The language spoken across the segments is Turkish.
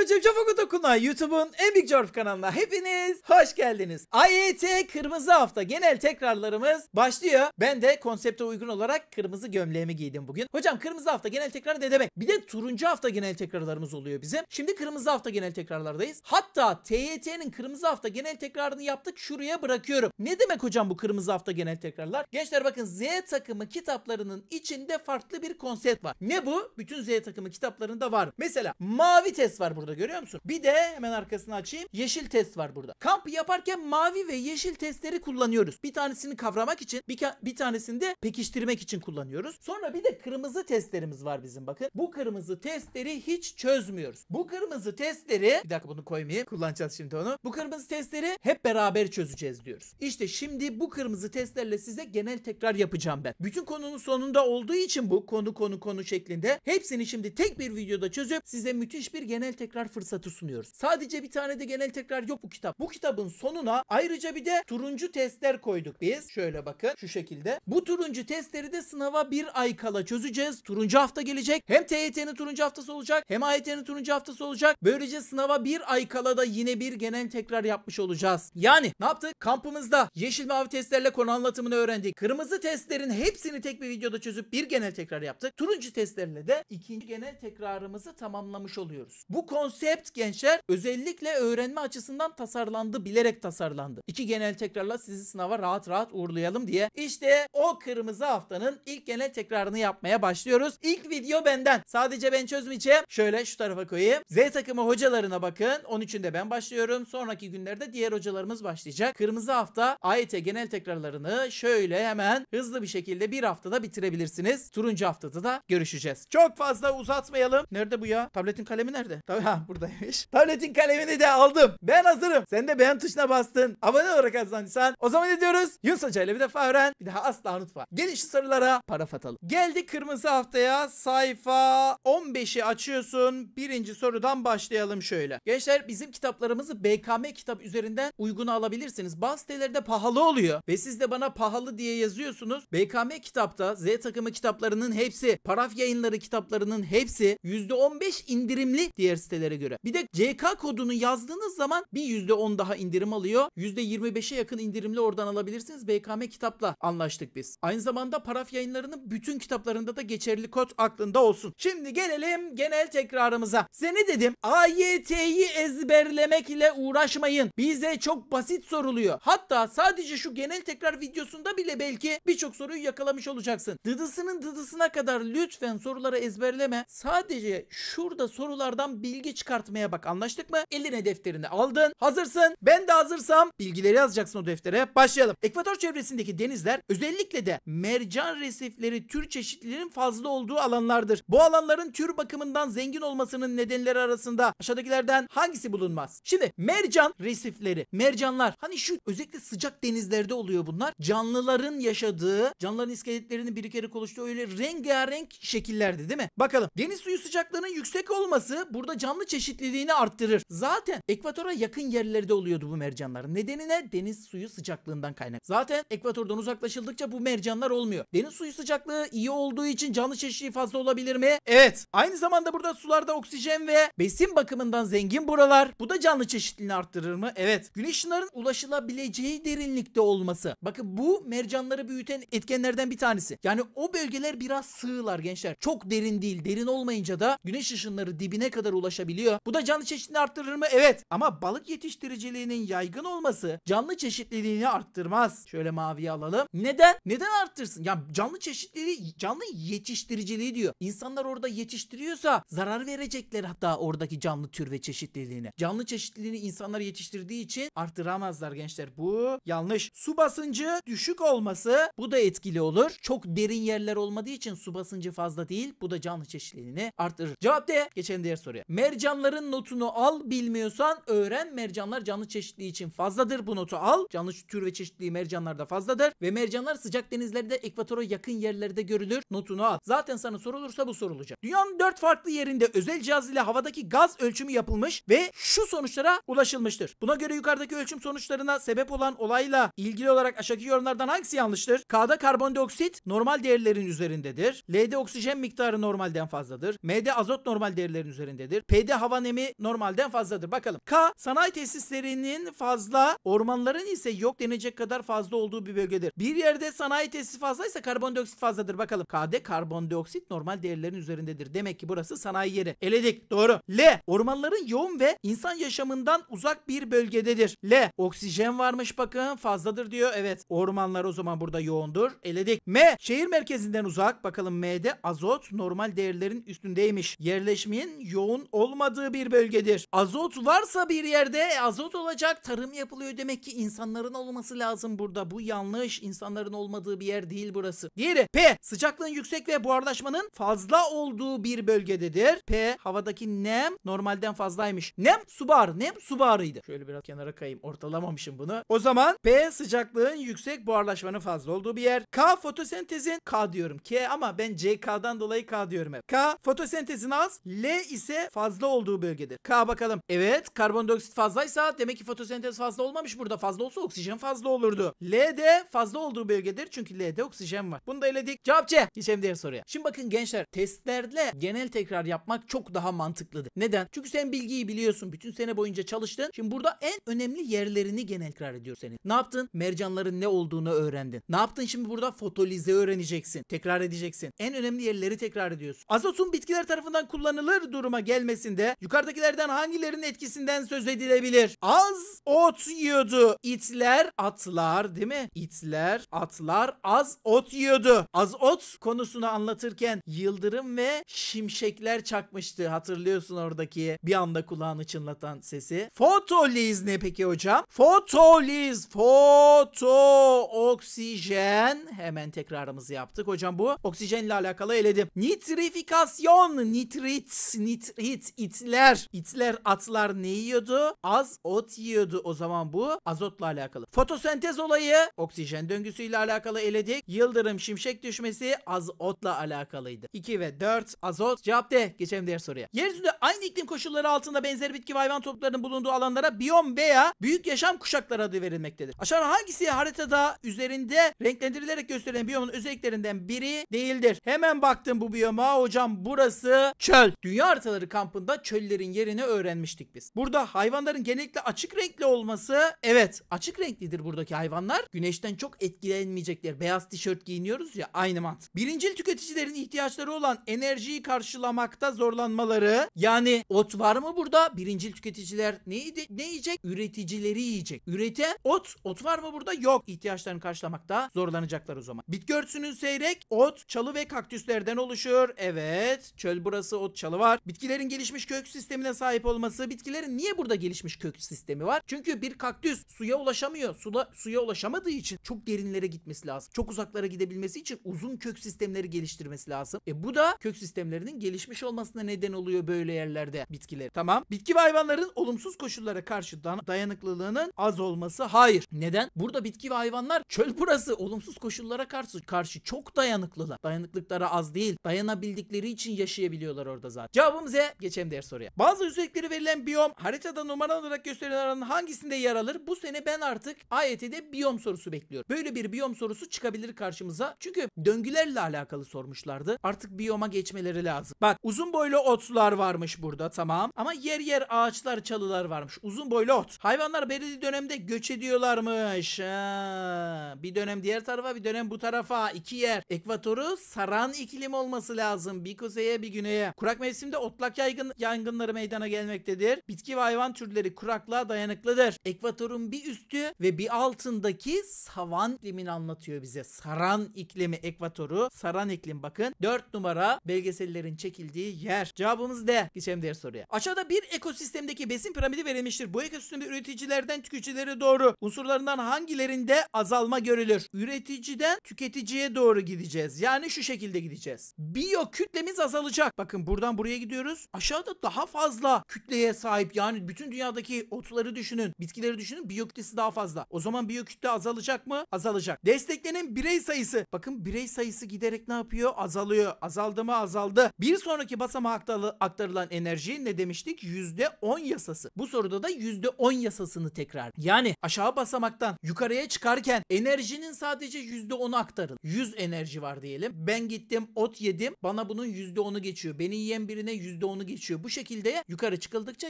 Göcem Şafak Otokun'a YouTube'un en büyük coğrafi kanalına hepiniz hoş geldiniz. AYT Kırmızı Hafta genel tekrarlarımız başlıyor. Ben de konsepte uygun olarak kırmızı gömleğimi giydim bugün. Hocam kırmızı hafta genel tekrar ne demek? Bir de turuncu hafta genel tekrarlarımız oluyor bizim. Şimdi kırmızı hafta genel tekrarlardayız. Hatta TYT'nin kırmızı hafta genel tekrarını yaptık şuraya bırakıyorum. Ne demek hocam bu kırmızı hafta genel tekrarlar? Gençler bakın Z takımı kitaplarının içinde farklı bir konsept var. Ne bu? Bütün Z takımı kitaplarında var. Mesela mavi test var burada burada görüyor musun? Bir de hemen arkasını açayım. Yeşil test var burada. Kamp yaparken mavi ve yeşil testleri kullanıyoruz. Bir tanesini kavramak için bir, bir tanesini de pekiştirmek için kullanıyoruz. Sonra bir de kırmızı testlerimiz var bizim bakın. Bu kırmızı testleri hiç çözmüyoruz. Bu kırmızı testleri bir dakika bunu koymayayım. Kullanacağız şimdi onu. Bu kırmızı testleri hep beraber çözeceğiz diyoruz. İşte şimdi bu kırmızı testlerle size genel tekrar yapacağım ben. Bütün konunun sonunda olduğu için bu konu konu konu şeklinde hepsini şimdi tek bir videoda çözüp size müthiş bir genel tekrar tekrar fırsatı sunuyoruz. Sadece bir tane de genel tekrar yok bu kitap. Bu kitabın sonuna ayrıca bir de turuncu testler koyduk biz. Şöyle bakın şu şekilde. Bu turuncu testleri de sınava bir ay kala çözeceğiz. Turuncu hafta gelecek. Hem TYT'nin turuncu haftası olacak hem AYT'nin turuncu haftası olacak. Böylece sınava bir ay kala da yine bir genel tekrar yapmış olacağız. Yani ne yaptık? Kampımızda yeşil mavi testlerle konu anlatımını öğrendik. Kırmızı testlerin hepsini tek bir videoda çözüp bir genel tekrar yaptık. Turuncu testlerle de ikinci genel tekrarımızı tamamlamış oluyoruz. Bu konu konsept gençler özellikle öğrenme açısından tasarlandı, bilerek tasarlandı. İki genel tekrarla sizi sınava rahat rahat uğurlayalım diye. İşte o kırmızı haftanın ilk genel tekrarını yapmaya başlıyoruz. İlk video benden. Sadece ben çözmeyeceğim. Şöyle şu tarafa koyayım. Z takımı hocalarına bakın. 13'ünde ben başlıyorum. Sonraki günlerde diğer hocalarımız başlayacak. Kırmızı hafta AYT genel tekrarlarını şöyle hemen hızlı bir şekilde bir haftada bitirebilirsiniz. Turuncu haftada da görüşeceğiz. Çok fazla uzatmayalım. Nerede bu ya? Tabletin kalemi nerede? Tabii ha Ah buradaymış. Tabletin kalemini de aldım. Ben hazırım. Sen de beğen tuşuna bastın. Abone olarak kazandıysan. O zaman ne diyoruz? Yunus Hoca ile bir defa öğren. Bir daha asla unutma. Gelin şu sorulara para fatalım. Geldi kırmızı haftaya. Sayfa 15'i açıyorsun. Birinci sorudan başlayalım şöyle. Gençler bizim kitaplarımızı BKM kitap üzerinden uygun alabilirsiniz. Bazı sitelerde pahalı oluyor. Ve siz de bana pahalı diye yazıyorsunuz. BKM kitapta Z takımı kitaplarının hepsi, paraf yayınları kitaplarının hepsi %15 indirimli diğer siteler indirimlere göre. Bir de CK kodunu yazdığınız zaman bir %10 daha indirim alıyor. %25'e yakın indirimli oradan alabilirsiniz. BKM kitapla anlaştık biz. Aynı zamanda paraf yayınlarının bütün kitaplarında da geçerli kod aklında olsun. Şimdi gelelim genel tekrarımıza. Seni dedim? AYT'yi ezberlemek ile uğraşmayın. Bize çok basit soruluyor. Hatta sadece şu genel tekrar videosunda bile belki birçok soruyu yakalamış olacaksın. Dıdısının dıdısına kadar lütfen soruları ezberleme. Sadece şurada sorulardan bilgi çıkartmaya bak anlaştık mı? Eline defterini aldın. Hazırsın. Ben de hazırsam bilgileri yazacaksın o deftere. Başlayalım. Ekvator çevresindeki denizler özellikle de mercan resifleri tür çeşitlerinin fazla olduğu alanlardır. Bu alanların tür bakımından zengin olmasının nedenleri arasında aşağıdakilerden hangisi bulunmaz? Şimdi mercan resifleri. Mercanlar hani şu özellikle sıcak denizlerde oluyor bunlar. Canlıların yaşadığı, canlıların iskeletlerini birikerek oluştuğu öyle rengarenk şekillerdi değil mi? Bakalım. Deniz suyu sıcaklığının yüksek olması burada canlı çeşitliliğini arttırır. Zaten ekvatora yakın yerlerde oluyordu bu mercanlar. Nedeni ne? Deniz suyu sıcaklığından kaynak. Zaten ekvatordan uzaklaşıldıkça bu mercanlar olmuyor. Deniz suyu sıcaklığı iyi olduğu için canlı çeşitliliği fazla olabilir mi? Evet. Aynı zamanda burada sularda oksijen ve besin bakımından zengin buralar. Bu da canlı çeşitliliğini arttırır mı? Evet. Güneş ışınlarının ulaşılabileceği derinlikte olması. Bakın bu mercanları büyüten etkenlerden bir tanesi. Yani o bölgeler biraz sığlar gençler. Çok derin değil. Derin olmayınca da güneş ışınları dibine kadar ulaşabiliyor olabiliyor. Bu da canlı çeşitliliğini arttırır mı? Evet. Ama balık yetiştiriciliğinin yaygın olması canlı çeşitliliğini arttırmaz. Şöyle maviye alalım. Neden? Neden arttırsın? Ya canlı çeşitliliği, canlı yetiştiriciliği diyor. İnsanlar orada yetiştiriyorsa zarar verecekler hatta oradaki canlı tür ve çeşitliliğine. Canlı çeşitliliğini insanlar yetiştirdiği için arttıramazlar gençler. Bu yanlış. Su basıncı düşük olması bu da etkili olur. Çok derin yerler olmadığı için su basıncı fazla değil. Bu da canlı çeşitliliğini arttırır. Cevap D. geçen diğer soruya. Merci Mercanların notunu al. Bilmiyorsan öğren. Mercanlar canlı çeşitliği için fazladır. Bu notu al. Canlı tür ve çeşitliği mercanlarda fazladır. Ve mercanlar sıcak denizlerde ekvatora yakın yerlerde görülür. Notunu al. Zaten sana sorulursa bu sorulacak. Dünyanın dört farklı yerinde özel cihaz ile havadaki gaz ölçümü yapılmış ve şu sonuçlara ulaşılmıştır. Buna göre yukarıdaki ölçüm sonuçlarına sebep olan olayla ilgili olarak aşağıdaki yorumlardan hangisi yanlıştır? K'da karbondioksit normal değerlerin üzerindedir. L'de oksijen miktarı normalden fazladır. M'de azot normal değerlerin üzerindedir. P'de dönemde hava nemi normalden fazladır. Bakalım. K. Sanayi tesislerinin fazla, ormanların ise yok denecek kadar fazla olduğu bir bölgedir. Bir yerde sanayi tesisi fazlaysa karbondioksit fazladır. Bakalım. K'de karbondioksit normal değerlerin üzerindedir. Demek ki burası sanayi yeri. Eledik. Doğru. L. Ormanların yoğun ve insan yaşamından uzak bir bölgededir. L. Oksijen varmış bakın. Fazladır diyor. Evet. Ormanlar o zaman burada yoğundur. Eledik. M. Şehir merkezinden uzak. Bakalım M'de azot normal değerlerin üstündeymiş. Yerleşmenin yoğun olmadığı olmadığı bir bölgedir. Azot varsa bir yerde e, azot olacak tarım yapılıyor demek ki insanların olması lazım burada. Bu yanlış insanların olmadığı bir yer değil burası. Diğeri P sıcaklığın yüksek ve buharlaşmanın fazla olduğu bir bölgededir. P havadaki nem normalden fazlaymış. Nem su buharı. Nem su buharıydı. Şöyle biraz kenara kayayım. Ortalamamışım bunu. O zaman P sıcaklığın yüksek buharlaşmanın fazla olduğu bir yer. K fotosentezin K diyorum. K ama ben CK'dan dolayı K diyorum hep. K fotosentezin az. L ise fazla olduğu bölgede. K bakalım. Evet karbondioksit fazlaysa demek ki fotosentez fazla olmamış burada. Fazla olsa oksijen fazla olurdu. L de fazla olduğu bölgedir çünkü L de oksijen var. Bunu da eledik. Cevap C. Geçelim diğer soruya. Şimdi bakın gençler testlerle genel tekrar yapmak çok daha mantıklıdır. Neden? Çünkü sen bilgiyi biliyorsun. Bütün sene boyunca çalıştın. Şimdi burada en önemli yerlerini genel tekrar ediyor senin. Ne yaptın? Mercanların ne olduğunu öğrendin. Ne yaptın şimdi burada? Fotolize öğreneceksin. Tekrar edeceksin. En önemli yerleri tekrar ediyorsun. Azotun bitkiler tarafından kullanılır duruma gelmesinde şeklinde yukarıdakilerden hangilerinin etkisinden söz edilebilir? Az ot yiyordu. İtler, atlar değil mi? İtler, atlar az ot yiyordu. Az ot konusunu anlatırken yıldırım ve şimşekler çakmıştı. Hatırlıyorsun oradaki bir anda kulağını çınlatan sesi. Fotoliz ne peki hocam? Fotoliz, foto, oksijen. Hemen tekrarımızı yaptık hocam bu. Oksijenle alakalı eledim. Nitrifikasyon, nitrit, nitrit, it itler. İtler atlar ne yiyordu? Az ot yiyordu o zaman bu. Azotla alakalı. Fotosentez olayı oksijen döngüsüyle alakalı eledik. Yıldırım şimşek düşmesi az otla alakalıydı. 2 ve 4 azot. Cevap D. Geçelim diğer soruya. Yeryüzünde aynı iklim koşulları altında benzer bitki ve hayvan topluluklarının bulunduğu alanlara biyom veya büyük yaşam kuşakları adı verilmektedir. Aşağıda hangisi haritada üzerinde renklendirilerek gösterilen biyomun özelliklerinden biri değildir? Hemen baktım bu biyoma hocam burası çöl. Dünya haritaları kampında çöllerin yerini öğrenmiştik biz. Burada hayvanların genellikle açık renkli olması evet açık renklidir buradaki hayvanlar. Güneşten çok etkilenmeyecekler. Beyaz tişört giyiniyoruz ya aynı mantık. Birincil tüketicilerin ihtiyaçları olan enerjiyi karşılamakta zorlanmaları yani ot var mı burada? Birincil tüketiciler ne, ne yiyecek? Üreticileri yiyecek. Üreten ot. Ot var mı burada? Yok. İhtiyaçlarını karşılamakta zorlanacaklar o zaman. Bitki örtüsünün seyrek, ot, çalı ve kaktüslerden oluşuyor. Evet. Çöl burası ot çalı var. Bitkilerin gelişmiş kök sistemine sahip olması bitkilerin niye burada gelişmiş kök sistemi var? Çünkü bir kaktüs suya ulaşamıyor. Suda suya ulaşamadığı için çok derinlere gitmesi lazım. Çok uzaklara gidebilmesi için uzun kök sistemleri geliştirmesi lazım. E bu da kök sistemlerinin gelişmiş olmasına neden oluyor böyle yerlerde bitkiler. Tamam. Bitki ve hayvanların olumsuz koşullara karşı dayanıklılığının az olması hayır. Neden? Burada bitki ve hayvanlar çöl burası olumsuz koşullara karşı karşı çok dayanıklılar. Dayanıklıkları az değil. Dayanabildikleri için yaşayabiliyorlar orada zaten. Cevabımız E. Geçelim de diğer soruya. Bazı özellikleri verilen biyom haritada numara olarak gösterilen aranın hangisinde yer alır? Bu sene ben artık AYT'de e biyom sorusu bekliyorum. Böyle bir biyom sorusu çıkabilir karşımıza. Çünkü döngülerle alakalı sormuşlardı. Artık biyoma geçmeleri lazım. Bak uzun boylu otlar varmış burada tamam. Ama yer yer ağaçlar çalılar varmış. Uzun boylu ot. Hayvanlar belirli dönemde göç ediyorlarmış. Ha. Bir dönem diğer tarafa bir dönem bu tarafa. iki yer. Ekvatoru saran iklim olması lazım. Bir kuzeye bir güneye. Kurak mevsimde otlak yaygın yangınları meydana gelmektedir. Bitki ve hayvan türleri kuraklığa dayanıklıdır. Ekvatorun bir üstü ve bir altındaki savan iklimini anlatıyor bize. Saran iklimi ekvatoru. Saran iklim bakın. 4 numara belgesellerin çekildiği yer. Cevabımız D. Geçelim diğer soruya. Aşağıda bir ekosistemdeki besin piramidi verilmiştir. Bu ekosistemde üreticilerden tüketicilere doğru unsurlarından hangilerinde azalma görülür? Üreticiden tüketiciye doğru gideceğiz. Yani şu şekilde gideceğiz. Biyo kütlemiz azalacak. Bakın buradan buraya gidiyoruz. Aşağıda da daha fazla kütleye sahip. Yani bütün dünyadaki otları düşünün, bitkileri düşünün. Biyokütlesi daha fazla. O zaman kütle azalacak mı? Azalacak. Desteklenen birey sayısı. Bakın birey sayısı giderek ne yapıyor? Azalıyor. Azaldı mı? Azaldı. Bir sonraki basamağa aktarılan enerji ne demiştik? %10 yasası. Bu soruda da %10 yasasını tekrar. Yani aşağı basamaktan yukarıya çıkarken enerjinin sadece %10'u aktarın. 100 enerji var diyelim. Ben gittim ot yedim. Bana bunun %10'u geçiyor. Beni yiyen birine %10'u geçiyor bu şekilde yukarı çıkıldıkça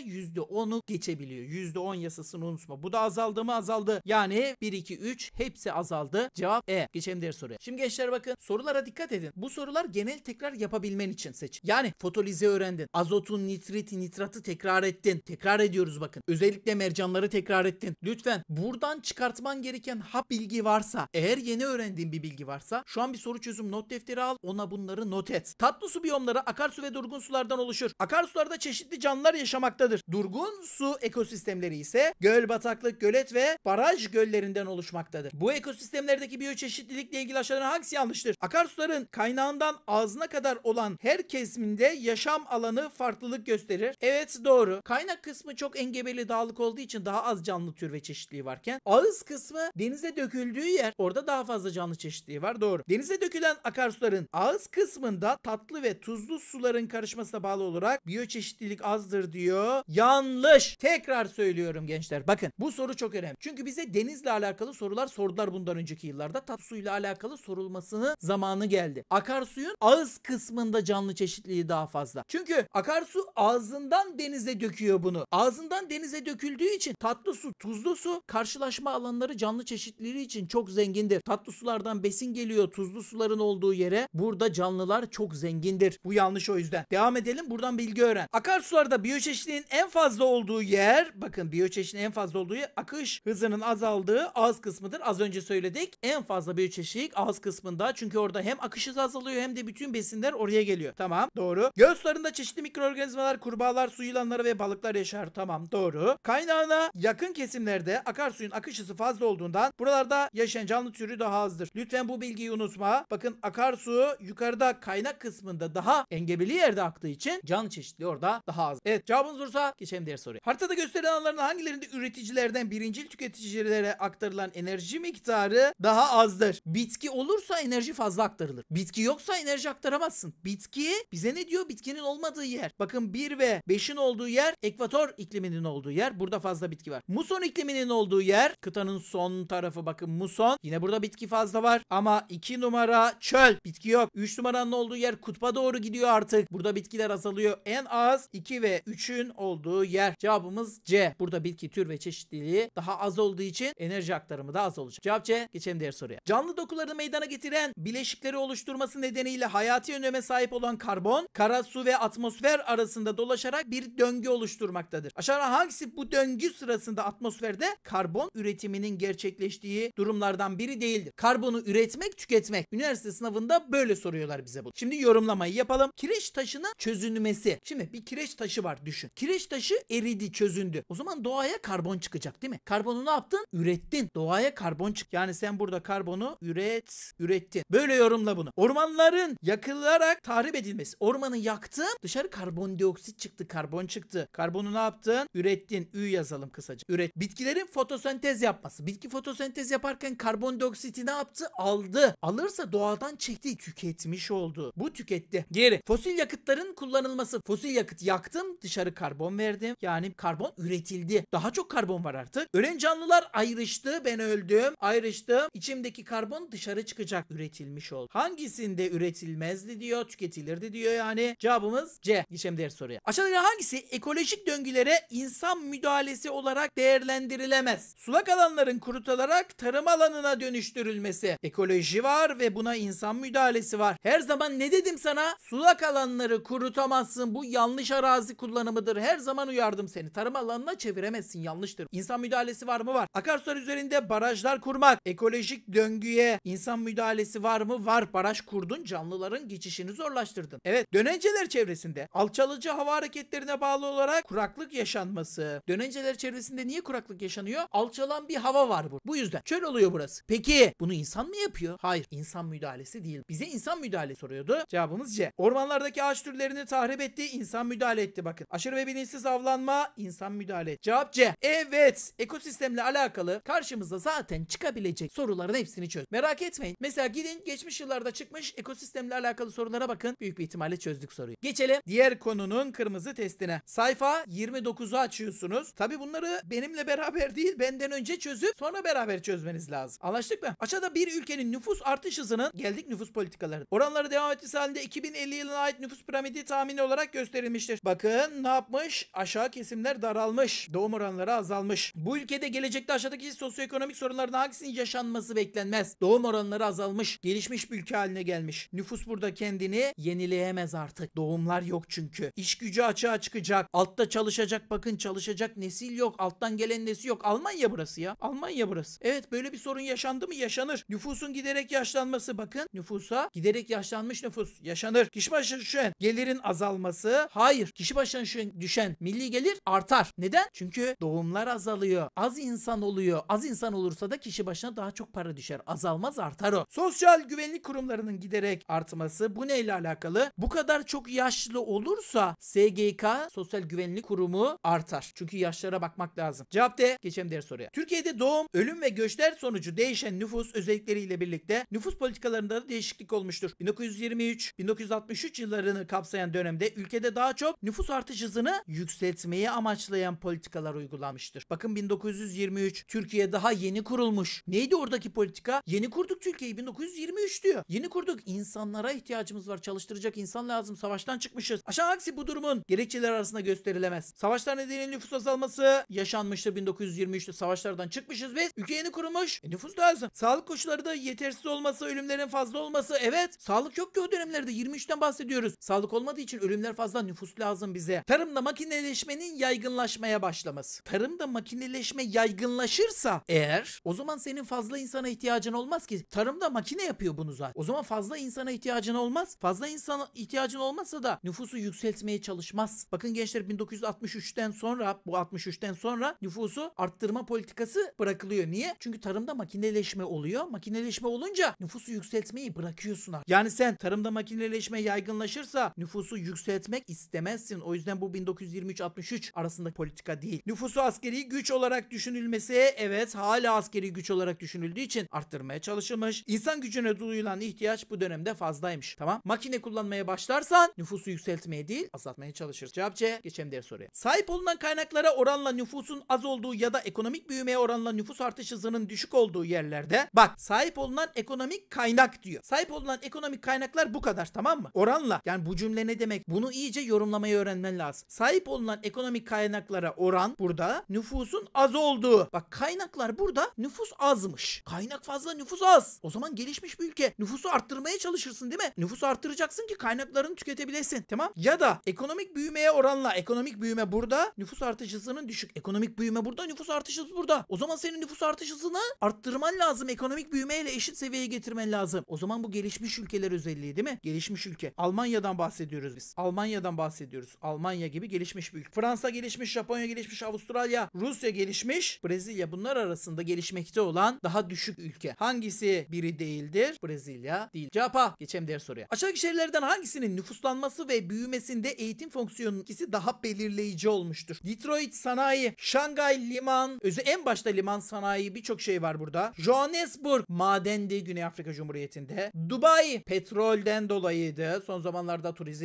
%10'u geçebiliyor. %10 yasasını unutma. Bu da azaldı mı azaldı. Yani 1, 2, 3 hepsi azaldı. Cevap E. Geçelim diğer soruya. Şimdi gençler bakın sorulara dikkat edin. Bu sorular genel tekrar yapabilmen için seç. Yani fotolize öğrendin. Azotun nitriti nitratı tekrar ettin. Tekrar ediyoruz bakın. Özellikle mercanları tekrar ettin. Lütfen buradan çıkartman gereken hap bilgi varsa eğer yeni öğrendiğin bir bilgi varsa şu an bir soru çözüm not defteri al ona bunları not et. Tatlı su biyomları akarsu ve durgun sulardan oluşur. Akarsu okyanuslarda çeşitli canlılar yaşamaktadır. Durgun su ekosistemleri ise göl, bataklık, gölet ve baraj göllerinden oluşmaktadır. Bu ekosistemlerdeki biyoçeşitlilikle ilgili aşağıdan hangisi yanlıştır? Akarsuların kaynağından ağzına kadar olan her kesiminde yaşam alanı farklılık gösterir. Evet doğru. Kaynak kısmı çok engebeli dağlık olduğu için daha az canlı tür ve çeşitliliği varken ağız kısmı denize döküldüğü yer orada daha fazla canlı çeşitliliği var doğru. Denize dökülen akarsuların ağız kısmında tatlı ve tuzlu suların karışmasına bağlı olarak biyo çeşitlilik azdır diyor. Yanlış. Tekrar söylüyorum gençler. Bakın bu soru çok önemli. Çünkü bize denizle alakalı sorular sordular bundan önceki yıllarda. Tat suyla alakalı sorulmasını zamanı geldi. Akarsuyun ağız kısmında canlı çeşitliliği daha fazla. Çünkü akarsu ağzından denize döküyor bunu. Ağzından denize döküldüğü için tatlı su, tuzlu su karşılaşma alanları canlı çeşitliliği için çok zengindir. Tatlı sulardan besin geliyor tuzlu suların olduğu yere. Burada canlılar çok zengindir. Bu yanlış o yüzden. Devam edelim. Buradan bilgi öğren öğren. Akarsularda biyoçeşitliğin en fazla olduğu yer, bakın biyoçeşitliğin en fazla olduğu yer akış hızının azaldığı ağız kısmıdır. Az önce söyledik. En fazla biyoçeşitlik ağız kısmında. Çünkü orada hem akış hızı azalıyor hem de bütün besinler oraya geliyor. Tamam. Doğru. Göz sularında çeşitli mikroorganizmalar, kurbağalar, su yılanları ve balıklar yaşar. Tamam. Doğru. Kaynağına yakın kesimlerde akarsuyun akış hızı fazla olduğundan buralarda yaşayan canlı türü daha azdır. Lütfen bu bilgiyi unutma. Bakın akarsu yukarıda kaynak kısmında daha engebeli yerde aktığı için canlı çeşitli oluyor da daha az. Evet cevabınız olursa geçelim diğer soruya. Haritada gösterilen alanların hangilerinde üreticilerden birincil tüketicilere aktarılan enerji miktarı daha azdır? Bitki olursa enerji fazla aktarılır. Bitki yoksa enerji aktaramazsın. Bitki bize ne diyor? Bitkinin olmadığı yer. Bakın 1 ve 5'in olduğu yer ekvator ikliminin olduğu yer. Burada fazla bitki var. Muson ikliminin olduğu yer kıtanın son tarafı bakın muson. Yine burada bitki fazla var ama 2 numara çöl. Bitki yok. 3 numaranın olduğu yer kutba doğru gidiyor artık. Burada bitkiler azalıyor. En az az 2 ve 3'ün olduğu yer. Cevabımız C. Burada bitki tür ve çeşitliliği daha az olduğu için enerji aktarımı da az olacak. Cevap C. Geçelim diğer soruya. Canlı dokuları meydana getiren bileşikleri oluşturması nedeniyle hayati öneme sahip olan karbon, kara su ve atmosfer arasında dolaşarak bir döngü oluşturmaktadır. Aşağıda hangisi bu döngü sırasında atmosferde karbon üretiminin gerçekleştiği durumlardan biri değildir? Karbonu üretmek, tüketmek. Üniversite sınavında böyle soruyorlar bize bunu. Şimdi yorumlamayı yapalım. Kireç taşının çözünmesi. Şimdi mi? Bir kireç taşı var düşün. Kireç taşı eridi, çözündü. O zaman doğaya karbon çıkacak değil mi? Karbonu ne yaptın? Ürettin. Doğaya karbon çık. Yani sen burada karbonu üret, ürettin. Böyle yorumla bunu. Ormanların yakılarak tahrip edilmesi. Ormanı yaktım dışarı karbondioksit çıktı, karbon çıktı. Karbonu ne yaptın? Ürettin. Ü yazalım kısaca. Üret. Bitkilerin fotosentez yapması. Bitki fotosentez yaparken karbondioksiti ne yaptı? Aldı. Alırsa doğadan çekti, tüketmiş oldu. Bu tüketti. Geri. Fosil yakıtların kullanılması. Fosil fosil yakıt yaktım dışarı karbon verdim. Yani karbon üretildi. Daha çok karbon var artık. Ölen canlılar ayrıştı. Ben öldüm. Ayrıştım. İçimdeki karbon dışarı çıkacak. Üretilmiş oldu. Hangisinde üretilmezdi diyor. Tüketilirdi diyor yani. Cevabımız C. Geçelim diğer soruya. Aşağıda hangisi ekolojik döngülere insan müdahalesi olarak değerlendirilemez? Sulak alanların kurutularak tarım alanına dönüştürülmesi. Ekoloji var ve buna insan müdahalesi var. Her zaman ne dedim sana? Sulak alanları kurutamazsın. Bu ya yanlış arazi kullanımıdır. Her zaman uyardım seni. Tarım alanına çeviremezsin yanlıştır. İnsan müdahalesi var mı? Var. Akarsular üzerinde barajlar kurmak. Ekolojik döngüye insan müdahalesi var mı? Var. Baraj kurdun canlıların geçişini zorlaştırdın. Evet. Dönenceler çevresinde alçalıcı hava hareketlerine bağlı olarak kuraklık yaşanması. Dönenceler çevresinde niye kuraklık yaşanıyor? Alçalan bir hava var bu. Bu yüzden. Çöl oluyor burası. Peki bunu insan mı yapıyor? Hayır. insan müdahalesi değil. Bize insan müdahale soruyordu. Cevabımız C. Ormanlardaki ağaç türlerini tahrip ettiği insan insan müdahale etti bakın. Aşırı ve bilinçsiz avlanma insan müdahale etti. Cevap C. Evet ekosistemle alakalı karşımıza zaten çıkabilecek soruların hepsini çöz. Merak etmeyin. Mesela gidin geçmiş yıllarda çıkmış ekosistemle alakalı sorulara bakın. Büyük bir ihtimalle çözdük soruyu. Geçelim diğer konunun kırmızı testine. Sayfa 29'u açıyorsunuz. Tabi bunları benimle beraber değil benden önce çözüp sonra beraber çözmeniz lazım. Anlaştık mı? Aşağıda bir ülkenin nüfus artış hızının geldik nüfus politikaları. Oranları devam etmesi halinde 2050 yılına ait nüfus piramidi tahmini olarak gösteriyor verilmiştir. Bakın ne yapmış? Aşağı kesimler daralmış. Doğum oranları azalmış. Bu ülkede gelecekte aşağıdaki sosyoekonomik sorunların hangisinin yaşanması beklenmez? Doğum oranları azalmış. Gelişmiş bir ülke haline gelmiş. Nüfus burada kendini yenileyemez artık. Doğumlar yok çünkü. İş gücü açığa çıkacak. Altta çalışacak bakın çalışacak nesil yok. Alttan gelen nesil yok. Almanya burası ya. Almanya burası. Evet böyle bir sorun yaşandı mı? Yaşanır. Nüfusun giderek yaşlanması bakın. Nüfusa giderek yaşlanmış nüfus yaşanır. Kişi başı şu an gelirin azalması, Hayır. Kişi başına düşen milli gelir artar. Neden? Çünkü doğumlar azalıyor. Az insan oluyor. Az insan olursa da kişi başına daha çok para düşer. Azalmaz artar o. Sosyal güvenlik kurumlarının giderek artması bu neyle alakalı? Bu kadar çok yaşlı olursa SGK Sosyal Güvenlik Kurumu artar. Çünkü yaşlara bakmak lazım. Cevap D. Geçelim diğer soruya. Türkiye'de doğum, ölüm ve göçler sonucu değişen nüfus özellikleriyle birlikte nüfus politikalarında da değişiklik olmuştur. 1923-1963 yıllarını kapsayan dönemde ülkede daha daha çok nüfus artış hızını yükseltmeyi amaçlayan politikalar uygulamıştır. Bakın 1923 Türkiye daha yeni kurulmuş. Neydi oradaki politika? Yeni kurduk Türkiye'yi 1923 diyor. Yeni kurduk. İnsanlara ihtiyacımız var. Çalıştıracak insan lazım. Savaştan çıkmışız. Aşağı aksi bu durumun gerekçeler arasında gösterilemez. Savaşlar nedeniyle nüfus azalması yaşanmıştır 1923'te. Savaşlardan çıkmışız biz. Ülke yeni kurulmuş. E, nüfus lazım. Sağlık koşulları da yetersiz olması, ölümlerin fazla olması. Evet. Sağlık yok ki o dönemlerde. 23'ten bahsediyoruz. Sağlık olmadığı için ölümler fazla nüfus lazım bize. Tarımda makineleşmenin yaygınlaşmaya başlaması. Tarımda makineleşme yaygınlaşırsa eğer o zaman senin fazla insana ihtiyacın olmaz ki. Tarımda makine yapıyor bunu zaten. O zaman fazla insana ihtiyacın olmaz. Fazla insana ihtiyacın olmazsa da nüfusu yükseltmeye çalışmaz. Bakın gençler 1963'ten sonra bu 63'ten sonra nüfusu arttırma politikası bırakılıyor. Niye? Çünkü tarımda makineleşme oluyor. Makineleşme olunca nüfusu yükseltmeyi bırakıyorsun artık. Yani sen tarımda makineleşme yaygınlaşırsa nüfusu yükseltmek istemezsin. O yüzden bu 1923-63 arasında politika değil. Nüfusu askeri güç olarak düşünülmesi evet hala askeri güç olarak düşünüldüğü için arttırmaya çalışılmış. İnsan gücüne duyulan ihtiyaç bu dönemde fazlaymış. Tamam. Makine kullanmaya başlarsan nüfusu yükseltmeye değil azaltmaya çalışır. Cevap C. Geçelim diğer soruya. Sahip olunan kaynaklara oranla nüfusun az olduğu ya da ekonomik büyümeye oranla nüfus artış hızının düşük olduğu yerlerde bak sahip olunan ekonomik kaynak diyor. Sahip olunan ekonomik kaynaklar bu kadar tamam mı? Oranla yani bu cümle ne demek? Bunu iyice İngilizce şey yorumlamayı öğrenmen lazım. Sahip olunan ekonomik kaynaklara oran burada nüfusun az olduğu. Bak kaynaklar burada nüfus azmış. Kaynak fazla nüfus az. O zaman gelişmiş bir ülke nüfusu arttırmaya çalışırsın değil mi? Nüfusu arttıracaksın ki kaynaklarını tüketebilesin. Tamam? Ya da ekonomik büyümeye oranla ekonomik büyüme burada nüfus artışısının düşük. Ekonomik büyüme burada nüfus artışı burada. O zaman senin nüfus artışısını arttırman lazım. Ekonomik büyümeyle eşit seviyeye getirmen lazım. O zaman bu gelişmiş ülkeler özelliği değil mi? Gelişmiş ülke. Almanya'dan bahsediyoruz biz. Almanya'dan ülkelerden bahsediyoruz. Almanya gibi gelişmiş büyük. Fransa gelişmiş, Japonya gelişmiş, Avustralya, Rusya gelişmiş. Brezilya bunlar arasında gelişmekte olan daha düşük ülke. Hangisi biri değildir? Brezilya değil. Cevap A. Geçelim diğer soruya. Aşağıdaki şehirlerden hangisinin nüfuslanması ve büyümesinde eğitim fonksiyonunun ikisi daha belirleyici olmuştur? Detroit sanayi, Şangay liman, özü en başta liman sanayi birçok şey var burada. Johannesburg madendi Güney Afrika Cumhuriyeti'nde. Dubai petrolden dolayıydı. Son zamanlarda turizme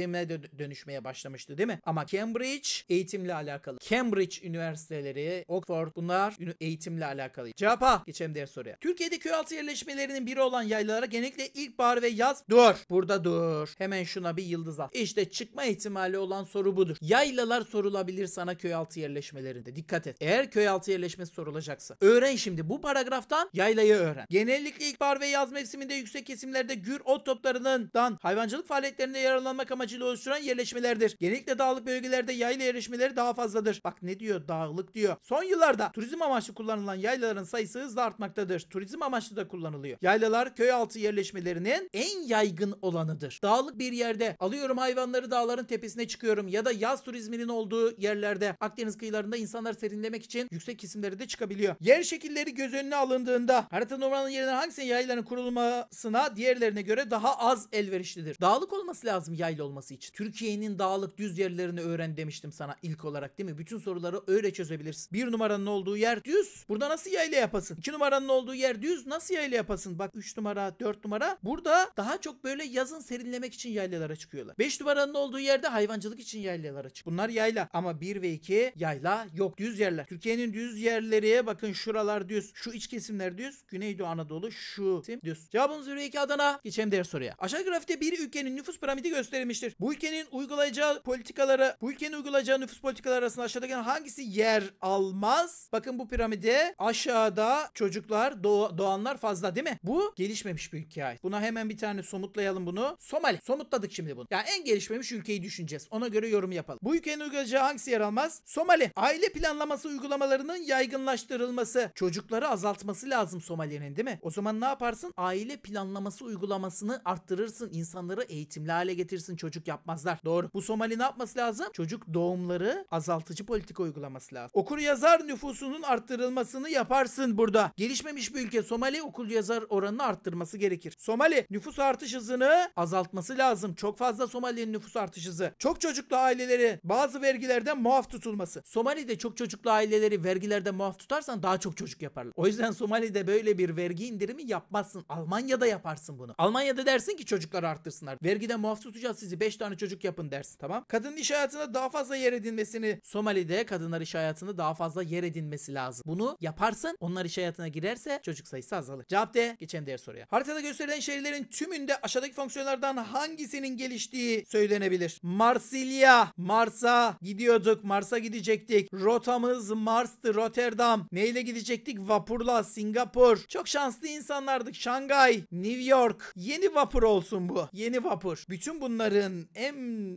dönüşmeye gelmeye başlamıştı değil mi? Ama Cambridge eğitimle alakalı. Cambridge üniversiteleri, Oxford bunlar eğitimle alakalı. Cevap A. Geçelim diğer soruya. Türkiye'de köy altı yerleşmelerinin biri olan yaylalara genellikle ilkbahar ve yaz dur. Burada dur. Hemen şuna bir yıldız at. İşte çıkma ihtimali olan soru budur. Yaylalar sorulabilir sana köy altı yerleşmelerinde. Dikkat et. Eğer köy altı yerleşmesi sorulacaksa. Öğren şimdi bu paragraftan yaylayı öğren. Genellikle ilkbahar ve yaz mevsiminde yüksek kesimlerde gür ot toplarından hayvancılık faaliyetlerinde yararlanmak amacıyla oluşturan yerleşmeler bölgelerdir. Genellikle dağlık bölgelerde yayla erişmeleri daha fazladır. Bak ne diyor dağlık diyor. Son yıllarda turizm amaçlı kullanılan yaylaların sayısı hızla artmaktadır. Turizm amaçlı da kullanılıyor. Yaylalar köy altı yerleşmelerinin en yaygın olanıdır. Dağlık bir yerde alıyorum hayvanları dağların tepesine çıkıyorum ya da yaz turizminin olduğu yerlerde Akdeniz kıyılarında insanlar serinlemek için yüksek kesimlere de çıkabiliyor. Yer şekilleri göz önüne alındığında harita numaranın yerine hangisinin yaylanın kurulmasına diğerlerine göre daha az elverişlidir. Dağlık olması lazım yayla olması için. Türkiye'nin dağlık düz yerlerini öğren demiştim sana ilk olarak değil mi? Bütün soruları öyle çözebilirsin. Bir numaranın olduğu yer düz. Burada nasıl yayla yapasın? İki numaranın olduğu yer düz. Nasıl yayla yapasın? Bak 3 numara, 4 numara. Burada daha çok böyle yazın serinlemek için yaylalara çıkıyorlar. 5 numaranın olduğu yerde hayvancılık için yaylalara çık. Bunlar yayla ama 1 ve 2 yayla yok. Düz yerler. Türkiye'nin düz yerleri bakın şuralar düz. Şu iç kesimler düz. Güneydoğu Anadolu şu kesim düz. Cevabımız 1 ve 2 Adana. Geçelim diğer soruya. Aşağı grafikte bir ülkenin nüfus piramidi gösterilmiştir. Bu ülkenin uygulay uygulayacağı politikalara, bu ülkenin uygulayacağı nüfus politikaları arasında aşağıdaki hangisi yer almaz? Bakın bu piramide aşağıda çocuklar doğ, doğanlar fazla değil mi? Bu gelişmemiş bir hikaye. Buna hemen bir tane somutlayalım bunu. Somali. Somutladık şimdi bunu. Yani en gelişmemiş ülkeyi düşüneceğiz. Ona göre yorum yapalım. Bu ülkenin uygulayacağı hangisi yer almaz? Somali. Aile planlaması uygulamalarının yaygınlaştırılması. Çocukları azaltması lazım Somali'nin değil mi? O zaman ne yaparsın? Aile planlaması uygulamasını arttırırsın. insanları eğitimli hale getirsin. Çocuk yapmazlar. Doğru. Bu Somali ne yapması lazım? Çocuk doğumları azaltıcı politika uygulaması lazım. Okur yazar nüfusunun arttırılmasını yaparsın burada. Gelişmemiş bir ülke Somali okul yazar oranını arttırması gerekir. Somali nüfus artış hızını azaltması lazım. Çok fazla Somali'nin nüfus artış hızı. Çok çocuklu aileleri bazı vergilerden muaf tutulması. Somali'de çok çocuklu aileleri vergilerden muaf tutarsan daha çok çocuk yaparlar. O yüzden Somali'de böyle bir vergi indirimi yapmazsın. Almanya'da yaparsın bunu. Almanya'da dersin ki çocuklar arttırsınlar. Vergiden muaf tutacağız sizi 5 tane çocuk yapın dersin edersin tamam. Kadının iş hayatında daha fazla yer edinmesini Somali'de kadınlar iş hayatında daha fazla yer edinmesi lazım. Bunu yaparsın. onlar iş hayatına girerse çocuk sayısı azalır. Cevap D. Geçelim diğer soruya. Haritada gösterilen şehirlerin tümünde aşağıdaki fonksiyonlardan hangisinin geliştiği söylenebilir? Marsilya, Mars'a gidiyorduk, Mars'a gidecektik. Rotamız Mars'tı, Rotterdam. Neyle gidecektik? Vapurla, Singapur. Çok şanslı insanlardık. Şangay, New York. Yeni vapur olsun bu. Yeni vapur. Bütün bunların en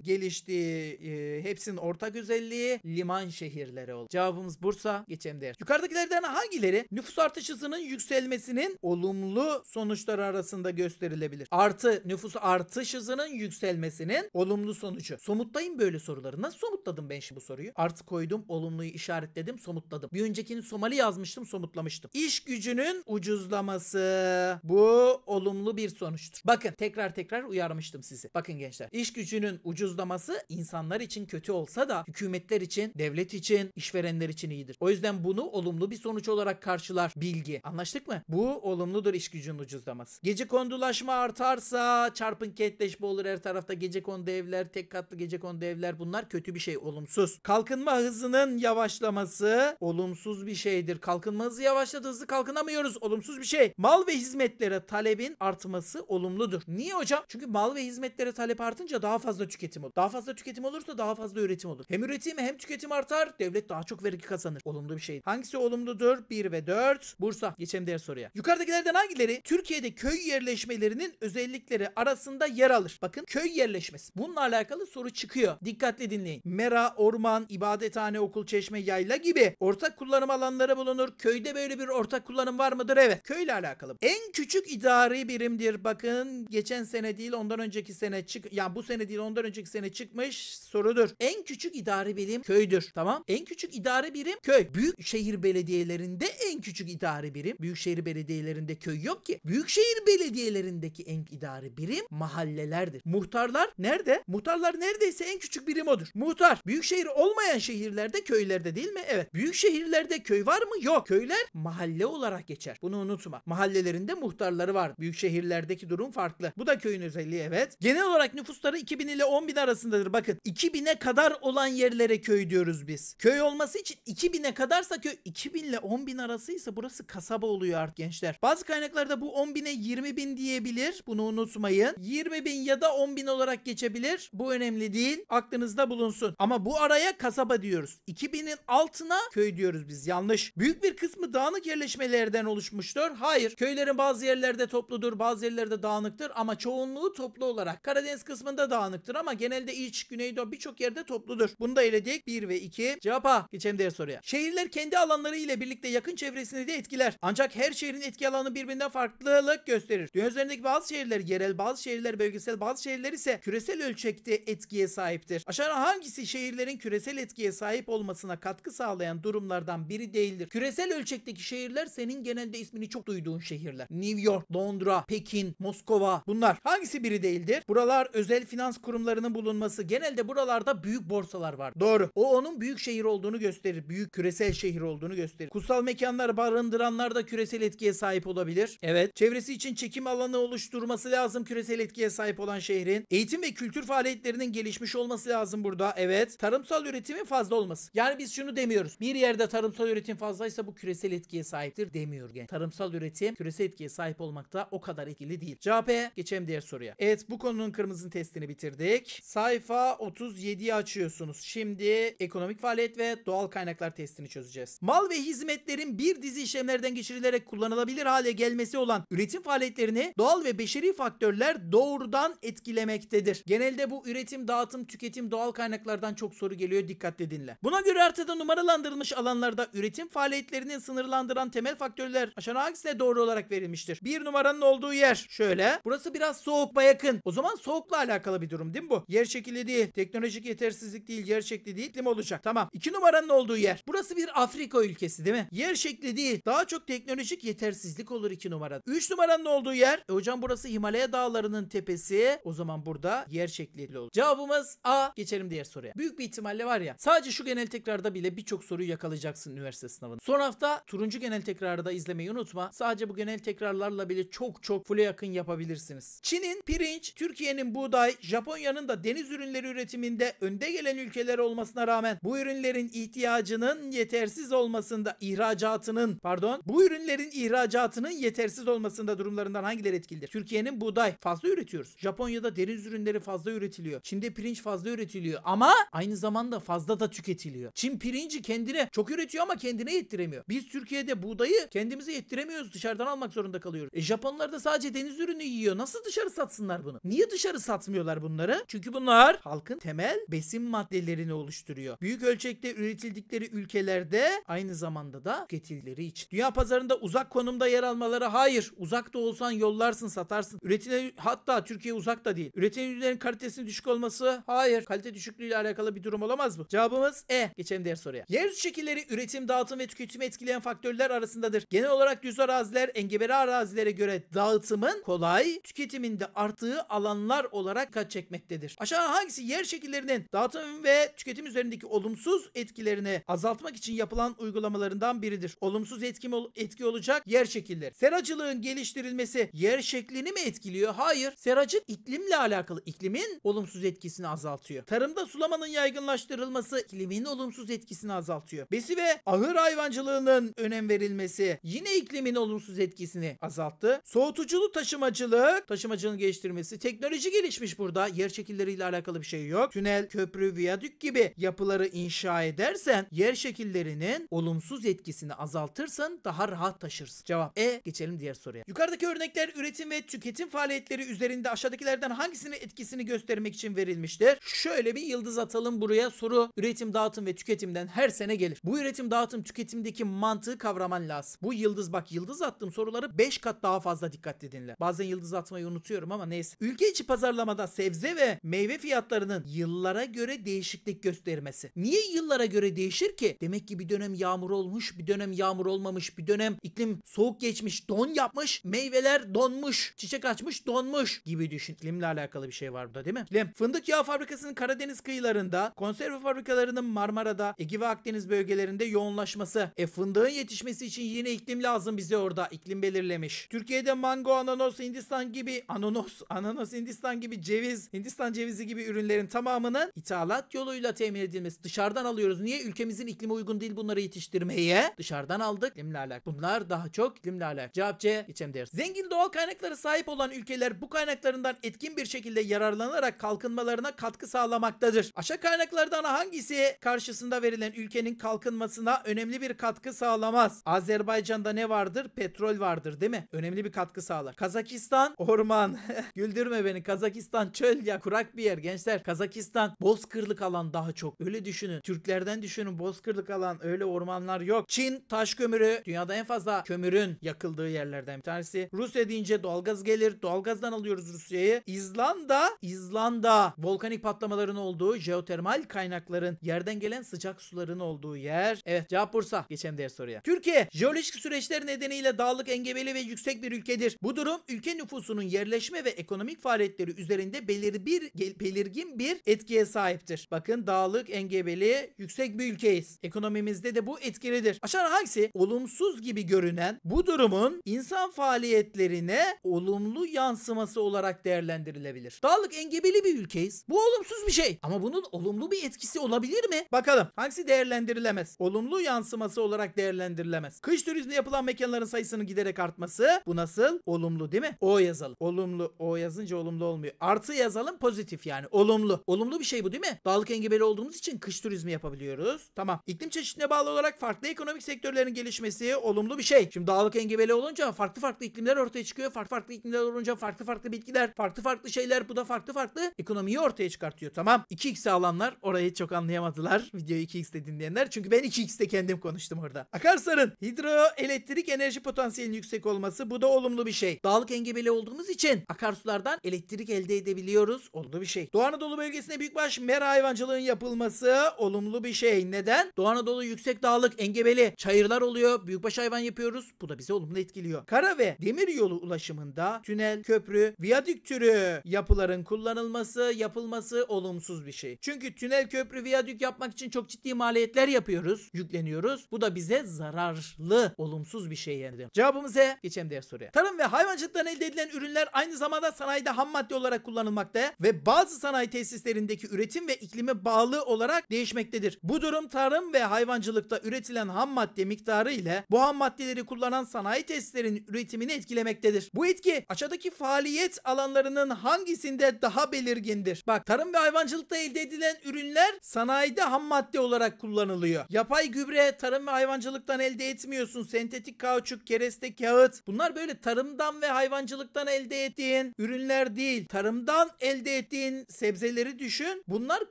geliştiği e, hepsinin ortak özelliği liman şehirleri oldu. Cevabımız Bursa. Geçelim Yukarıdakilerden hangileri nüfus artış hızının yükselmesinin olumlu sonuçları arasında gösterilebilir? Artı nüfus artış hızının yükselmesinin olumlu sonucu. Somutlayın böyle soruları. Nasıl somutladım ben şimdi bu soruyu? Artı koydum, olumluyu işaretledim, somutladım. Bir öncekini Somali yazmıştım, somutlamıştım. İş gücünün ucuzlaması. Bu olumlu bir sonuçtur. Bakın tekrar tekrar uyarmıştım sizi. Bakın gençler. İş gücünün ucuz tozlaması insanlar için kötü olsa da hükümetler için, devlet için, işverenler için iyidir. O yüzden bunu olumlu bir sonuç olarak karşılar bilgi. Anlaştık mı? Bu olumludur iş gücünün ucuzlaması. Gece kondulaşma artarsa çarpın kentleşme olur her tarafta gece kondu evler, tek katlı gece kondu evler bunlar kötü bir şey olumsuz. Kalkınma hızının yavaşlaması olumsuz bir şeydir. Kalkınma hızı yavaşladı hızlı kalkınamıyoruz olumsuz bir şey. Mal ve hizmetlere talebin artması olumludur. Niye hocam? Çünkü mal ve hizmetlere talep artınca daha fazla tüketim olur olur. Daha fazla tüketim olursa daha fazla üretim olur. Hem üretim hem tüketim artar. Devlet daha çok vergi kazanır. Olumlu bir şey. Hangisi olumludur? 1 ve 4. Bursa. Geçelim diğer soruya. Yukarıdakilerden hangileri Türkiye'de köy yerleşmelerinin özellikleri arasında yer alır? Bakın köy yerleşmesi. Bununla alakalı soru çıkıyor. Dikkatli dinleyin. Mera, orman, ibadethane, okul, çeşme, yayla gibi ortak kullanım alanları bulunur. Köyde böyle bir ortak kullanım var mıdır? Evet. Köyle alakalı. En küçük idari birimdir. Bakın geçen sene değil ondan önceki sene çık ya yani bu sene değil ondan önceki sene sene çıkmış sorudur. En küçük idari birim köydür. Tamam. En küçük idari birim köy. Büyük şehir belediyelerinde en küçük idari birim. Büyükşehir belediyelerinde köy yok ki. Büyükşehir belediyelerindeki en idari birim mahallelerdir. Muhtarlar nerede? Muhtarlar neredeyse en küçük birim odur. Muhtar. Büyükşehir olmayan şehirlerde köylerde değil mi? Evet. Büyük şehirlerde köy var mı? Yok. Köyler mahalle olarak geçer. Bunu unutma. Mahallelerinde muhtarları var. Büyük şehirlerdeki durum farklı. Bu da köyün özelliği evet. Genel olarak nüfusları 2000 ile 10 bin arasında arasındadır. Bakın 2000'e kadar olan yerlere köy diyoruz biz. Köy olması için 2000'e kadarsa köy 2000 ile 10.000 arasıysa burası kasaba oluyor artık gençler. Bazı kaynaklarda bu 10.000'e 20.000 diyebilir. Bunu unutmayın. 20.000 ya da 10.000 olarak geçebilir. Bu önemli değil. Aklınızda bulunsun. Ama bu araya kasaba diyoruz. 2000'in altına köy diyoruz biz. Yanlış. Büyük bir kısmı dağınık yerleşmelerden oluşmuştur. Hayır. Köylerin bazı yerlerde topludur, bazı yerlerde dağınıktır ama çoğunluğu toplu olarak. Karadeniz kısmında dağınıktır ama genel Genelde iç, güneydoğu birçok yerde topludur. Bunu da eledik. 1 ve 2. Cevap A. Geçelim diğer soruya. Şehirler kendi alanları ile birlikte yakın çevresini de etkiler. Ancak her şehrin etki alanı birbirinden farklılık gösterir. Dünya üzerindeki bazı şehirler yerel, bazı şehirler bölgesel, bazı şehirler ise küresel ölçekte etkiye sahiptir. Aşağıda hangisi şehirlerin küresel etkiye sahip olmasına katkı sağlayan durumlardan biri değildir? Küresel ölçekteki şehirler senin genelde ismini çok duyduğun şehirler. New York, Londra, Pekin, Moskova bunlar. Hangisi biri değildir? Buralar özel finans kurumlarının bulunduğu bulunması genelde buralarda büyük borsalar var. Doğru. O onun büyük şehir olduğunu gösterir. Büyük küresel şehir olduğunu gösterir. Kutsal mekanlar barındıranlar da küresel etkiye sahip olabilir. Evet. Çevresi için çekim alanı oluşturması lazım küresel etkiye sahip olan şehrin. Eğitim ve kültür faaliyetlerinin gelişmiş olması lazım burada. Evet. Tarımsal üretimin fazla olması. Yani biz şunu demiyoruz. Bir yerde tarımsal üretim fazlaysa bu küresel etkiye sahiptir demiyor genç. Tarımsal üretim küresel etkiye sahip olmakta o kadar etkili değil. CHP e, geçelim diğer soruya. Evet bu konunun kırmızı testini bitirdik. Sa Sayfa 37'yi açıyorsunuz. Şimdi ekonomik faaliyet ve doğal kaynaklar testini çözeceğiz. Mal ve hizmetlerin bir dizi işlemlerden geçirilerek kullanılabilir hale gelmesi olan üretim faaliyetlerini doğal ve beşeri faktörler doğrudan etkilemektedir. Genelde bu üretim, dağıtım, tüketim doğal kaynaklardan çok soru geliyor. Dikkatli dinle. Buna göre artıda numaralandırılmış alanlarda üretim faaliyetlerini sınırlandıran temel faktörler aşağıda hangisine doğru olarak verilmiştir? Bir numaranın olduğu yer şöyle. Burası biraz soğukma yakın. O zaman soğukla alakalı bir durum değil mi bu? Gerçekli değil. Teknolojik yetersizlik değil. gerçekli değil. İklim olacak. Tamam. İki numaranın olduğu yer. Burası bir Afrika ülkesi değil mi? Yer şekli değil. Daha çok teknolojik yetersizlik olur iki numara. Üç numaranın olduğu yer. E hocam burası Himalaya dağlarının tepesi. O zaman burada yer şekli olur. Cevabımız A. Geçelim diğer soruya. Büyük bir ihtimalle var ya sadece şu genel tekrarda bile birçok soruyu yakalayacaksın üniversite sınavında. Son hafta turuncu genel tekrarı da izlemeyi unutma. Sadece bu genel tekrarlarla bile çok çok full'e yakın yapabilirsiniz. Çin'in pirinç, Türkiye'nin buğday, Japonya'nın da deniz ürünleri üretiminde önde gelen ülkeler olmasına rağmen bu ürünlerin ihtiyacının yetersiz olmasında ihracatının pardon bu ürünlerin ihracatının yetersiz olmasında durumlarından hangileri etkilidir? Türkiye'nin buğday fazla üretiyoruz. Japonya'da deniz ürünleri fazla üretiliyor. Çin'de pirinç fazla üretiliyor ama aynı zamanda fazla da tüketiliyor. Çin pirinci kendine çok üretiyor ama kendine yettiremiyor. Biz Türkiye'de buğdayı kendimize yettiremiyoruz. Dışarıdan almak zorunda kalıyoruz. E Japonlar da sadece deniz ürünü yiyor. Nasıl dışarı satsınlar bunu? Niye dışarı satmıyorlar bunları? Çünkü bu bunlar halkın temel besin maddelerini oluşturuyor. Büyük ölçekte üretildikleri ülkelerde aynı zamanda da tüketileri için. Dünya pazarında uzak konumda yer almaları hayır. Uzak da olsan yollarsın satarsın. Üretilen hatta Türkiye uzak da değil. Üretilen ürünlerin kalitesinin düşük olması hayır. Kalite ile alakalı bir durum olamaz mı? Cevabımız E. Geçelim diğer soruya. Yeryüzü şekilleri üretim, dağıtım ve tüketimi etkileyen faktörler arasındadır. Genel olarak düz araziler engebeli arazilere göre dağıtımın kolay, tüketimin de arttığı alanlar olarak kaç çekmektedir. Aşağı Aşağı hangisi yer şekillerinin dağıtım ve tüketim üzerindeki olumsuz etkilerini azaltmak için yapılan uygulamalarından biridir? Olumsuz etki, etki olacak yer şekilleri. Seracılığın geliştirilmesi yer şeklini mi etkiliyor? Hayır. Seracık iklimle alakalı. iklimin olumsuz etkisini azaltıyor. Tarımda sulamanın yaygınlaştırılması iklimin olumsuz etkisini azaltıyor. Besi ve ahır hayvancılığının önem verilmesi yine iklimin olumsuz etkisini azalttı. Soğutuculu taşımacılık, taşımacılığın geliştirmesi. Teknoloji gelişmiş burada. Yer şekilleri ile alakalı bir şey yok. Tünel, köprü, viyadük gibi yapıları inşa edersen yer şekillerinin olumsuz etkisini azaltırsın, daha rahat taşırsın. Cevap E. Geçelim diğer soruya. Yukarıdaki örnekler üretim ve tüketim faaliyetleri üzerinde aşağıdakilerden hangisinin etkisini göstermek için verilmiştir? Şöyle bir yıldız atalım buraya. Soru üretim, dağıtım ve tüketimden her sene gelir. Bu üretim, dağıtım, tüketimdeki mantığı kavraman lazım. Bu yıldız bak yıldız attığım soruları 5 kat daha fazla dikkatli dinle. Bazen yıldız atmayı unutuyorum ama neyse. Ülke içi pazarlamada sebze ve meyve meyve fiyatlarının yıllara göre değişiklik göstermesi. Niye yıllara göre değişir ki? Demek ki bir dönem yağmur olmuş, bir dönem yağmur olmamış, bir dönem iklim soğuk geçmiş, don yapmış, meyveler donmuş, çiçek açmış, donmuş gibi düşün. İklimle alakalı bir şey var burada değil mi? İklim. Fındık yağı fabrikasının Karadeniz kıyılarında, konserve fabrikalarının Marmara'da, Ege ve Akdeniz bölgelerinde yoğunlaşması. E fındığın yetişmesi için yine iklim lazım bize orada. İklim belirlemiş. Türkiye'de mango, ananos, Hindistan gibi ananos, ananos Hindistan gibi ceviz, Hindistan cevizi cevizli gibi ürünlerin tamamının ithalat yoluyla temin edilmesi. Dışarıdan alıyoruz. Niye? Ülkemizin iklime uygun değil bunları yetiştirmeye. Dışarıdan aldık. İklimle alakalı. Bunlar daha çok iklimle alakalı. Cevap C. Geçem deriz. Zengin doğal kaynaklara sahip olan ülkeler bu kaynaklarından etkin bir şekilde yararlanarak kalkınmalarına katkı sağlamaktadır. Aşağı kaynaklardan hangisi karşısında verilen ülkenin kalkınmasına önemli bir katkı sağlamaz? Azerbaycan'da ne vardır? Petrol vardır değil mi? Önemli bir katkı sağlar. Kazakistan orman. Güldürme beni. Kazakistan çöl ya kurak bir yer gençler. Kazakistan bozkırlık alan daha çok. Öyle düşünün. Türklerden düşünün bozkırlık alan öyle ormanlar yok. Çin taş kömürü dünyada en fazla kömürün yakıldığı yerlerden bir tanesi. Rusya deyince doğalgaz gelir. Doğalgazdan alıyoruz Rusya'yı. İzlanda, İzlanda volkanik patlamaların olduğu, jeotermal kaynakların, yerden gelen sıcak suların olduğu yer. Evet cevap Bursa. Geçelim diğer soruya. Türkiye jeolojik süreçler nedeniyle dağlık engebeli ve yüksek bir ülkedir. Bu durum ülke nüfusunun yerleşme ve ekonomik faaliyetleri üzerinde belirli bir belirgin bir etkiye sahiptir. Bakın dağlık, engebeli, yüksek bir ülkeyiz. Ekonomimizde de bu etkilidir. Aşağı hangisi? Olumsuz gibi görünen bu durumun insan faaliyetlerine olumlu yansıması olarak değerlendirilebilir. Dağlık, engebeli bir ülkeyiz. Bu olumsuz bir şey. Ama bunun olumlu bir etkisi olabilir mi? Bakalım. Hangisi değerlendirilemez? Olumlu yansıması olarak değerlendirilemez. Kış turizmi yapılan mekanların sayısının giderek artması. Bu nasıl? Olumlu değil mi? O yazalım. Olumlu. O yazınca olumlu olmuyor. Artı yazalım pozitif pozitif yani olumlu. Olumlu bir şey bu değil mi? Dağlık engebeli olduğumuz için kış turizmi yapabiliyoruz. Tamam. İklim çeşitliliğine bağlı olarak farklı ekonomik sektörlerin gelişmesi olumlu bir şey. Şimdi dağlık engebeli olunca farklı farklı iklimler ortaya çıkıyor. Farklı farklı iklimler olunca farklı farklı bitkiler, farklı farklı şeyler bu da farklı farklı ekonomiyi ortaya çıkartıyor. Tamam. 2x alanlar orayı çok anlayamadılar. Videoyu 2x'te dinleyenler. Çünkü ben 2x'te kendim konuştum orada. Akarsar'ın hidroelektrik enerji potansiyelinin yüksek olması bu da olumlu bir şey. Dağlık engebeli olduğumuz için akarsulardan elektrik elde edebiliyoruz. Olumlu bir şey. Doğu Anadolu bölgesinde büyükbaş mera hayvancılığın yapılması olumlu bir şey. Neden? Doğu Anadolu yüksek dağlık, engebeli, çayırlar oluyor. Büyükbaş hayvan yapıyoruz. Bu da bizi olumlu etkiliyor. Kara ve demir yolu ulaşımında tünel, köprü, viyadük türü yapıların kullanılması, yapılması olumsuz bir şey. Çünkü tünel, köprü, viyadük yapmak için çok ciddi maliyetler yapıyoruz, yükleniyoruz. Bu da bize zararlı, olumsuz bir şey yani. Cevabımız E. Geçelim diğer soruya. Tarım ve hayvancılıktan elde edilen ürünler aynı zamanda sanayide ham madde olarak kullanılmakta ve bazı bazı sanayi tesislerindeki üretim ve iklime bağlı olarak değişmektedir. Bu durum tarım ve hayvancılıkta üretilen ham madde miktarı ile bu ham maddeleri kullanan sanayi tesislerin üretimini etkilemektedir. Bu etki aşağıdaki faaliyet alanlarının hangisinde daha belirgindir? Bak tarım ve hayvancılıkta elde edilen ürünler sanayide ham madde olarak kullanılıyor. Yapay gübre tarım ve hayvancılıktan elde etmiyorsun. Sentetik kauçuk, kereste, kağıt bunlar böyle tarımdan ve hayvancılıktan elde ettiğin ürünler değil. Tarımdan elde ettiğin Zeytin, sebzeleri düşün. Bunlar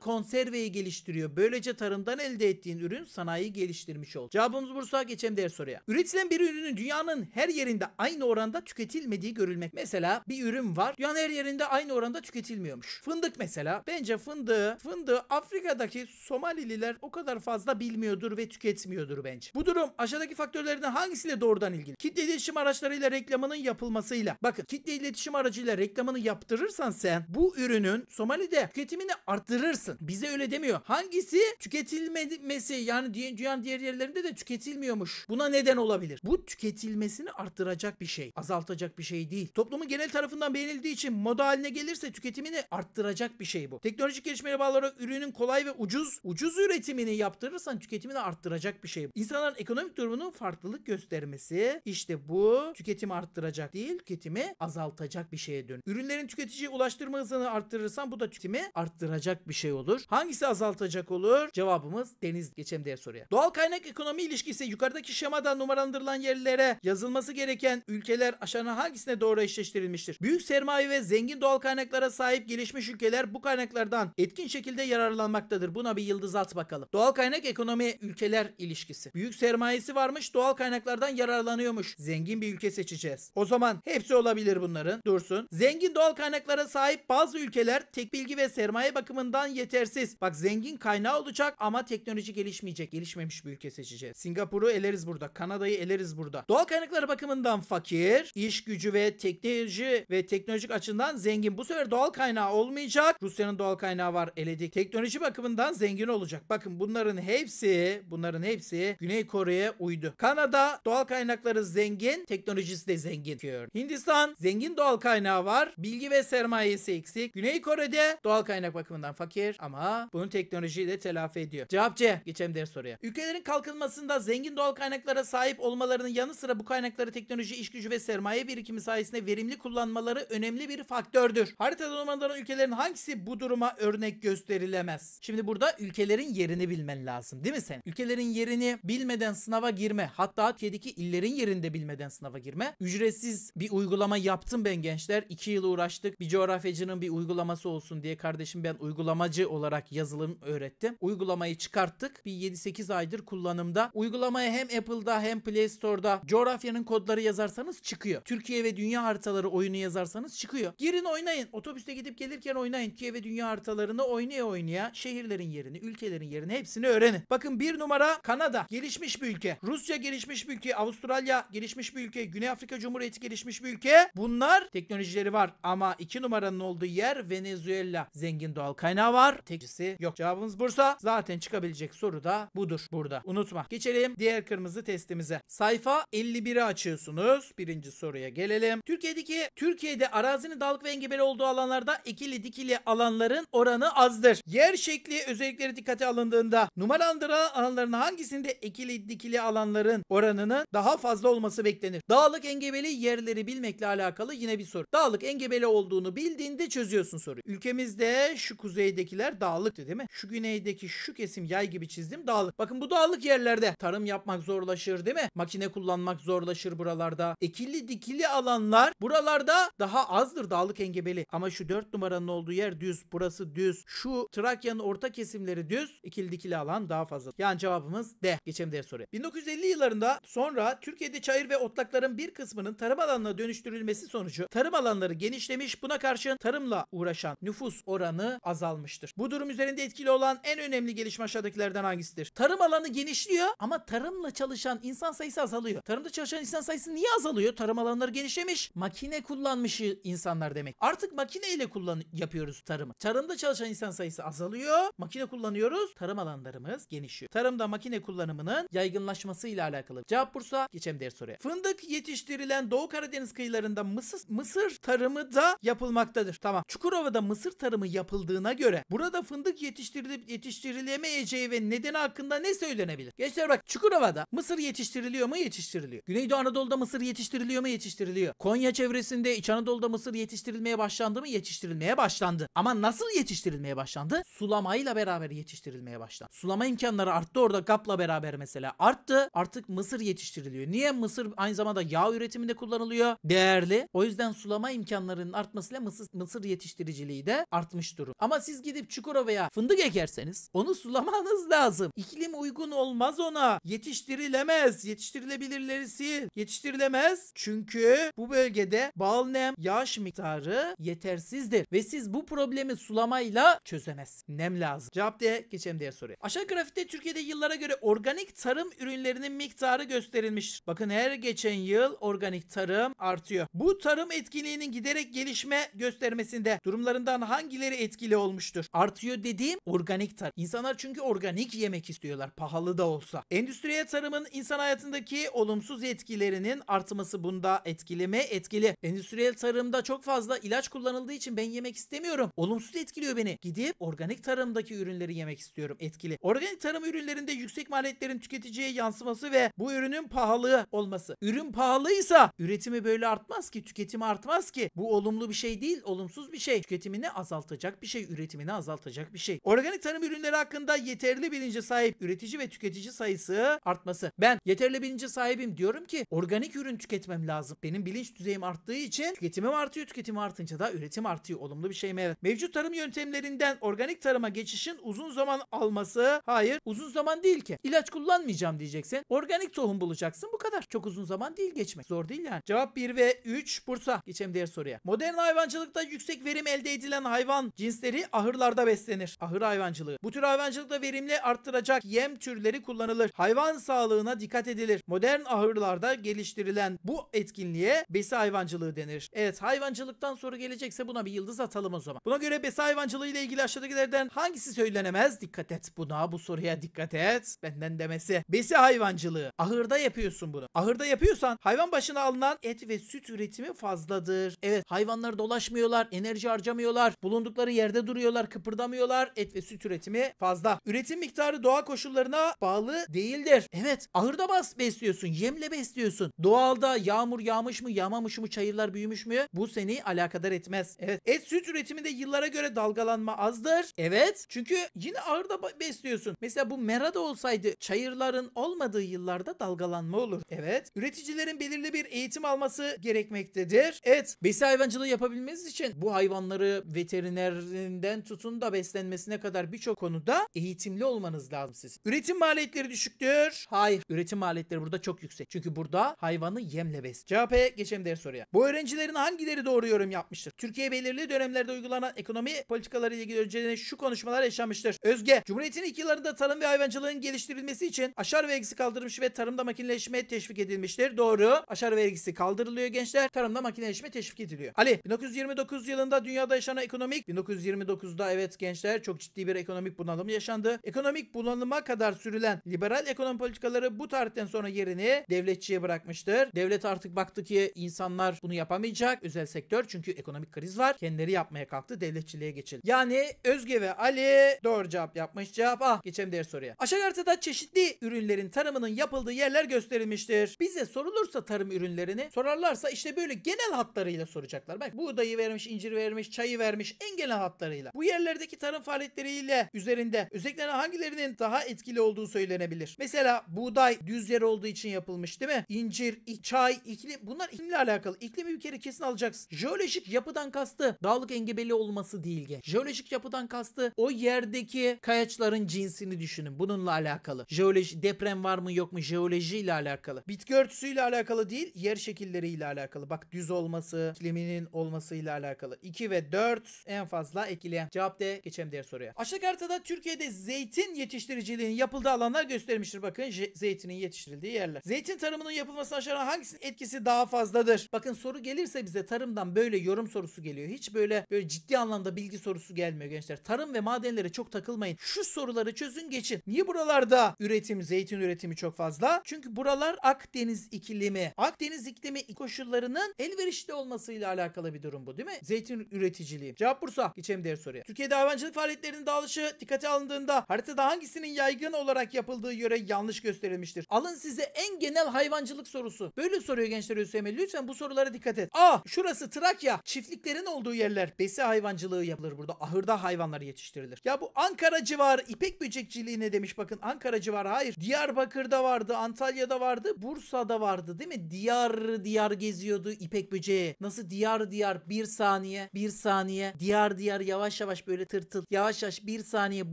konserveyi geliştiriyor. Böylece tarımdan elde ettiğin ürün sanayi geliştirmiş oldu. Cevabımız Bursa geçelim diğer soruya. Üretilen bir ürünün dünyanın her yerinde aynı oranda tüketilmediği görülmek. Mesela bir ürün var. Dünyanın her yerinde aynı oranda tüketilmiyormuş. Fındık mesela. Bence fındığı, fındığı Afrika'daki Somalililer o kadar fazla bilmiyordur ve tüketmiyordur bence. Bu durum aşağıdaki faktörlerden hangisiyle doğrudan ilgili? Kitle iletişim araçlarıyla reklamının yapılmasıyla. Bakın kitle iletişim aracıyla reklamını yaptırırsan sen bu ürünün Somali'de tüketimini arttırırsın. Bize öyle demiyor. Hangisi tüketilmesi yani dünyanın diğer yerlerinde de tüketilmiyormuş. Buna neden olabilir. Bu tüketilmesini arttıracak bir şey. Azaltacak bir şey değil. Toplumun genel tarafından beğenildiği için moda haline gelirse tüketimini arttıracak bir şey bu. Teknolojik gelişmelere bağlı olarak ürünün kolay ve ucuz, ucuz üretimini yaptırırsan tüketimini arttıracak bir şey İnsanların ekonomik durumunun farklılık göstermesi işte bu tüketimi arttıracak değil, tüketimi azaltacak bir şeye dön. Ürünlerin tüketiciye ulaştırma hızını arttırırsan azaltırsan bu da tüketimi arttıracak bir şey olur. Hangisi azaltacak olur? Cevabımız deniz. Geçelim diğer soruya. Doğal kaynak ekonomi ilişkisi yukarıdaki şemada numaralandırılan yerlere yazılması gereken ülkeler aşağına hangisine doğru eşleştirilmiştir? Büyük sermaye ve zengin doğal kaynaklara sahip gelişmiş ülkeler bu kaynaklardan etkin şekilde yararlanmaktadır. Buna bir yıldız at bakalım. Doğal kaynak ekonomi ülkeler ilişkisi. Büyük sermayesi varmış doğal kaynaklardan yararlanıyormuş. Zengin bir ülke seçeceğiz. O zaman hepsi olabilir bunların. Dursun. Zengin doğal kaynaklara sahip bazı ülkeler olacak. Tek bilgi ve sermaye bakımından yetersiz. Bak zengin kaynağı olacak ama teknoloji gelişmeyecek. Gelişmemiş bir ülke seçeceğiz. Singapur'u eleriz burada. Kanada'yı eleriz burada. Doğal kaynakları bakımından fakir. iş gücü ve teknoloji ve teknolojik açıdan zengin. Bu sefer doğal kaynağı olmayacak. Rusya'nın doğal kaynağı var. Eledik. Teknoloji bakımından zengin olacak. Bakın bunların hepsi bunların hepsi Güney Kore'ye uydu. Kanada doğal kaynakları zengin. Teknolojisi de zengin. Hindistan zengin doğal kaynağı var. Bilgi ve sermayesi eksik. Güney Kore Kore'de doğal kaynak bakımından fakir ama bunu teknolojiyle telafi ediyor. Cevap C. Geçelim diğer soruya. Ülkelerin kalkınmasında zengin doğal kaynaklara sahip olmalarının yanı sıra bu kaynakları teknoloji, iş gücü ve sermaye birikimi sayesinde verimli kullanmaları önemli bir faktördür. Haritada numaralı ülkelerin hangisi bu duruma örnek gösterilemez? Şimdi burada ülkelerin yerini bilmen lazım değil mi sen? Ülkelerin yerini bilmeden sınava girme hatta Türkiye'deki illerin yerinde bilmeden sınava girme. Ücretsiz bir uygulama yaptım ben gençler. 2 yıl uğraştık. Bir coğrafyacının bir uygulaması lisansı olsun diye kardeşim ben uygulamacı olarak yazılım öğrettim. Uygulamayı çıkarttık. Bir 7-8 aydır kullanımda. Uygulamaya hem Apple'da hem Play Store'da coğrafyanın kodları yazarsanız çıkıyor. Türkiye ve dünya haritaları oyunu yazarsanız çıkıyor. Girin oynayın. Otobüste gidip gelirken oynayın. Türkiye ve dünya haritalarını oynaya oynaya şehirlerin yerini, ülkelerin yerini hepsini öğrenin. Bakın bir numara Kanada gelişmiş bir ülke. Rusya gelişmiş bir ülke. Avustralya gelişmiş bir ülke. Güney Afrika Cumhuriyeti gelişmiş bir ülke. Bunlar teknolojileri var ama iki numaranın olduğu yer Venezuela Venezuela zengin doğal kaynağı var. Tekcisi yok. Cevabımız Bursa. Zaten çıkabilecek soru da budur burada. Unutma. Geçelim diğer kırmızı testimize. Sayfa 51'i açıyorsunuz. Birinci soruya gelelim. Türkiye'deki Türkiye'de arazinin dağlık ve engebeli olduğu alanlarda ekili dikili alanların oranı azdır. Yer şekli özellikleri dikkate alındığında numaralandırılan alanların hangisinde ekili dikili alanların oranının daha fazla olması beklenir? Dağlık engebeli yerleri bilmekle alakalı yine bir soru. Dağlık engebeli olduğunu bildiğinde çözüyorsun soru soruyor. Ülkemizde şu kuzeydekiler dağlıktı değil mi? Şu güneydeki şu kesim yay gibi çizdim dağlık. Bakın bu dağlık yerlerde tarım yapmak zorlaşır değil mi? Makine kullanmak zorlaşır buralarda. Ekilli dikili alanlar buralarda daha azdır dağlık engebeli. Ama şu 4 numaranın olduğu yer düz. Burası düz. Şu Trakya'nın orta kesimleri düz. İkili dikili alan daha fazla. Yani cevabımız D. Geçelim diğer soruya. 1950 yıllarında sonra Türkiye'de çayır ve otlakların bir kısmının tarım alanına dönüştürülmesi sonucu tarım alanları genişlemiş. Buna karşın tarımla uğraşan oluşan nüfus oranı azalmıştır. Bu durum üzerinde etkili olan en önemli gelişme aşağıdakilerden hangisidir? Tarım alanı genişliyor ama tarımla çalışan insan sayısı azalıyor. Tarımda çalışan insan sayısı niye azalıyor? Tarım alanları genişlemiş. Makine kullanmış insanlar demek. Artık makineyle kullan yapıyoruz tarımı. Tarımda çalışan insan sayısı azalıyor. Makine kullanıyoruz. Tarım alanlarımız genişliyor. Tarımda makine kullanımının yaygınlaşmasıyla alakalı. Cevap Bursa. Geçelim diğer soruya. Fındık yetiştirilen Doğu Karadeniz kıyılarında mısır, mısır tarımı da yapılmaktadır. Tamam. Çukurova'da da mısır tarımı yapıldığına göre burada fındık yetiştirilip yetiştirilemeyeceği ve nedeni hakkında ne söylenebilir? Gençler bak Çukurova'da mısır yetiştiriliyor mu? Yetiştiriliyor. Güneydoğu Anadolu'da mısır yetiştiriliyor mu? Yetiştiriliyor. Konya çevresinde İç Anadolu'da mısır yetiştirilmeye başlandı mı? Yetiştirilmeye başlandı. Ama nasıl yetiştirilmeye başlandı? Sulamayla beraber yetiştirilmeye başlandı. Sulama imkanları arttı orada kapla beraber mesela. Arttı. Artık mısır yetiştiriliyor. Niye? Mısır aynı zamanda yağ üretiminde kullanılıyor. Değerli. O yüzden sulama imkanlarının artmasıyla mısır, mısır yetiştiriciliği verimliliği de artmış durum. Ama siz gidip çukura veya fındık ekerseniz onu sulamanız lazım. İklim uygun olmaz ona. Yetiştirilemez. Yetiştirilebilirlerisi yetiştirilemez. Çünkü bu bölgede bal nem, yağış miktarı yetersizdir. Ve siz bu problemi sulamayla çözemez. Nem lazım. Cevap diye geçelim diye soruyor. Aşağı grafikte Türkiye'de yıllara göre organik tarım ürünlerinin miktarı gösterilmiştir. Bakın her geçen yıl organik tarım artıyor. Bu tarım etkinliğinin giderek gelişme göstermesinde durumların tarımlarından hangileri etkili olmuştur? Artıyor dediğim organik tarım. İnsanlar çünkü organik yemek istiyorlar pahalı da olsa. Endüstriye tarımın insan hayatındaki olumsuz etkilerinin artması bunda etkili mi? Etkili. Endüstriyel tarımda çok fazla ilaç kullanıldığı için ben yemek istemiyorum. Olumsuz etkiliyor beni. Gidip organik tarımdaki ürünleri yemek istiyorum. Etkili. Organik tarım ürünlerinde yüksek maliyetlerin tüketiciye yansıması ve bu ürünün pahalı olması. Ürün pahalıysa üretimi böyle artmaz ki, tüketimi artmaz ki. Bu olumlu bir şey değil, olumsuz bir şey. Tüketim üretimini azaltacak bir şey, üretimini azaltacak bir şey. Organik tarım ürünleri hakkında yeterli bilince sahip üretici ve tüketici sayısı artması. Ben yeterli bilince sahibim diyorum ki organik ürün tüketmem lazım. Benim bilinç düzeyim arttığı için tüketimim artıyor. Tüketim artınca da üretim artıyor. Olumlu bir şey mi? Evet. Mevcut tarım yöntemlerinden organik tarıma geçişin uzun zaman alması. Hayır. Uzun zaman değil ki. İlaç kullanmayacağım diyeceksin. Organik tohum bulacaksın. Bu kadar. Çok uzun zaman değil geçmek. Zor değil yani. Cevap 1 ve 3 Bursa. Geçelim diğer soruya. Modern hayvancılıkta yüksek verim elde elde edilen hayvan cinsleri ahırlarda beslenir. Ahır hayvancılığı. Bu tür hayvancılıkta verimli arttıracak yem türleri kullanılır. Hayvan sağlığına dikkat edilir. Modern ahırlarda geliştirilen bu etkinliğe besi hayvancılığı denir. Evet hayvancılıktan soru gelecekse buna bir yıldız atalım o zaman. Buna göre besi hayvancılığı ile ilgili aşağıdakilerden hangisi söylenemez? Dikkat et buna bu soruya dikkat et. Benden demesi. Besi hayvancılığı. Ahırda yapıyorsun bunu. Ahırda yapıyorsan hayvan başına alınan et ve süt üretimi fazladır. Evet hayvanlar dolaşmıyorlar, enerji harcamıyorlar yaşamıyorlar. Bulundukları yerde duruyorlar, kıpırdamıyorlar. Et ve süt üretimi fazla. Üretim miktarı doğa koşullarına bağlı değildir. Evet, ahırda bas besliyorsun, yemle besliyorsun. Doğalda yağmur yağmış mı, yağmamış mı, çayırlar büyümüş mü? Bu seni alakadar etmez. Evet, et süt üretiminde yıllara göre dalgalanma azdır. Evet, çünkü yine ahırda besliyorsun. Mesela bu merada olsaydı çayırların olmadığı yıllarda dalgalanma olur. Evet, üreticilerin belirli bir eğitim alması gerekmektedir. Evet, besi hayvancılığı yapabilmeniz için bu hayvanları alanları veterinerinden tutun da beslenmesine kadar birçok konuda eğitimli olmanız lazım siz. Üretim maliyetleri düşüktür. Hayır. Üretim maliyetleri burada çok yüksek. Çünkü burada hayvanı yemle besliyor. CHP e, geçelim diğer soruya. Bu öğrencilerin hangileri doğru yorum yapmıştır? Türkiye belirli dönemlerde uygulanan ekonomi politikaları ile ilgili önceden şu konuşmalar yaşanmıştır. Özge, Cumhuriyet'in ilk yıllarında tarım ve hayvancılığın geliştirilmesi için aşar vergisi kaldırılmış ve tarımda makineleşme teşvik edilmiştir. Doğru. Aşar vergisi kaldırılıyor gençler. Tarımda makineleşme teşvik ediliyor. Ali, 1929 yılında dünyada yaşanan ekonomik 1929'da evet gençler çok ciddi bir ekonomik bunalım yaşandı. Ekonomik bunalıma kadar sürülen liberal ekonomi politikaları bu tarihten sonra yerini devletçiye bırakmıştır. Devlet artık baktı ki insanlar bunu yapamayacak. Özel sektör çünkü ekonomik kriz var. Kendileri yapmaya kalktı. Devletçiliğe geçildi. Yani Özge ve Ali doğru cevap yapmış. Cevap ah geçelim diğer soruya. Aşağı artıda çeşitli ürünlerin tarımının yapıldığı yerler gösterilmiştir. Bize sorulursa tarım ürünlerini sorarlarsa işte böyle genel hatlarıyla soracaklar. Bak buğdayı vermiş, incir vermiş, çay onayı vermiş engel hatlarıyla. Bu yerlerdeki tarım faaliyetleriyle üzerinde özellikle hangilerinin daha etkili olduğu söylenebilir. Mesela buğday düz yer olduğu için yapılmış değil mi? İncir, çay, iklim bunlar iklimle alakalı. İklimi bir kere kesin alacaksın. Jeolojik yapıdan kastı dağlık engebeli olması değil. Jeolojik yapıdan kastı o yerdeki kayaçların cinsini düşünün. Bununla alakalı. Jeoloji deprem var mı yok mu jeolojiyle alakalı. Bitki örtüsüyle alakalı değil yer şekilleriyle alakalı. Bak düz olması, ikliminin olmasıyla alakalı. 2 ve 4 4 en fazla ekili. Cevap D geçelim diğer soruya. Aşağıdaki haritada Türkiye'de zeytin yetiştiriciliğinin yapıldığı alanlar göstermiştir. Bakın zeytinin yetiştirildiği yerler. Zeytin tarımının yapılması aşağıdan hangisinin etkisi daha fazladır? Bakın soru gelirse bize tarımdan böyle yorum sorusu geliyor. Hiç böyle böyle ciddi anlamda bilgi sorusu gelmiyor gençler. Tarım ve madenlere çok takılmayın. Şu soruları çözün geçin. Niye buralarda üretim, zeytin üretimi çok fazla? Çünkü buralar Akdeniz iklimi. Akdeniz iklimi koşullarının elverişli olmasıyla alakalı bir durum bu değil mi? Zeytin üretici yöneticiliği? Cevap Bursa. Geçelim diğer soruya. Türkiye'de hayvancılık faaliyetlerinin dağılışı dikkate alındığında haritada hangisinin yaygın olarak yapıldığı yöre yanlış gösterilmiştir? Alın size en genel hayvancılık sorusu. Böyle soruyor gençler ÖSYM. Lütfen bu sorulara dikkat et. A. Şurası Trakya. Çiftliklerin olduğu yerler. Besi hayvancılığı yapılır burada. Ahırda hayvanlar yetiştirilir. Ya bu Ankara civarı ipek böcekçiliği ne demiş? Bakın Ankara civarı hayır. Diyarbakır'da vardı. Antalya'da vardı. Bursa'da vardı değil mi? Diyar diyar geziyordu ipek böceği. Nasıl diyar diyar bir saniye bir saniye saniye diyar diyar yavaş yavaş böyle tırtıl yavaş yavaş bir saniye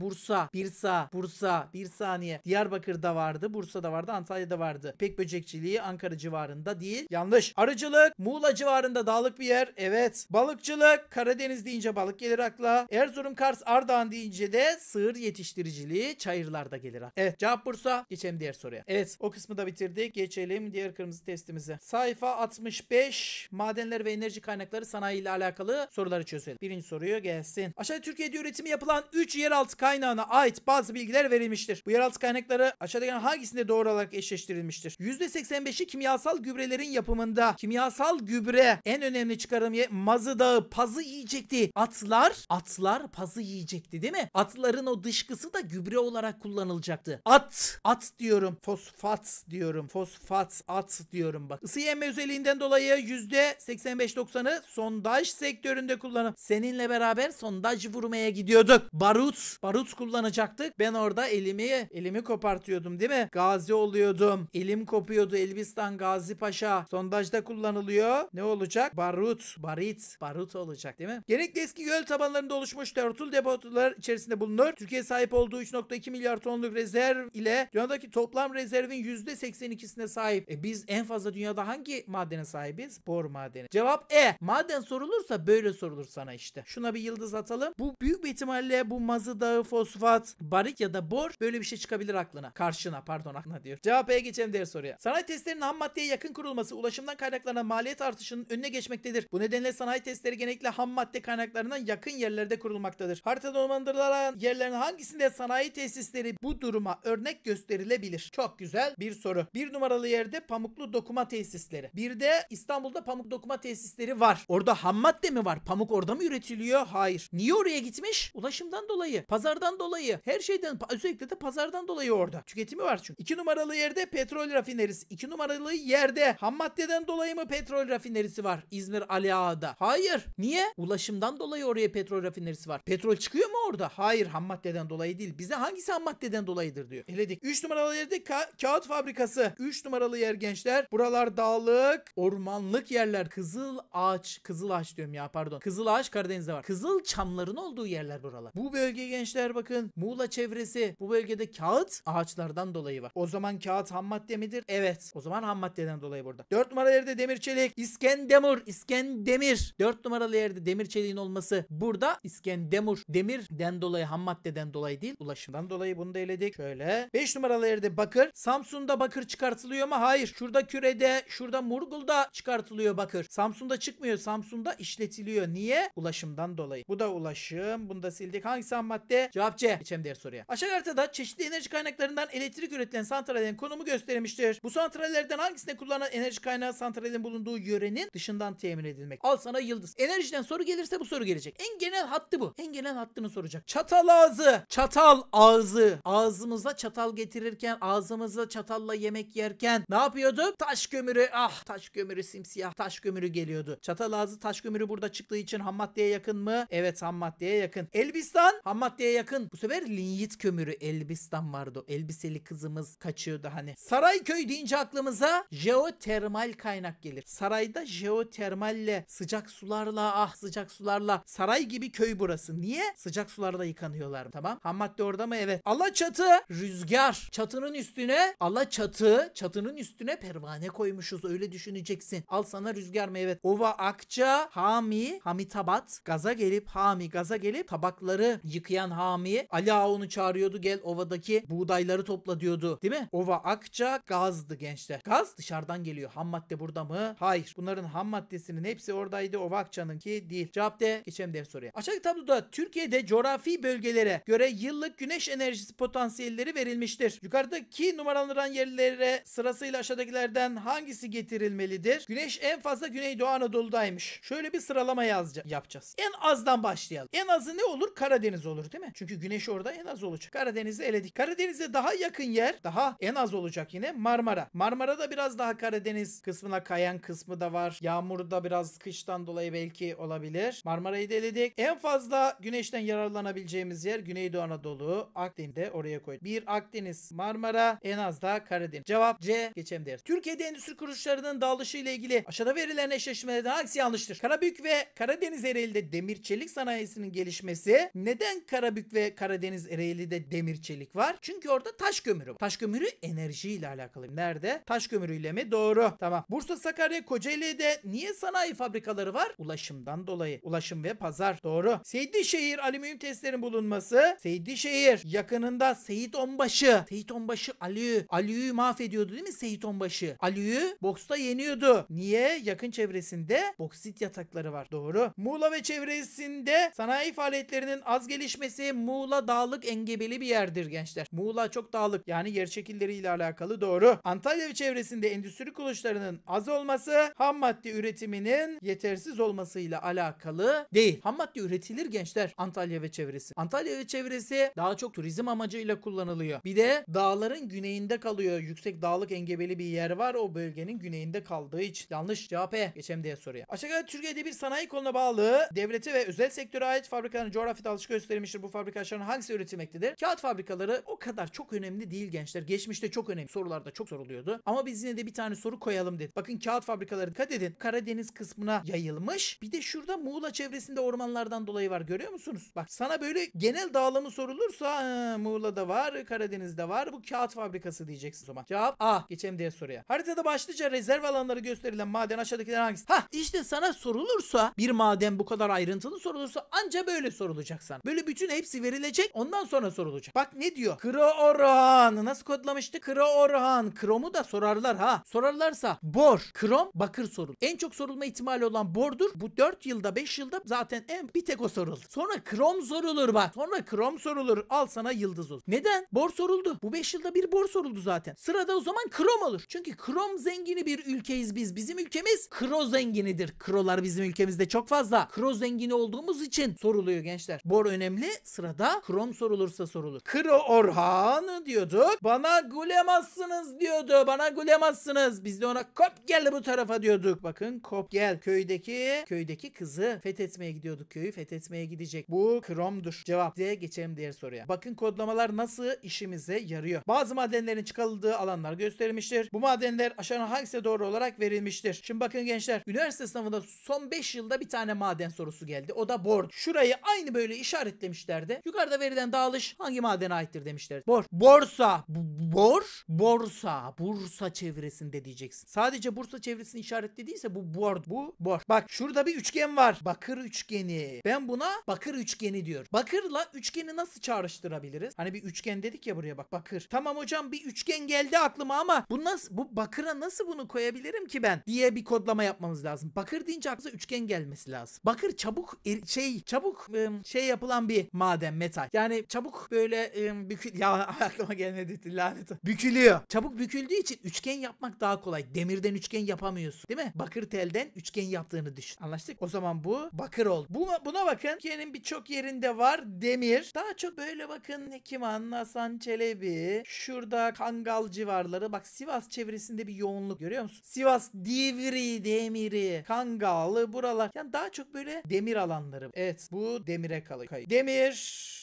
Bursa bir sağ Bursa bir saniye Diyarbakır'da vardı Bursa'da vardı Antalya'da vardı pek böcekçiliği Ankara civarında değil yanlış arıcılık Muğla civarında dağlık bir yer evet balıkçılık Karadeniz deyince balık gelir akla Erzurum Kars Ardahan deyince de sığır yetiştiriciliği çayırlarda gelir akla evet cevap Bursa geçelim diğer soruya evet o kısmı da bitirdik geçelim diğer kırmızı testimize sayfa 65 madenler ve enerji kaynakları sanayi ile alakalı soruları çözelim. Birinci soruyu gelsin. Aşağıda Türkiye'de üretimi yapılan 3 yeraltı kaynağına ait bazı bilgiler verilmiştir. Bu yeraltı kaynakları aşağıdaki hangisinde doğru olarak eşleştirilmiştir? %85'i kimyasal gübrelerin yapımında. Kimyasal gübre en önemli çıkarım mazı dağı pazı yiyecekti. Atlar, atlar pazı yiyecekti değil mi? Atların o dışkısı da gübre olarak kullanılacaktı. At, at diyorum. Fosfat diyorum. Fosfat, at diyorum bak. Isı yenme özelliğinden dolayı %85-90'ı sondaj sektöründe kullanılıyor kullanıp seninle beraber sondaj vurmaya gidiyorduk. Barut. Barut kullanacaktık. Ben orada elimi elimi kopartıyordum değil mi? Gazi oluyordum. Elim kopuyordu. Elbistan Gazi Paşa. Sondajda kullanılıyor. Ne olacak? Barut. Barit. Barut olacak değil mi? Gerekli eski göl tabanlarında oluşmuş dertul depolar içerisinde bulunur. Türkiye sahip olduğu 3.2 milyar tonluk rezerv ile dünyadaki toplam rezervin %82'sine sahip. E biz en fazla dünyada hangi madene sahibiz? Bor madeni. Cevap E. Maden sorulursa böyle sorulur sana işte. Şuna bir yıldız atalım. Bu büyük bir ihtimalle bu mazı fosfat, barik ya da bor böyle bir şey çıkabilir aklına. Karşına pardon aklına diyor. Cevap B'ye geçelim diğer soruya. Sanayi testlerinin ham maddeye yakın kurulması ulaşımdan kaynaklanan maliyet artışının önüne geçmektedir. Bu nedenle sanayi testleri genellikle ham madde kaynaklarından yakın yerlerde kurulmaktadır. Haritada numaralandırılan yerlerin hangisinde sanayi tesisleri bu duruma örnek gösterilebilir? Çok güzel bir soru. Bir numaralı yerde pamuklu dokuma tesisleri. Bir de İstanbul'da pamuk dokuma tesisleri var. Orada ham madde mi var? Pamuk orada mı üretiliyor? Hayır. Niye oraya gitmiş? Ulaşımdan dolayı, pazardan dolayı, her şeyden özellikle de pazardan dolayı orada. Tüketimi var çünkü. İki numaralı yerde petrol rafinerisi. İki numaralı yerde ham maddeden dolayı mı petrol rafinerisi var İzmir Ali Ağa'da? Hayır. Niye? Ulaşımdan dolayı oraya petrol rafinerisi var. Petrol çıkıyor mu orada? Hayır ham maddeden dolayı değil. Bize hangisi ham maddeden dolayıdır diyor. Eledik. Üç numaralı yerde ka- kağıt fabrikası. Üç numaralı yer gençler. Buralar dağlık, ormanlık yerler. Kızıl ağaç, kızıl ağaç diyorum ya pardon. Kızıl Kızıl Ağaç Karadeniz'de var. Kızıl çamların olduğu yerler buralar. Bu bölge gençler bakın Muğla çevresi bu bölgede kağıt ağaçlardan dolayı var. O zaman kağıt ham madde midir? Evet. O zaman ham maddeden dolayı burada. 4 numaralı yerde demir çelik. İskendemir. İskendemir. 4 numaralı yerde demir çeliğin olması burada İskendemir. Demirden dolayı ham maddeden dolayı değil. Ulaşımdan dolayı bunu da eledik. Şöyle. 5 numaralı yerde bakır. Samsun'da bakır çıkartılıyor mu? Hayır. Şurada kürede, şurada Murgul'da çıkartılıyor bakır. Samsun'da çıkmıyor. Samsun'da işletiliyor. Niye? Niye? Ulaşımdan dolayı. Bu da ulaşım. Bunu da sildik. Hangisi ham madde? Cevap C. Geçelim diğer soruya. Aşağı haritada çeşitli enerji kaynaklarından elektrik üretilen santrallerin konumu gösterilmiştir. Bu santrallerden hangisinde kullanılan enerji kaynağı santralin bulunduğu yörenin dışından temin edilmek? Al sana yıldız. Enerjiden soru gelirse bu soru gelecek. En genel hattı bu. En genel hattını soracak. Çatal ağzı. Çatal ağzı. Ağzımıza çatal getirirken, ağzımıza çatalla yemek yerken ne yapıyordu? Taş kömürü. Ah taş kömürü simsiyah. Taş kömürü geliyordu. Çatal ağzı taş kömürü burada çıktığı için ham maddeye yakın mı? Evet ham maddeye yakın. Elbistan ham maddeye yakın. Bu sefer linyit kömürü Elbistan vardı. Elbiseli kızımız kaçıyordu hani. Sarayköy deyince aklımıza jeotermal kaynak gelir. Sarayda jeotermalle sıcak sularla ah sıcak sularla saray gibi köy burası. Niye? Sıcak sularla yıkanıyorlar tamam. Ham madde orada mı? Evet. Alaçatı rüzgar. Çatının üstüne alaçatı çatının üstüne pervane koymuşuz öyle düşüneceksin. Al sana rüzgar mı evet. Ova Akça, Hami, Hamit Tabat gaza gelip Hami gaza gelip tabakları yıkayan Hami'ye Ali Ağa onu çağırıyordu gel ovadaki buğdayları topla diyordu. Değil mi? Ova Akça gazdı gençler. Gaz dışarıdan geliyor. Ham madde burada mı? Hayır. Bunların ham maddesinin hepsi oradaydı. Ova ki değil. Cevap de geçelim dev soruya. Aşağıdaki tabloda Türkiye'de coğrafi bölgelere göre yıllık güneş enerjisi potansiyelleri verilmiştir. Yukarıdaki numaralandıran yerlere sırasıyla aşağıdakilerden hangisi getirilmelidir? Güneş en fazla Güneydoğu Anadolu'daymış. Şöyle bir sıralama yazacağım yapacağız. En azdan başlayalım. En azı ne olur? Karadeniz olur değil mi? Çünkü güneş orada en az olacak. Karadeniz'i eledik. Karadeniz'e daha yakın yer daha en az olacak yine Marmara. Marmara da biraz daha Karadeniz kısmına kayan kısmı da var. Yağmur da biraz kıştan dolayı belki olabilir. Marmara'yı da eledik. En fazla güneşten yararlanabileceğimiz yer Güneydoğu Anadolu. Akdeniz'de oraya koy. Bir Akdeniz, Marmara, en az da Karadeniz. Cevap C. Geçem deriz. Türkiye'de endüstri kuruluşlarının ile ilgili aşağıda verilen eşleşmelerden hangisi yanlıştır? Karabük ve Karadeniz Karadeniz Ereğli'de demir çelik sanayisinin gelişmesi neden Karabük ve Karadeniz Ereğli'de demir çelik var? Çünkü orada taş kömürü var. Taş kömürü enerji ile alakalı. Nerede? Taş kömürüyle mi? Doğru. Tamam. Bursa, Sakarya, Kocaeli'de niye sanayi fabrikaları var? Ulaşımdan dolayı. Ulaşım ve pazar. Doğru. Seydişehir alüminyum testlerin bulunması. Seydişehir yakınında Seyit Onbaşı. Seyit Onbaşı Ali. Ali'yi mahvediyordu değil mi Seyit Onbaşı? Ali'yi boksta yeniyordu. Niye? Yakın çevresinde boksit yatakları var. Doğru. Muğla ve çevresinde sanayi faaliyetlerinin az gelişmesi Muğla dağlık engebeli bir yerdir gençler. Muğla çok dağlık yani yer şekilleriyle alakalı doğru. Antalya ve çevresinde endüstri kuruluşlarının az olması ham madde üretiminin yetersiz olmasıyla alakalı değil. Ham madde üretilir gençler Antalya ve çevresi. Antalya ve çevresi daha çok turizm amacıyla kullanılıyor. Bir de dağların güneyinde kalıyor. Yüksek dağlık engebeli bir yer var o bölgenin güneyinde kaldığı için. Yanlış cevap E. Geçem diye soruya. Aşağıda Türkiye'de bir sanayi konuna bağlı bağlı devlete ve özel sektöre ait fabrikaların coğrafi alışık gösterilmiştir. Bu fabrikaların hangisi üretilmektedir? Kağıt fabrikaları o kadar çok önemli değil gençler. Geçmişte çok önemli. Sorularda çok soruluyordu. Ama biz yine de bir tane soru koyalım dedik. Bakın kağıt fabrikaları dikkat edin. Karadeniz kısmına yayılmış. Bir de şurada Muğla çevresinde ormanlardan dolayı var. Görüyor musunuz? Bak sana böyle genel dağılımı sorulursa Muğla'da var, Karadeniz'de var. Bu kağıt fabrikası diyeceksin o zaman. Cevap A. Geçelim diye soruya. Haritada başlıca rezerv alanları gösterilen maden aşağıdakiler hangisi? Ha işte sana sorulursa bir maden madem bu kadar ayrıntılı sorulursa anca böyle sorulacak sana. Böyle bütün hepsi verilecek ondan sonra sorulacak. Bak ne diyor? Kro Orhan. Nasıl kodlamıştı? Kro Orhan. Kromu da sorarlar ha. Sorarlarsa bor, krom, bakır sorul. En çok sorulma ihtimali olan bordur. Bu 4 yılda 5 yılda zaten en bir tek o soruldu. Sonra krom sorulur bak. Sonra krom sorulur. Al sana yıldız ol. Neden? Bor soruldu. Bu 5 yılda bir bor soruldu zaten. Sırada o zaman krom olur. Çünkü krom zengini bir ülkeyiz biz. Bizim ülkemiz kro zenginidir. Krolar bizim ülkemizde çok fazla fazla kro zengini olduğumuz için soruluyor gençler. Bor önemli. Sırada krom sorulursa sorulur. Kro Orhan diyorduk. Bana gulemazsınız diyordu. Bana gulemazsınız. Biz de ona kop gel bu tarafa diyorduk. Bakın kop gel köydeki köydeki kızı fethetmeye gidiyorduk. Köyü fethetmeye gidecek. Bu kromdur. Cevap diye geçelim diğer soruya. Bakın kodlamalar nasıl işimize yarıyor. Bazı madenlerin çıkarıldığı alanlar gösterilmiştir. Bu madenler aşağının hangisi doğru olarak verilmiştir. Şimdi bakın gençler üniversite sınavında son 5 yılda bir tane maden sorusu geldi. O da bor. Şurayı aynı böyle işaretlemişlerdi. Yukarıda verilen dağılış hangi madene aittir demişler. Bor. Borsa. bor. Borsa. Bursa çevresinde diyeceksin. Sadece Bursa çevresini işaretlediyse bu bor. Bu bor. Bak şurada bir üçgen var. Bakır üçgeni. Ben buna bakır üçgeni diyor. Bakırla üçgeni nasıl çağrıştırabiliriz? Hani bir üçgen dedik ya buraya bak bakır. Tamam hocam bir üçgen geldi aklıma ama bu nasıl bu bakıra nasıl bunu koyabilirim ki ben diye bir kodlama yapmamız lazım. Bakır deyince aklınıza üçgen gelmesi lazım biraz. Bakır çabuk şey çabuk şey yapılan bir maden metal. Yani çabuk böyle bükül ya aklıma gelmedi lanet. Bükülüyor. Çabuk büküldüğü için üçgen yapmak daha kolay. Demirden üçgen yapamıyorsun. Değil mi? Bakır telden üçgen yaptığını düşün. Anlaştık? O zaman bu bakır oldu. Bu, buna bakın. Türkiye'nin birçok yerinde var demir. Daha çok böyle bakın Hekiman, Hasan Çelebi. Şurada Kangal civarları. Bak Sivas çevresinde bir yoğunluk görüyor musun? Sivas Divri demiri. Kangalı buralar. Yani daha çok böyle demir alanları. Evet bu demire kalıyor. Demir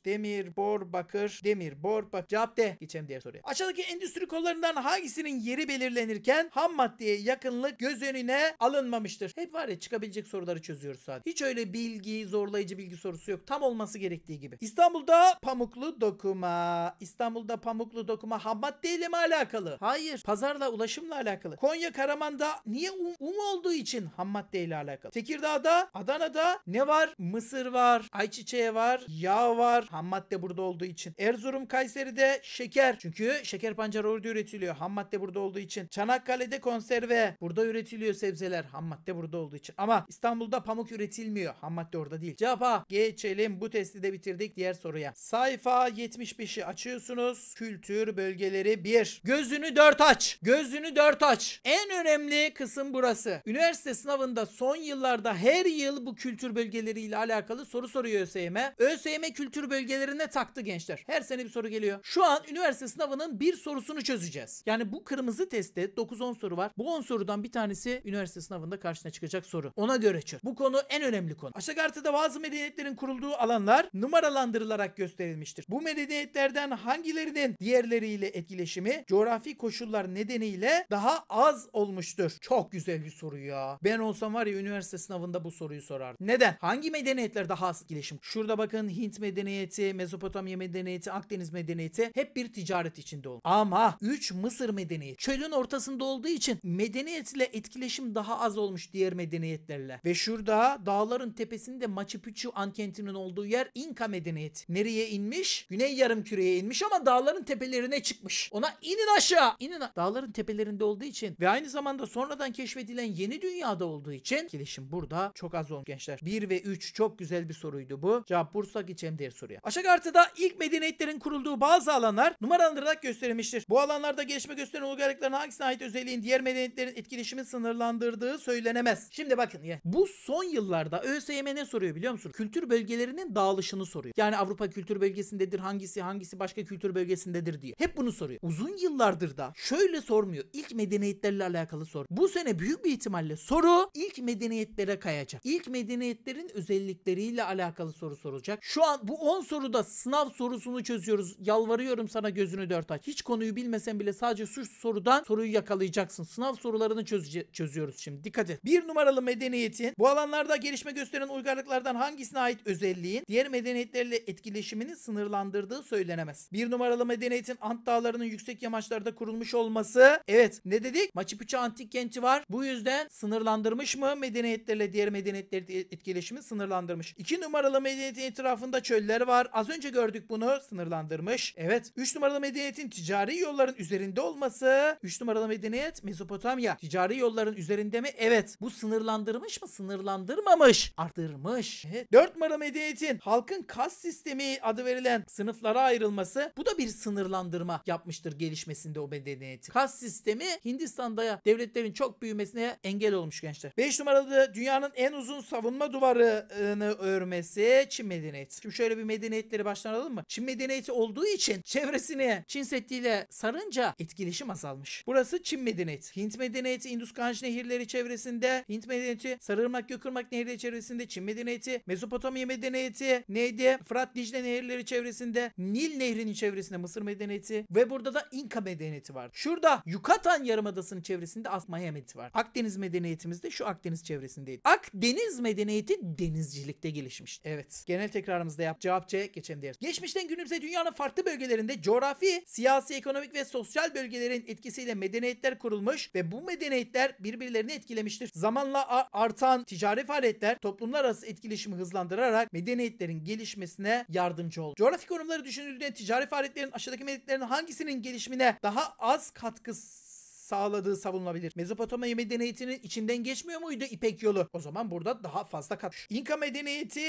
demir, bor, bakır, demir, bor, bakır. Cevap de Geçelim diğer soruya. Aşağıdaki endüstri kollarından hangisinin yeri belirlenirken ham maddeye yakınlık göz önüne alınmamıştır? Hep var ya çıkabilecek soruları çözüyoruz sadece. Hiç öyle bilgi, zorlayıcı bilgi sorusu yok. Tam olması gerektiği gibi. İstanbul'da pamuklu dokuma. İstanbul'da pamuklu dokuma ham maddeyle mi alakalı? Hayır. Pazarla, ulaşımla alakalı. Konya Karaman'da niye un, un olduğu için ham maddeyle alakalı. Tekirdağ'da, Adana'da ne var? Mısır var, ayçiçeği var, yağ var, Ham madde burada olduğu için. Erzurum Kayseri'de şeker. Çünkü şeker pancarı orada üretiliyor. Ham madde burada olduğu için. Çanakkale'de konserve. Burada üretiliyor sebzeler. Ham madde burada olduğu için. Ama İstanbul'da pamuk üretilmiyor. Ham madde orada değil. Cevap A. Geçelim. Bu testi de bitirdik. Diğer soruya. Sayfa 75'i açıyorsunuz. Kültür bölgeleri 1. Gözünü 4 aç. Gözünü 4 aç. En önemli kısım burası. Üniversite sınavında son yıllarda her yıl bu kültür bölgeleriyle alakalı soru soruyor ÖSYM. ÖSYM kültür bölgeleri bölgelerine taktı gençler. Her sene bir soru geliyor. Şu an üniversite sınavının bir sorusunu çözeceğiz. Yani bu kırmızı testte 9-10 soru var. Bu 10 sorudan bir tanesi üniversite sınavında karşına çıkacak soru. Ona göre çöz. Bu konu en önemli konu. Aşagartı'da bazı medeniyetlerin kurulduğu alanlar numaralandırılarak gösterilmiştir. Bu medeniyetlerden hangilerinin diğerleriyle etkileşimi coğrafi koşullar nedeniyle daha az olmuştur? Çok güzel bir soru ya. Ben olsam var ya üniversite sınavında bu soruyu sorardım. Neden? Hangi medeniyetler daha az etkileşim? Şurada bakın Hint medeniyeti medeniyeti, Mezopotamya medeniyeti, Akdeniz medeniyeti hep bir ticaret içinde olmuş. Ama 3 Mısır medeniyeti çölün ortasında olduğu için medeniyetle etkileşim daha az olmuş diğer medeniyetlerle. Ve şurada dağların tepesinde Machu Picchu ankentinin olduğu yer İnka medeniyeti. Nereye inmiş? Güney yarım küreye inmiş ama dağların tepelerine çıkmış. Ona inin aşağı, inin dağların tepelerinde olduğu için ve aynı zamanda sonradan keşfedilen yeni dünyada olduğu için etkileşim burada çok az olmuş gençler. 1 ve 3 çok güzel bir soruydu bu. Cevap bursak içem diğer soruya. Aşagartı'da ilk medeniyetlerin kurulduğu bazı alanlar numaralandırarak gösterilmiştir. Bu alanlarda gelişme gösteren uygarlıkların hangisine ait özelliğin diğer medeniyetlerin etkileşimi sınırlandırdığı söylenemez. Şimdi bakın ya. Bu son yıllarda ÖSYM ne soruyor biliyor musun? Kültür bölgelerinin dağılışını soruyor. Yani Avrupa kültür bölgesindedir hangisi hangisi başka kültür bölgesindedir diye. Hep bunu soruyor. Uzun yıllardır da şöyle sormuyor. İlk medeniyetlerle alakalı soru. Bu sene büyük bir ihtimalle soru ilk medeniyetlere kayacak. İlk medeniyetlerin özellikleriyle alakalı soru sorulacak. Şu an bu 10 soru soruda sınav sorusunu çözüyoruz. Yalvarıyorum sana gözünü dört aç. Hiç konuyu bilmesen bile sadece şu sorudan soruyu yakalayacaksın. Sınav sorularını çözüyoruz şimdi. Dikkat et. Bir numaralı medeniyetin bu alanlarda gelişme gösteren uygarlıklardan hangisine ait özelliğin diğer medeniyetlerle etkileşimini sınırlandırdığı söylenemez. Bir numaralı medeniyetin Ant dağlarının yüksek yamaçlarda kurulmuş olması evet ne dedik? Machu Picchu antik kenti var. Bu yüzden sınırlandırmış mı medeniyetlerle diğer medeniyetlerle etkileşimi sınırlandırmış. İki numaralı medeniyetin etrafında çöller var. Bunlar az önce gördük bunu sınırlandırmış. Evet 3 numaralı medeniyetin ticari yolların üzerinde olması. 3 numaralı medeniyet Mezopotamya. Ticari yolların üzerinde mi? Evet. Bu sınırlandırmış mı? Sınırlandırmamış. Artırmış. Evet. 4 numaralı medeniyetin halkın kas sistemi adı verilen sınıflara ayrılması. Bu da bir sınırlandırma yapmıştır gelişmesinde o medeniyet. Kas sistemi Hindistan'da devletlerin çok büyümesine engel olmuş gençler. 5 numaralı dünyanın en uzun savunma duvarını örmesi Çin medeniyeti. Şimdi şöyle bir medeniyet medeniyetleri baştan alalım mı? Çin medeniyeti olduğu için çevresini Çin Seddi'yle sarınca etkileşim azalmış. Burası Çin medeniyeti. Hint medeniyeti Indus-Ganj nehirleri çevresinde, Hint medeniyeti Sarırmak Gökırmak nehirleri çevresinde, Çin medeniyeti, Mezopotamya medeniyeti neydi? Fırat Dicle nehirleri çevresinde, Nil nehrinin çevresinde Mısır medeniyeti ve burada da İnka medeniyeti var. Şurada Yucatan yarımadasının çevresinde Asmaya medeniyeti var. Akdeniz medeniyetimiz de şu Akdeniz çevresindeydi. Akdeniz medeniyeti denizcilikte gelişmiş. Evet. Genel tekrarımızda yap cevap Fenerbahçe'ye geçelim deriz. Geçmişten günümüze dünyanın farklı bölgelerinde coğrafi, siyasi, ekonomik ve sosyal bölgelerin etkisiyle medeniyetler kurulmuş ve bu medeniyetler birbirlerini etkilemiştir. Zamanla artan ticari faaliyetler toplumlar arası etkileşimi hızlandırarak medeniyetlerin gelişmesine yardımcı oldu. Coğrafi konumları düşünüldüğünde ticari faaliyetlerin aşağıdaki medeniyetlerin hangisinin gelişimine daha az katkısı sağladığı savunulabilir. Mezopotamya medeniyetinin içinden geçmiyor muydu İpek yolu? O zaman burada daha fazla kat. İnka medeniyeti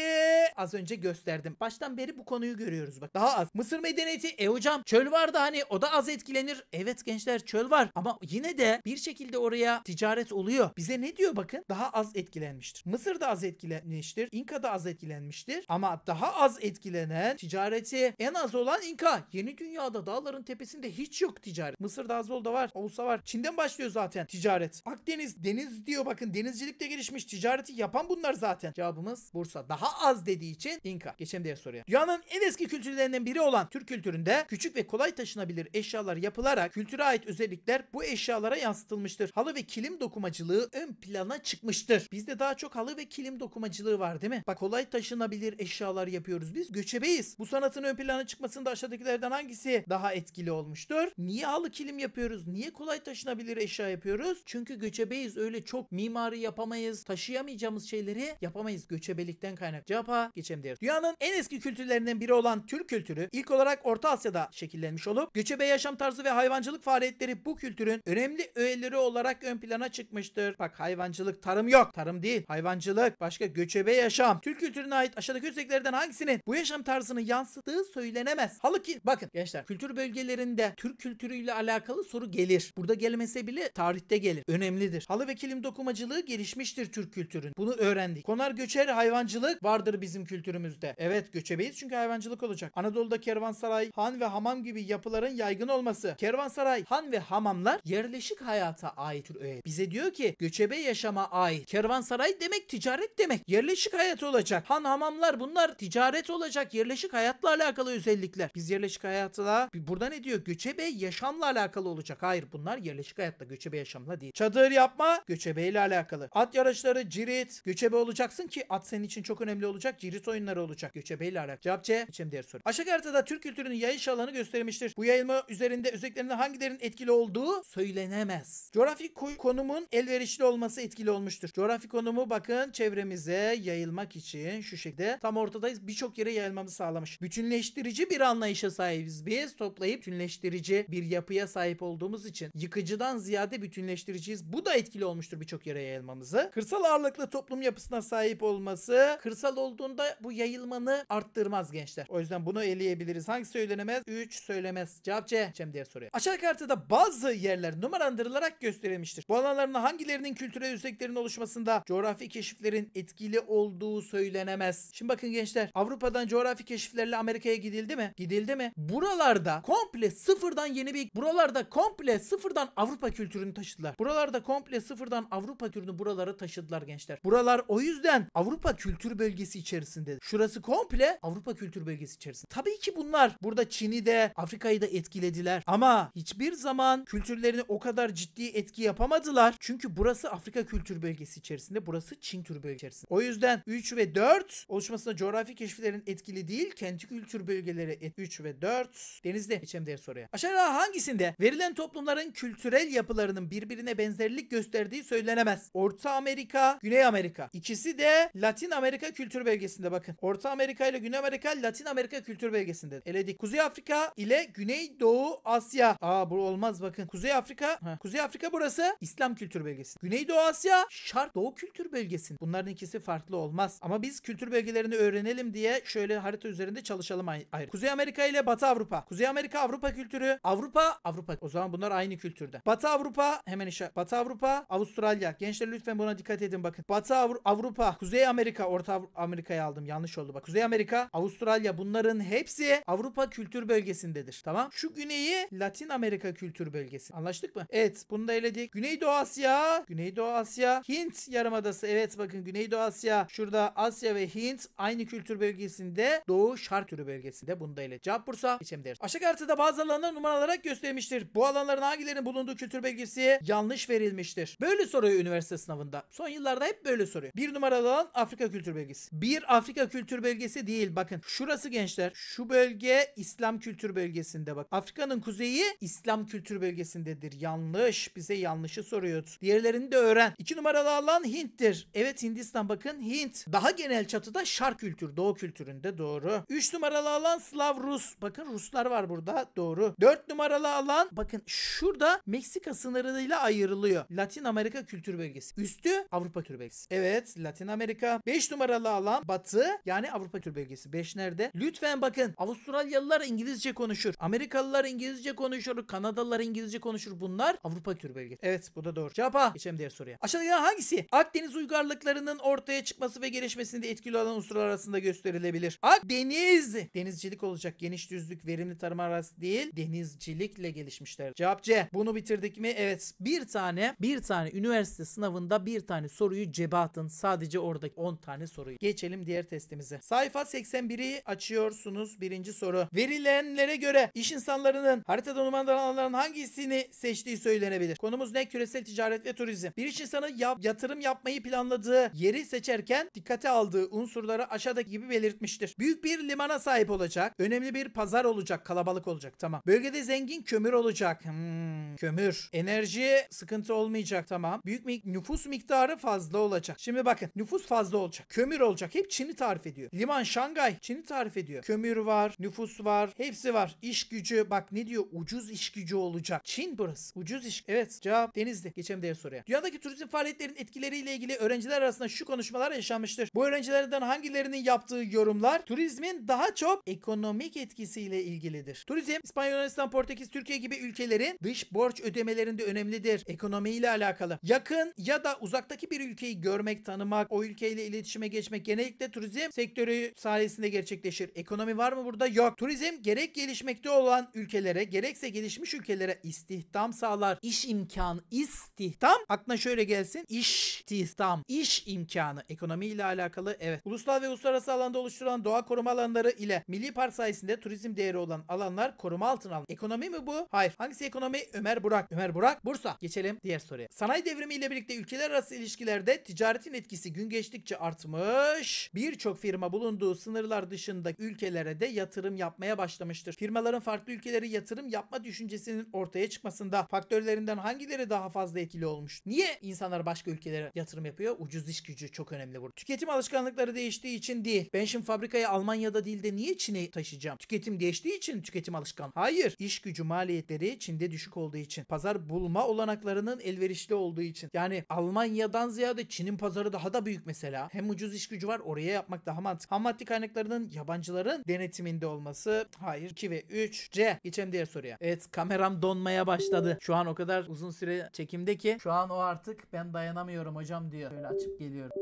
az önce gösterdim. Baştan beri bu konuyu görüyoruz bak. Daha az. Mısır medeniyeti e hocam çöl vardı hani o da az etkilenir. Evet gençler çöl var ama yine de bir şekilde oraya ticaret oluyor. Bize ne diyor bakın? Daha az etkilenmiştir. Mısır da az etkilenmiştir. İnka da az etkilenmiştir. Ama daha az etkilenen ticareti en az olan İnka. Yeni dünyada dağların tepesinde hiç yok ticaret. Mısır'da az ol da var. Olsa var. Çin'den başlıyor zaten ticaret. Akdeniz deniz diyor bakın denizcilik de gelişmiş ticareti yapan bunlar zaten. Cevabımız Bursa. Daha az dediği için İnka. Geçelim diğer soruya. Dünyanın en eski kültürlerinden biri olan Türk kültüründe küçük ve kolay taşınabilir eşyalar yapılarak kültüre ait özellikler bu eşyalara yansıtılmıştır. Halı ve kilim dokumacılığı ön plana çıkmıştır. Bizde daha çok halı ve kilim dokumacılığı var değil mi? Bak kolay taşınabilir eşyalar yapıyoruz biz. Göçebeyiz. Bu sanatın ön plana çıkmasında aşağıdakilerden hangisi daha etkili olmuştur? Niye halı kilim yapıyoruz? Niye kolay taşınabilir taşınabilir eşya yapıyoruz. Çünkü göçebeyiz öyle çok mimari yapamayız. Taşıyamayacağımız şeyleri yapamayız göçebelikten kaynak. Cevapa geçelim diyoruz. Dünyanın en eski kültürlerinden biri olan Türk kültürü ilk olarak Orta Asya'da şekillenmiş olup göçebe yaşam tarzı ve hayvancılık faaliyetleri bu kültürün önemli öğeleri olarak ön plana çıkmıştır. Bak hayvancılık tarım yok. Tarım değil. Hayvancılık başka göçebe yaşam. Türk kültürüne ait aşağıdaki özelliklerden hangisinin bu yaşam tarzını yansıttığı söylenemez. Halbuki bakın gençler kültür bölgelerinde Türk kültürüyle alakalı soru gelir. Burada gelmese bile tarihte gelir. Önemlidir. Halı ve kilim dokumacılığı gelişmiştir Türk kültürün. Bunu öğrendik. Konar göçer hayvancılık vardır bizim kültürümüzde. Evet göçebeyiz çünkü hayvancılık olacak. Anadolu'da kervansaray, han ve hamam gibi yapıların yaygın olması. Kervansaray, han ve hamamlar yerleşik hayata ait öğe. Bize diyor ki göçebe yaşama ait. Kervansaray demek ticaret demek. Yerleşik hayat olacak. Han hamamlar bunlar ticaret olacak. Yerleşik hayatla alakalı özellikler. Biz yerleşik hayatla burada ne diyor? Göçebe yaşamla alakalı olacak. Hayır bunlar yerleşik yerleşik hayatla göçebe yaşamla değil. Çadır yapma göçebe ile alakalı. At yarışları, cirit, göçebe olacaksın ki at senin için çok önemli olacak. Cirit oyunları olacak. Göçebe ile alakalı. Cevap C. Biçim diğer soru. Aşağı haritada Türk kültürünün yayış alanı göstermiştir. Bu yayılma üzerinde özelliklerinde hangilerinin etkili olduğu söylenemez. Coğrafi konumun elverişli olması etkili olmuştur. Coğrafi konumu bakın çevremize yayılmak için şu şekilde tam ortadayız. Birçok yere yayılmamızı sağlamış. Bütünleştirici bir anlayışa sahibiz biz. Toplayıp bütünleştirici bir yapıya sahip olduğumuz için yıkıcı ayrıcıdan ziyade bütünleştiriciyiz. Bu da etkili olmuştur birçok yere yayılmamızı. Kırsal ağırlıklı toplum yapısına sahip olması kırsal olduğunda bu yayılmanı arttırmaz gençler. O yüzden bunu eleyebiliriz. Hangi söylenemez? 3 söylemez. Cevap C. Cem diye soruyor. Aşağı kartıda bazı yerler numaralandırılarak gösterilmiştir. Bu alanların hangilerinin kültürel yükseklerin oluşmasında coğrafi keşiflerin etkili olduğu söylenemez. Şimdi bakın gençler Avrupa'dan coğrafi keşiflerle Amerika'ya gidildi mi? Gidildi mi? Buralarda komple sıfırdan yeni bir buralarda komple sıfırdan Avrupa kültürünü taşıdılar. Buralarda komple sıfırdan Avrupa kültürünü buralara taşıdılar gençler. Buralar o yüzden Avrupa kültür bölgesi içerisinde. Şurası komple Avrupa kültür bölgesi içerisinde. Tabii ki bunlar burada Çin'i de Afrika'yı da etkilediler. Ama hiçbir zaman kültürlerini o kadar ciddi etki yapamadılar. Çünkü burası Afrika kültür bölgesi içerisinde. Burası Çin tür bölgesi içerisinde. O yüzden 3 ve 4 oluşmasında coğrafi keşiflerin etkili değil. Kenti kültür bölgeleri 3 ve 4. Denizde. Geçelim diğer soruya. Aşağıda hangisinde verilen toplumların kültür kültürel yapılarının birbirine benzerlik gösterdiği söylenemez. Orta Amerika, Güney Amerika. İkisi de Latin Amerika kültür bölgesinde bakın. Orta Amerika ile Güney Amerika Latin Amerika kültür bölgesinde. Eledik. Kuzey Afrika ile Güney Doğu Asya. Aa bu olmaz bakın. Kuzey Afrika. Heh. Kuzey Afrika burası İslam kültür bölgesi. Güney Doğu Asya Şark Doğu kültür bölgesi. Bunların ikisi farklı olmaz. Ama biz kültür bölgelerini öğrenelim diye şöyle harita üzerinde çalışalım ayrı. Kuzey Amerika ile Batı Avrupa. Kuzey Amerika Avrupa kültürü. Avrupa Avrupa. O zaman bunlar aynı kültür şurada. Batı Avrupa hemen işaret. Batı Avrupa, Avustralya. Gençler lütfen buna dikkat edin bakın. Batı Avru Avrupa, Kuzey Amerika, Orta Amerika'yı aldım. Yanlış oldu bak. Kuzey Amerika, Avustralya bunların hepsi Avrupa kültür bölgesindedir. Tamam? Şu güneyi Latin Amerika kültür bölgesi. Anlaştık mı? Evet. Bunu da eledik. Güneydoğu Asya, Güneydoğu Asya, Hint yarımadası. Evet bakın Güneydoğu Asya. Şurada Asya ve Hint aynı kültür bölgesinde. Doğu Şar türü bölgesinde. Bunu da eledik. Cevap Bursa. Geçelim deriz. Aşağı kartıda bazı alanlar numara göstermiştir. Bu alanların hangilerinin bulunduğu bulunduğu kültür belgesi yanlış verilmiştir. Böyle soruyor üniversite sınavında. Son yıllarda hep böyle soruyor. Bir numaralı alan Afrika kültür belgesi. Bir Afrika kültür bölgesi değil bakın. Şurası gençler. Şu bölge İslam kültür bölgesinde bak. Afrika'nın kuzeyi İslam kültür bölgesindedir. Yanlış. Bize yanlışı soruyor. Diğerlerini de öğren. İki numaralı alan Hint'tir. Evet Hindistan bakın Hint. Daha genel çatıda şark kültür. Doğu kültüründe doğru. Üç numaralı alan Slav Rus. Bakın Ruslar var burada. Doğru. Dört numaralı alan bakın şurada Meksika sınırıyla ayrılıyor. Latin Amerika kültür bölgesi. Üstü Avrupa kültür bölgesi. Evet Latin Amerika. 5 numaralı alan batı yani Avrupa kültür bölgesi. 5 nerede? Lütfen bakın Avustralyalılar İngilizce konuşur. Amerikalılar İngilizce konuşur. Kanadalılar İngilizce konuşur. Bunlar Avrupa kültür bölgesi. Evet bu da doğru. Cevap Geçelim diğer soruya. Aşağıda hangisi? Akdeniz uygarlıklarının ortaya çıkması ve gelişmesinde etkili olan unsurlar arasında gösterilebilir. Akdeniz. Denizcilik olacak. Geniş düzlük, verimli tarım arası değil. Denizcilikle gelişmişler. Cevap C. Bunu bitirdik mi? Evet. Bir tane bir tane üniversite sınavında bir tane soruyu cebe attın. Sadece oradaki 10 tane soruyu. Geçelim diğer testimize. Sayfa 81'i açıyorsunuz. Birinci soru. Verilenlere göre iş insanlarının haritada numaralananların hangisini seçtiği söylenebilir. Konumuz ne? Küresel ticaret ve turizm. Bir iş insanı yap, yatırım yapmayı planladığı yeri seçerken dikkate aldığı unsurları aşağıdaki gibi belirtmiştir. Büyük bir limana sahip olacak. Önemli bir pazar olacak. Kalabalık olacak. Tamam. Bölgede zengin kömür olacak. Hmm kömür. Enerjiye sıkıntı olmayacak tamam. Büyük mik nüfus miktarı fazla olacak. Şimdi bakın nüfus fazla olacak. Kömür olacak. Hep Çin'i tarif ediyor. Liman Şangay Çin'i tarif ediyor. Kömür var, nüfus var, hepsi var. İş gücü bak ne diyor? Ucuz iş gücü olacak. Çin burası. Ucuz iş. Evet cevap Denizli. Geçelim diğer soruya. Dünyadaki turizm faaliyetlerinin etkileriyle ilgili öğrenciler arasında şu konuşmalar yaşanmıştır. Bu öğrencilerden hangilerinin yaptığı yorumlar turizmin daha çok ekonomik etkisiyle ilgilidir. Turizm İspanya, Yunanistan, Portekiz, Türkiye gibi ülkelerin dış borç harç ödemelerinde önemlidir. Ekonomiyle alakalı. Yakın ya da uzaktaki bir ülkeyi görmek, tanımak, o ülkeyle iletişime geçmek genellikle turizm sektörü sayesinde gerçekleşir. Ekonomi var mı burada? Yok. Turizm gerek gelişmekte olan ülkelere gerekse gelişmiş ülkelere istihdam sağlar. İş imkanı, istihdam aklına şöyle gelsin. istihdam iş imkanı ekonomiyle alakalı evet. Ulusal ve uluslararası alanda oluşturulan doğa koruma alanları ile milli park sayesinde turizm değeri olan alanlar koruma altına alınır. Ekonomi mi bu? Hayır. Hangisi ekonomi? Ömer Burak. Ömer Burak Bursa. Geçelim diğer soruya. Sanayi devrimi ile birlikte ülkeler arası ilişkilerde ticaretin etkisi gün geçtikçe artmış. Birçok firma bulunduğu sınırlar dışında ülkelere de yatırım yapmaya başlamıştır. Firmaların farklı ülkelere yatırım yapma düşüncesinin ortaya çıkmasında faktörlerinden hangileri daha fazla etkili olmuş? Niye insanlar başka ülkelere yatırım yapıyor? Ucuz iş gücü çok önemli burada. Tüketim alışkanlıkları değiştiği için değil. Ben şimdi fabrikayı Almanya'da değil de niye Çin'e taşıyacağım? Tüketim değiştiği için tüketim alışkan. Hayır. İş gücü maliyetleri Çin'de düşük olduğu için için, pazar bulma olanaklarının elverişli olduğu için. Yani Almanya'dan ziyade Çin'in pazarı daha da büyük mesela. Hem ucuz iş gücü var oraya yapmak daha mantıklı. Ham madde kaynaklarının yabancıların denetiminde olması. Hayır. 2 ve 3. C. Geçelim diğer soruya. Evet kameram donmaya başladı. Şu an o kadar uzun süre çekimde ki şu an o artık ben dayanamıyorum hocam diyor. Şöyle açıp geliyorum.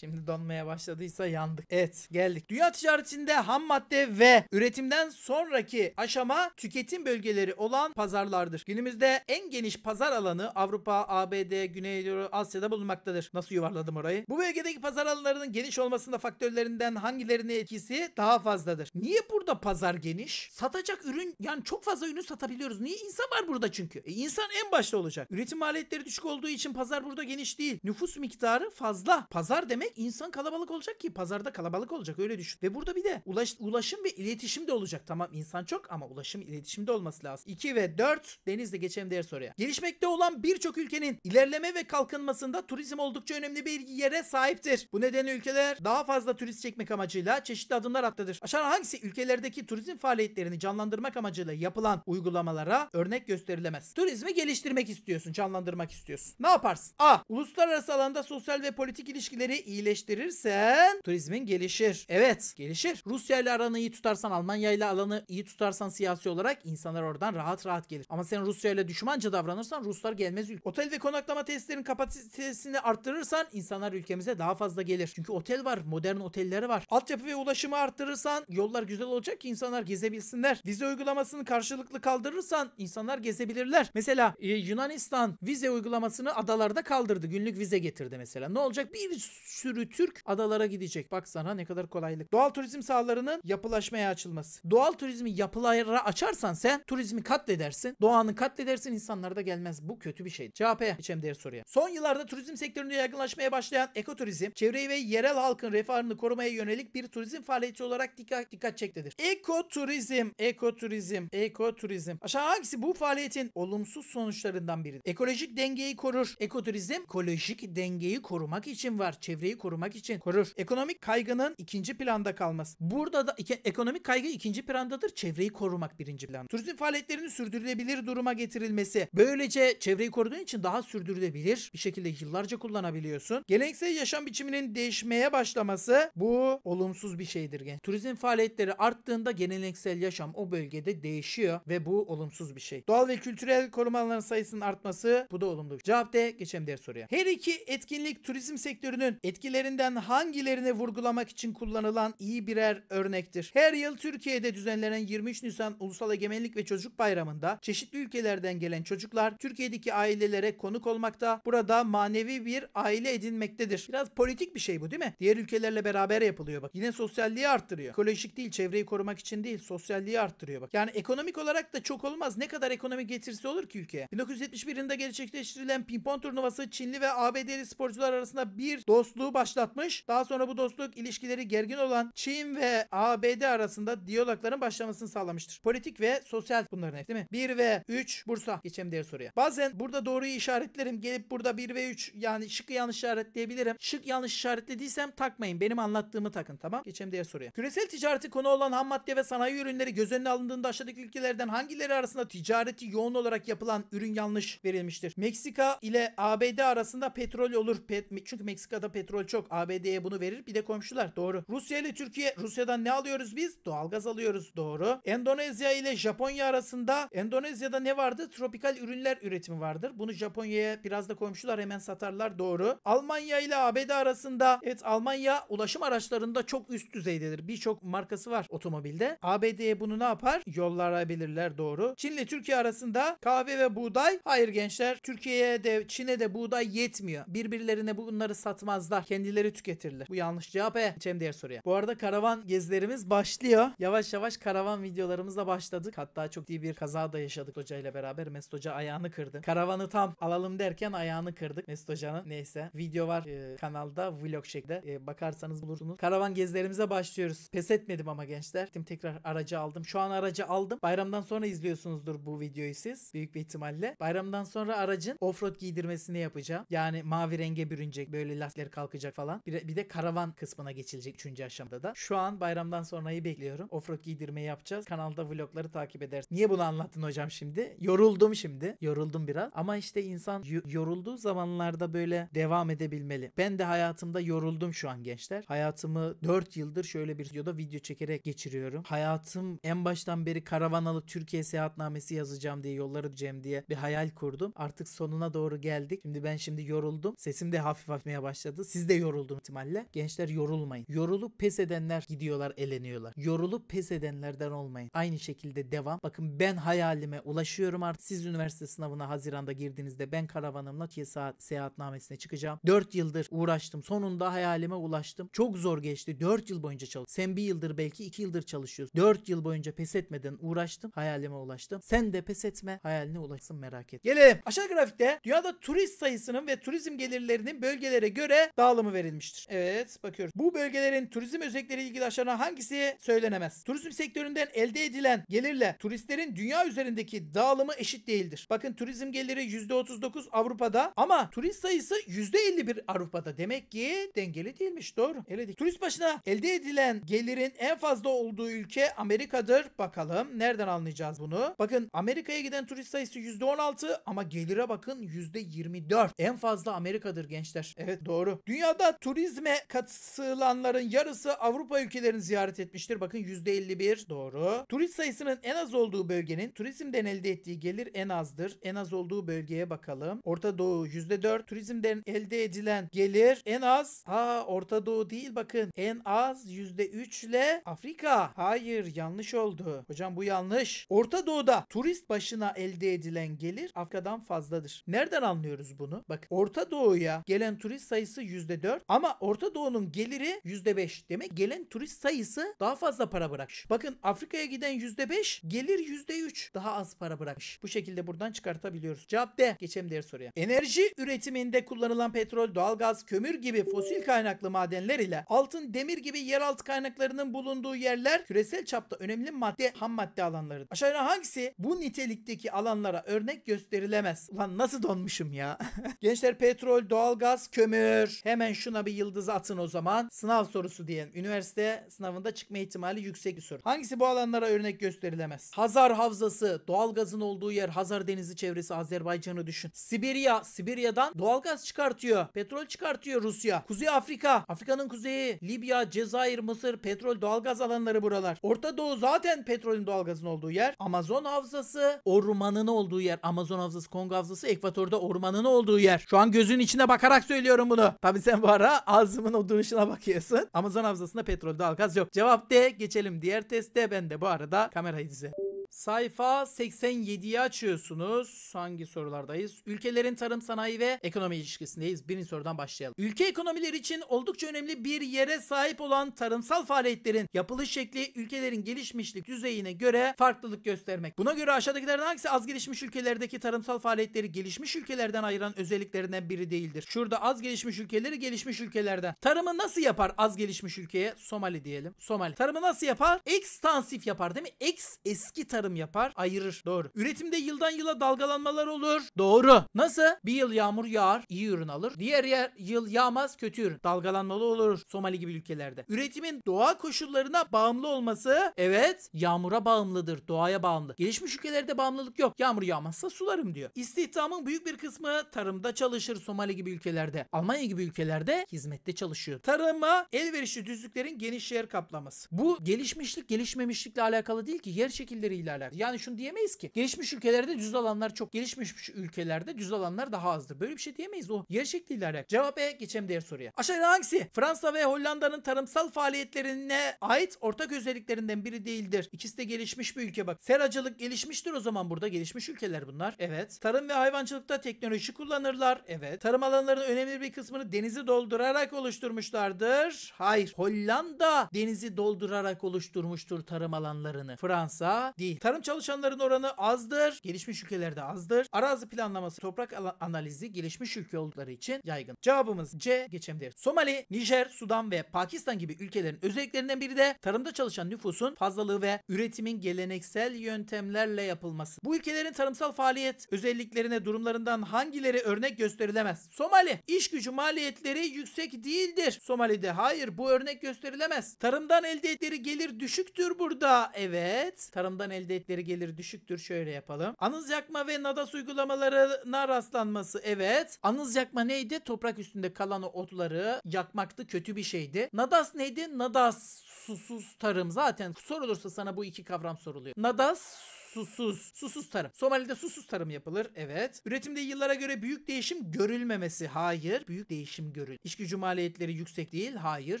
Şimdi donmaya başladıysa yandık. Evet geldik. Dünya ticaretinde ham madde ve üretimden sonraki aşama tüketim bölgeleri olan pazarlardır. Günümüzde en geniş pazar alanı Avrupa, ABD, Güneydoğu Asya'da bulunmaktadır. Nasıl yuvarladım orayı? Bu bölgedeki pazar alanlarının geniş olmasında faktörlerinden hangilerinin etkisi daha fazladır? Niye burada pazar geniş? Satacak ürün yani çok fazla ürünü satabiliyoruz. Niye? insan var burada çünkü. E insan en başta olacak. Üretim maliyetleri düşük olduğu için pazar burada geniş değil. Nüfus miktarı fazla. Pazar demek demek insan kalabalık olacak ki pazarda kalabalık olacak öyle düşün. Ve burada bir de ulaş, ulaşım ve iletişim de olacak. Tamam insan çok ama ulaşım iletişim de olması lazım. 2 ve 4 Deniz'le geçelim diğer soruya. Gelişmekte olan birçok ülkenin ilerleme ve kalkınmasında turizm oldukça önemli bir yere sahiptir. Bu nedenle ülkeler daha fazla turist çekmek amacıyla çeşitli adımlar atlıdır. Aşağı hangisi ülkelerdeki turizm faaliyetlerini canlandırmak amacıyla yapılan uygulamalara örnek gösterilemez? Turizmi geliştirmek istiyorsun, canlandırmak istiyorsun. Ne yaparsın? A. Uluslararası alanda sosyal ve politik ilişkileri iyileştirirsen turizmin gelişir. Evet gelişir. Rusya ile aranı iyi tutarsan Almanya ile alanı iyi tutarsan siyasi olarak insanlar oradan rahat rahat gelir. Ama sen Rusya ile düşmanca davranırsan Ruslar gelmez. Otel ve konaklama tesislerinin kapasitesini arttırırsan insanlar ülkemize daha fazla gelir. Çünkü otel var, modern otelleri var. Altyapı ve ulaşımı arttırırsan yollar güzel olacak ki insanlar gezebilsinler. Vize uygulamasını karşılıklı kaldırırsan insanlar gezebilirler. Mesela e, Yunanistan vize uygulamasını adalarda kaldırdı. Günlük vize getirdi mesela. Ne olacak? Bir sürü Türk adalara gidecek. Bak sana ne kadar kolaylık. Doğal turizm sahalarının yapılaşmaya açılması. Doğal turizmi yapılara açarsan sen turizmi katledersin. Doğanı katledersin insanlar da gelmez. Bu kötü bir şey. CHP e. geçelim diğer soruya. Son yıllarda turizm sektöründe yaygınlaşmaya başlayan ekoturizm, çevreyi ve yerel halkın refahını korumaya yönelik bir turizm faaliyeti olarak dikkat, dikkat çektedir. Ekoturizm, ekoturizm, ekoturizm. Aşağı hangisi bu faaliyetin olumsuz sonuçlarından biri? Ekolojik dengeyi korur. Ekoturizm ekolojik dengeyi korumak için var. Çevre çevreyi korumak için korur. Ekonomik kaygının ikinci planda kalması. Burada da iki, ekonomik kaygı ikinci plandadır. Çevreyi korumak birinci plan. Turizm faaliyetlerinin sürdürülebilir duruma getirilmesi. Böylece çevreyi koruduğun için daha sürdürülebilir bir şekilde yıllarca kullanabiliyorsun. Geleneksel yaşam biçiminin değişmeye başlaması bu olumsuz bir şeydir. Gen. Turizm faaliyetleri arttığında geleneksel yaşam o bölgede değişiyor ve bu olumsuz bir şey. Doğal ve kültürel koruma alanların sayısının artması bu da olumlu bir şey. Cevap D geçelim diğer soruya. Her iki etkinlik turizm sektörünün etkinlik etkilerinden hangilerini vurgulamak için kullanılan iyi birer örnektir. Her yıl Türkiye'de düzenlenen 23 Nisan Ulusal Egemenlik ve Çocuk Bayramı'nda çeşitli ülkelerden gelen çocuklar Türkiye'deki ailelere konuk olmakta, burada manevi bir aile edinmektedir. Biraz politik bir şey bu değil mi? Diğer ülkelerle beraber yapılıyor bak. Yine sosyalliği arttırıyor. Ekolojik değil, çevreyi korumak için değil, sosyalliği arttırıyor bak. Yani ekonomik olarak da çok olmaz. Ne kadar ekonomi getirisi olur ki ülkeye? 1971'inde gerçekleştirilen pingpong turnuvası Çinli ve ABD'li sporcular arasında bir dostluğu dostluğu başlatmış. Daha sonra bu dostluk ilişkileri gergin olan Çin ve ABD arasında diyalogların başlamasını sağlamıştır. Politik ve sosyal bunların hep değil mi? 1 ve 3 Bursa. Geçelim diğer soruya. Bazen burada doğruyu işaretlerim. Gelip burada 1 ve 3 yani şık yanlış işaretleyebilirim. Şık yanlış işaretlediysem takmayın. Benim anlattığımı takın tamam. Geçelim diğer soruya. Küresel ticareti konu olan ham madde ve sanayi ürünleri göz önüne alındığında aşağıdaki ülkelerden hangileri arasında ticareti yoğun olarak yapılan ürün yanlış verilmiştir? Meksika ile ABD arasında petrol olur. Pet çünkü Meksika'da petrol petrol çok. ABD'ye bunu verir. Bir de komşular. Doğru. Rusya ile Türkiye. Rusya'dan ne alıyoruz biz? Doğalgaz alıyoruz. Doğru. Endonezya ile Japonya arasında Endonezya'da ne vardı? Tropikal ürünler üretimi vardır. Bunu Japonya'ya biraz da komşular hemen satarlar. Doğru. Almanya ile ABD arasında evet Almanya ulaşım araçlarında çok üst düzeydedir. Birçok markası var otomobilde. ABD'ye bunu ne yapar? Yollarabilirler. Doğru. Çin ile Türkiye arasında kahve ve buğday. Hayır gençler. Türkiye'ye de Çin'e de buğday yetmiyor. Birbirlerine bunları satmazlar kendileri tüketirler. Bu yanlış cevap e. Geçelim diğer soruya. Bu arada karavan gezilerimiz başlıyor. Yavaş yavaş karavan videolarımızla başladık. Hatta çok iyi bir kaza da yaşadık hocayla beraber. Mesut hoca ayağını kırdı. Karavanı tam alalım derken ayağını kırdık. Mesut hocanın neyse. Video var e, kanalda vlog şeklinde. E, bakarsanız bulursunuz. Karavan gezilerimize başlıyoruz. Pes etmedim ama gençler. Gittim tekrar aracı aldım. Şu an aracı aldım. Bayramdan sonra izliyorsunuzdur bu videoyu siz. Büyük bir ihtimalle. Bayramdan sonra aracın offroad giydirmesini yapacağım. Yani mavi renge bürünecek. Böyle lastikleri kalkacak kalkacak falan. Bir, bir de karavan kısmına geçilecek 3. aşamada da. Şu an bayramdan sonrayı bekliyorum. Offroad giydirmeyi yapacağız. Kanalda vlogları takip edersin. Niye bunu anlattın hocam şimdi? Yoruldum şimdi. Yoruldum biraz. Ama işte insan yorulduğu zamanlarda böyle devam edebilmeli. Ben de hayatımda yoruldum şu an gençler. Hayatımı 4 yıldır şöyle bir videoda video çekerek geçiriyorum. Hayatım en baştan beri karavan alıp Türkiye seyahatnamesi yazacağım diye yolları diyeceğim diye bir hayal kurdum. Artık sonuna doğru geldik. Şimdi ben şimdi yoruldum. Sesim de hafif hafifmeye başladı. Siz siz de yoruldunuz ihtimalle. Gençler yorulmayın. Yorulup pes edenler gidiyorlar eleniyorlar. Yorulup pes edenlerden olmayın. Aynı şekilde devam. Bakın ben hayalime ulaşıyorum artık. Siz üniversite sınavına Haziran'da girdiğinizde ben karavanımla ki saat seyahatnamesine çıkacağım. 4 yıldır uğraştım. Sonunda hayalime ulaştım. Çok zor geçti. 4 yıl boyunca çalıştım. Sen bir yıldır belki 2 yıldır çalışıyorsun. 4 yıl boyunca pes etmeden uğraştım. Hayalime ulaştım. Sen de pes etme. Hayaline ulaşsın merak et. Gelelim. Aşağı grafikte dünyada turist sayısının ve turizm gelirlerinin bölgelere göre daha dağılımı verilmiştir. Evet bakıyoruz. Bu bölgelerin turizm özellikleri ilgili hangisi söylenemez? Turizm sektöründen elde edilen gelirle turistlerin dünya üzerindeki dağılımı eşit değildir. Bakın turizm geliri %39 Avrupa'da ama turist sayısı %51 Avrupa'da. Demek ki dengeli değilmiş doğru. Eledik. Turist başına elde edilen gelirin en fazla olduğu ülke Amerika'dır. Bakalım nereden anlayacağız bunu? Bakın Amerika'ya giden turist sayısı %16 ama gelire bakın %24. En fazla Amerika'dır gençler. Evet doğru. Dünya Dünyada turizme katılanların yarısı Avrupa ülkelerini ziyaret etmiştir. Bakın %51 doğru. Turist sayısının en az olduğu bölgenin turizmden elde ettiği gelir en azdır. En az olduğu bölgeye bakalım. Orta Doğu %4. Turizmden elde edilen gelir en az. Aa Orta Doğu değil bakın. En az %3 ile Afrika. Hayır yanlış oldu. Hocam bu yanlış. Orta Doğu'da turist başına elde edilen gelir Afrika'dan fazladır. Nereden anlıyoruz bunu? Bak Orta Doğu'ya gelen turist sayısı %4. %4 ama Orta Doğu'nun geliri %5. Demek gelen turist sayısı daha fazla para bırakmış. Bakın Afrika'ya giden %5, gelir %3 daha az para bırakmış. Bu şekilde buradan çıkartabiliyoruz. Cevap D. Geçelim diğer soruya. Enerji üretiminde kullanılan petrol, doğalgaz, kömür gibi fosil kaynaklı madenler ile altın, demir gibi yeraltı kaynaklarının bulunduğu yerler küresel çapta önemli madde, ham madde alanları. Aşağıda hangisi bu nitelikteki alanlara örnek gösterilemez? Ulan nasıl donmuşum ya? Gençler petrol, doğalgaz, kömür. Hem Hemen şuna bir yıldız atın o zaman. Sınav sorusu diyen Üniversite sınavında çıkma ihtimali yüksek bir soru. Hangisi bu alanlara örnek gösterilemez? Hazar Havzası, doğalgazın olduğu yer, Hazar Denizi çevresi, Azerbaycan'ı düşün. Sibirya, Sibirya'dan doğalgaz çıkartıyor. Petrol çıkartıyor Rusya. Kuzey Afrika, Afrika'nın kuzeyi, Libya, Cezayir, Mısır, petrol, doğalgaz alanları buralar. Orta Doğu zaten petrolün doğalgazın olduğu yer. Amazon Havzası, ormanın olduğu yer. Amazon Havzası, Kongo Havzası, Ekvator'da ormanın olduğu yer. Şu an gözün içine bakarak söylüyorum bunu. Tabii sen bu ağzımın o duruşuna bakıyorsun. Amazon havzasında petrol doğalgaz yok. Cevap D. Geçelim diğer teste. Ben de bu arada kamerayı düzelttim. Sayfa 87'yi açıyorsunuz. Hangi sorulardayız? Ülkelerin tarım sanayi ve ekonomi ilişkisindeyiz. Birinci sorudan başlayalım. Ülke ekonomileri için oldukça önemli bir yere sahip olan tarımsal faaliyetlerin yapılış şekli ülkelerin gelişmişlik düzeyine göre farklılık göstermek. Buna göre aşağıdakilerden hangisi az gelişmiş ülkelerdeki tarımsal faaliyetleri gelişmiş ülkelerden ayıran özelliklerinden biri değildir? Şurada az gelişmiş ülkeleri gelişmiş ülkelerden. Tarımı nasıl yapar az gelişmiş ülkeye? Somali diyelim. Somali. Tarımı nasıl yapar? Ekstansif yapar değil mi? Eks eski tarım tarım yapar, ayırır. Doğru. Üretimde yıldan yıla dalgalanmalar olur. Doğru. Nasıl? Bir yıl yağmur yağar, iyi ürün alır. Diğer yer, yıl yağmaz, kötü ürün. Dalgalanmalı olur Somali gibi ülkelerde. Üretimin doğa koşullarına bağımlı olması evet yağmura bağımlıdır, doğaya bağımlı. Gelişmiş ülkelerde bağımlılık yok. Yağmur yağmazsa sularım diyor. İstihdamın büyük bir kısmı tarımda çalışır Somali gibi ülkelerde. Almanya gibi ülkelerde hizmette çalışıyor. Tarıma elverişli düzlüklerin geniş yer kaplaması. Bu gelişmişlik gelişmemişlikle alakalı değil ki yer şekilleriyle ilerler. Yani şunu diyemeyiz ki gelişmiş ülkelerde düz alanlar çok gelişmiş ülkelerde düz alanlar daha azdır. Böyle bir şey diyemeyiz. O yer şekliyle alakalı. Cevap E geçelim diğer soruya. Aşağıda hangisi? Fransa ve Hollanda'nın tarımsal faaliyetlerine ait ortak özelliklerinden biri değildir. İkisi de gelişmiş bir ülke bak. Seracılık gelişmiştir o zaman burada. Gelişmiş ülkeler bunlar. Evet. Tarım ve hayvancılıkta teknoloji kullanırlar. Evet. Tarım alanlarının önemli bir kısmını denizi doldurarak oluşturmuşlardır. Hayır. Hollanda denizi doldurarak oluşturmuştur tarım alanlarını. Fransa değil. Tarım çalışanların oranı azdır. Gelişmiş ülkelerde azdır. Arazi planlaması, toprak analizi gelişmiş ülke oldukları için yaygın. Cevabımız C geçebilir. Somali, Nijer, Sudan ve Pakistan gibi ülkelerin özelliklerinden biri de tarımda çalışan nüfusun fazlalığı ve üretimin geleneksel yöntemlerle yapılması. Bu ülkelerin tarımsal faaliyet özelliklerine durumlarından hangileri örnek gösterilemez? Somali, iş gücü maliyetleri yüksek değildir. Somali'de hayır bu örnek gösterilemez. Tarımdan elde ettikleri gelir düşüktür burada. Evet. Tarımdan elde elde etleri geliri düşüktür. Şöyle yapalım. Anız yakma ve nadas uygulamalarına rastlanması. Evet. Anız yakma neydi? Toprak üstünde kalan otları yakmaktı. Kötü bir şeydi. Nadas neydi? Nadas susuz tarım. Zaten sorulursa sana bu iki kavram soruluyor. Nadas susuz. Susuz tarım. Somali'de susuz tarım yapılır. Evet. Üretimde yıllara göre büyük değişim görülmemesi. Hayır. Büyük değişim görül. İş gücü maliyetleri yüksek değil. Hayır.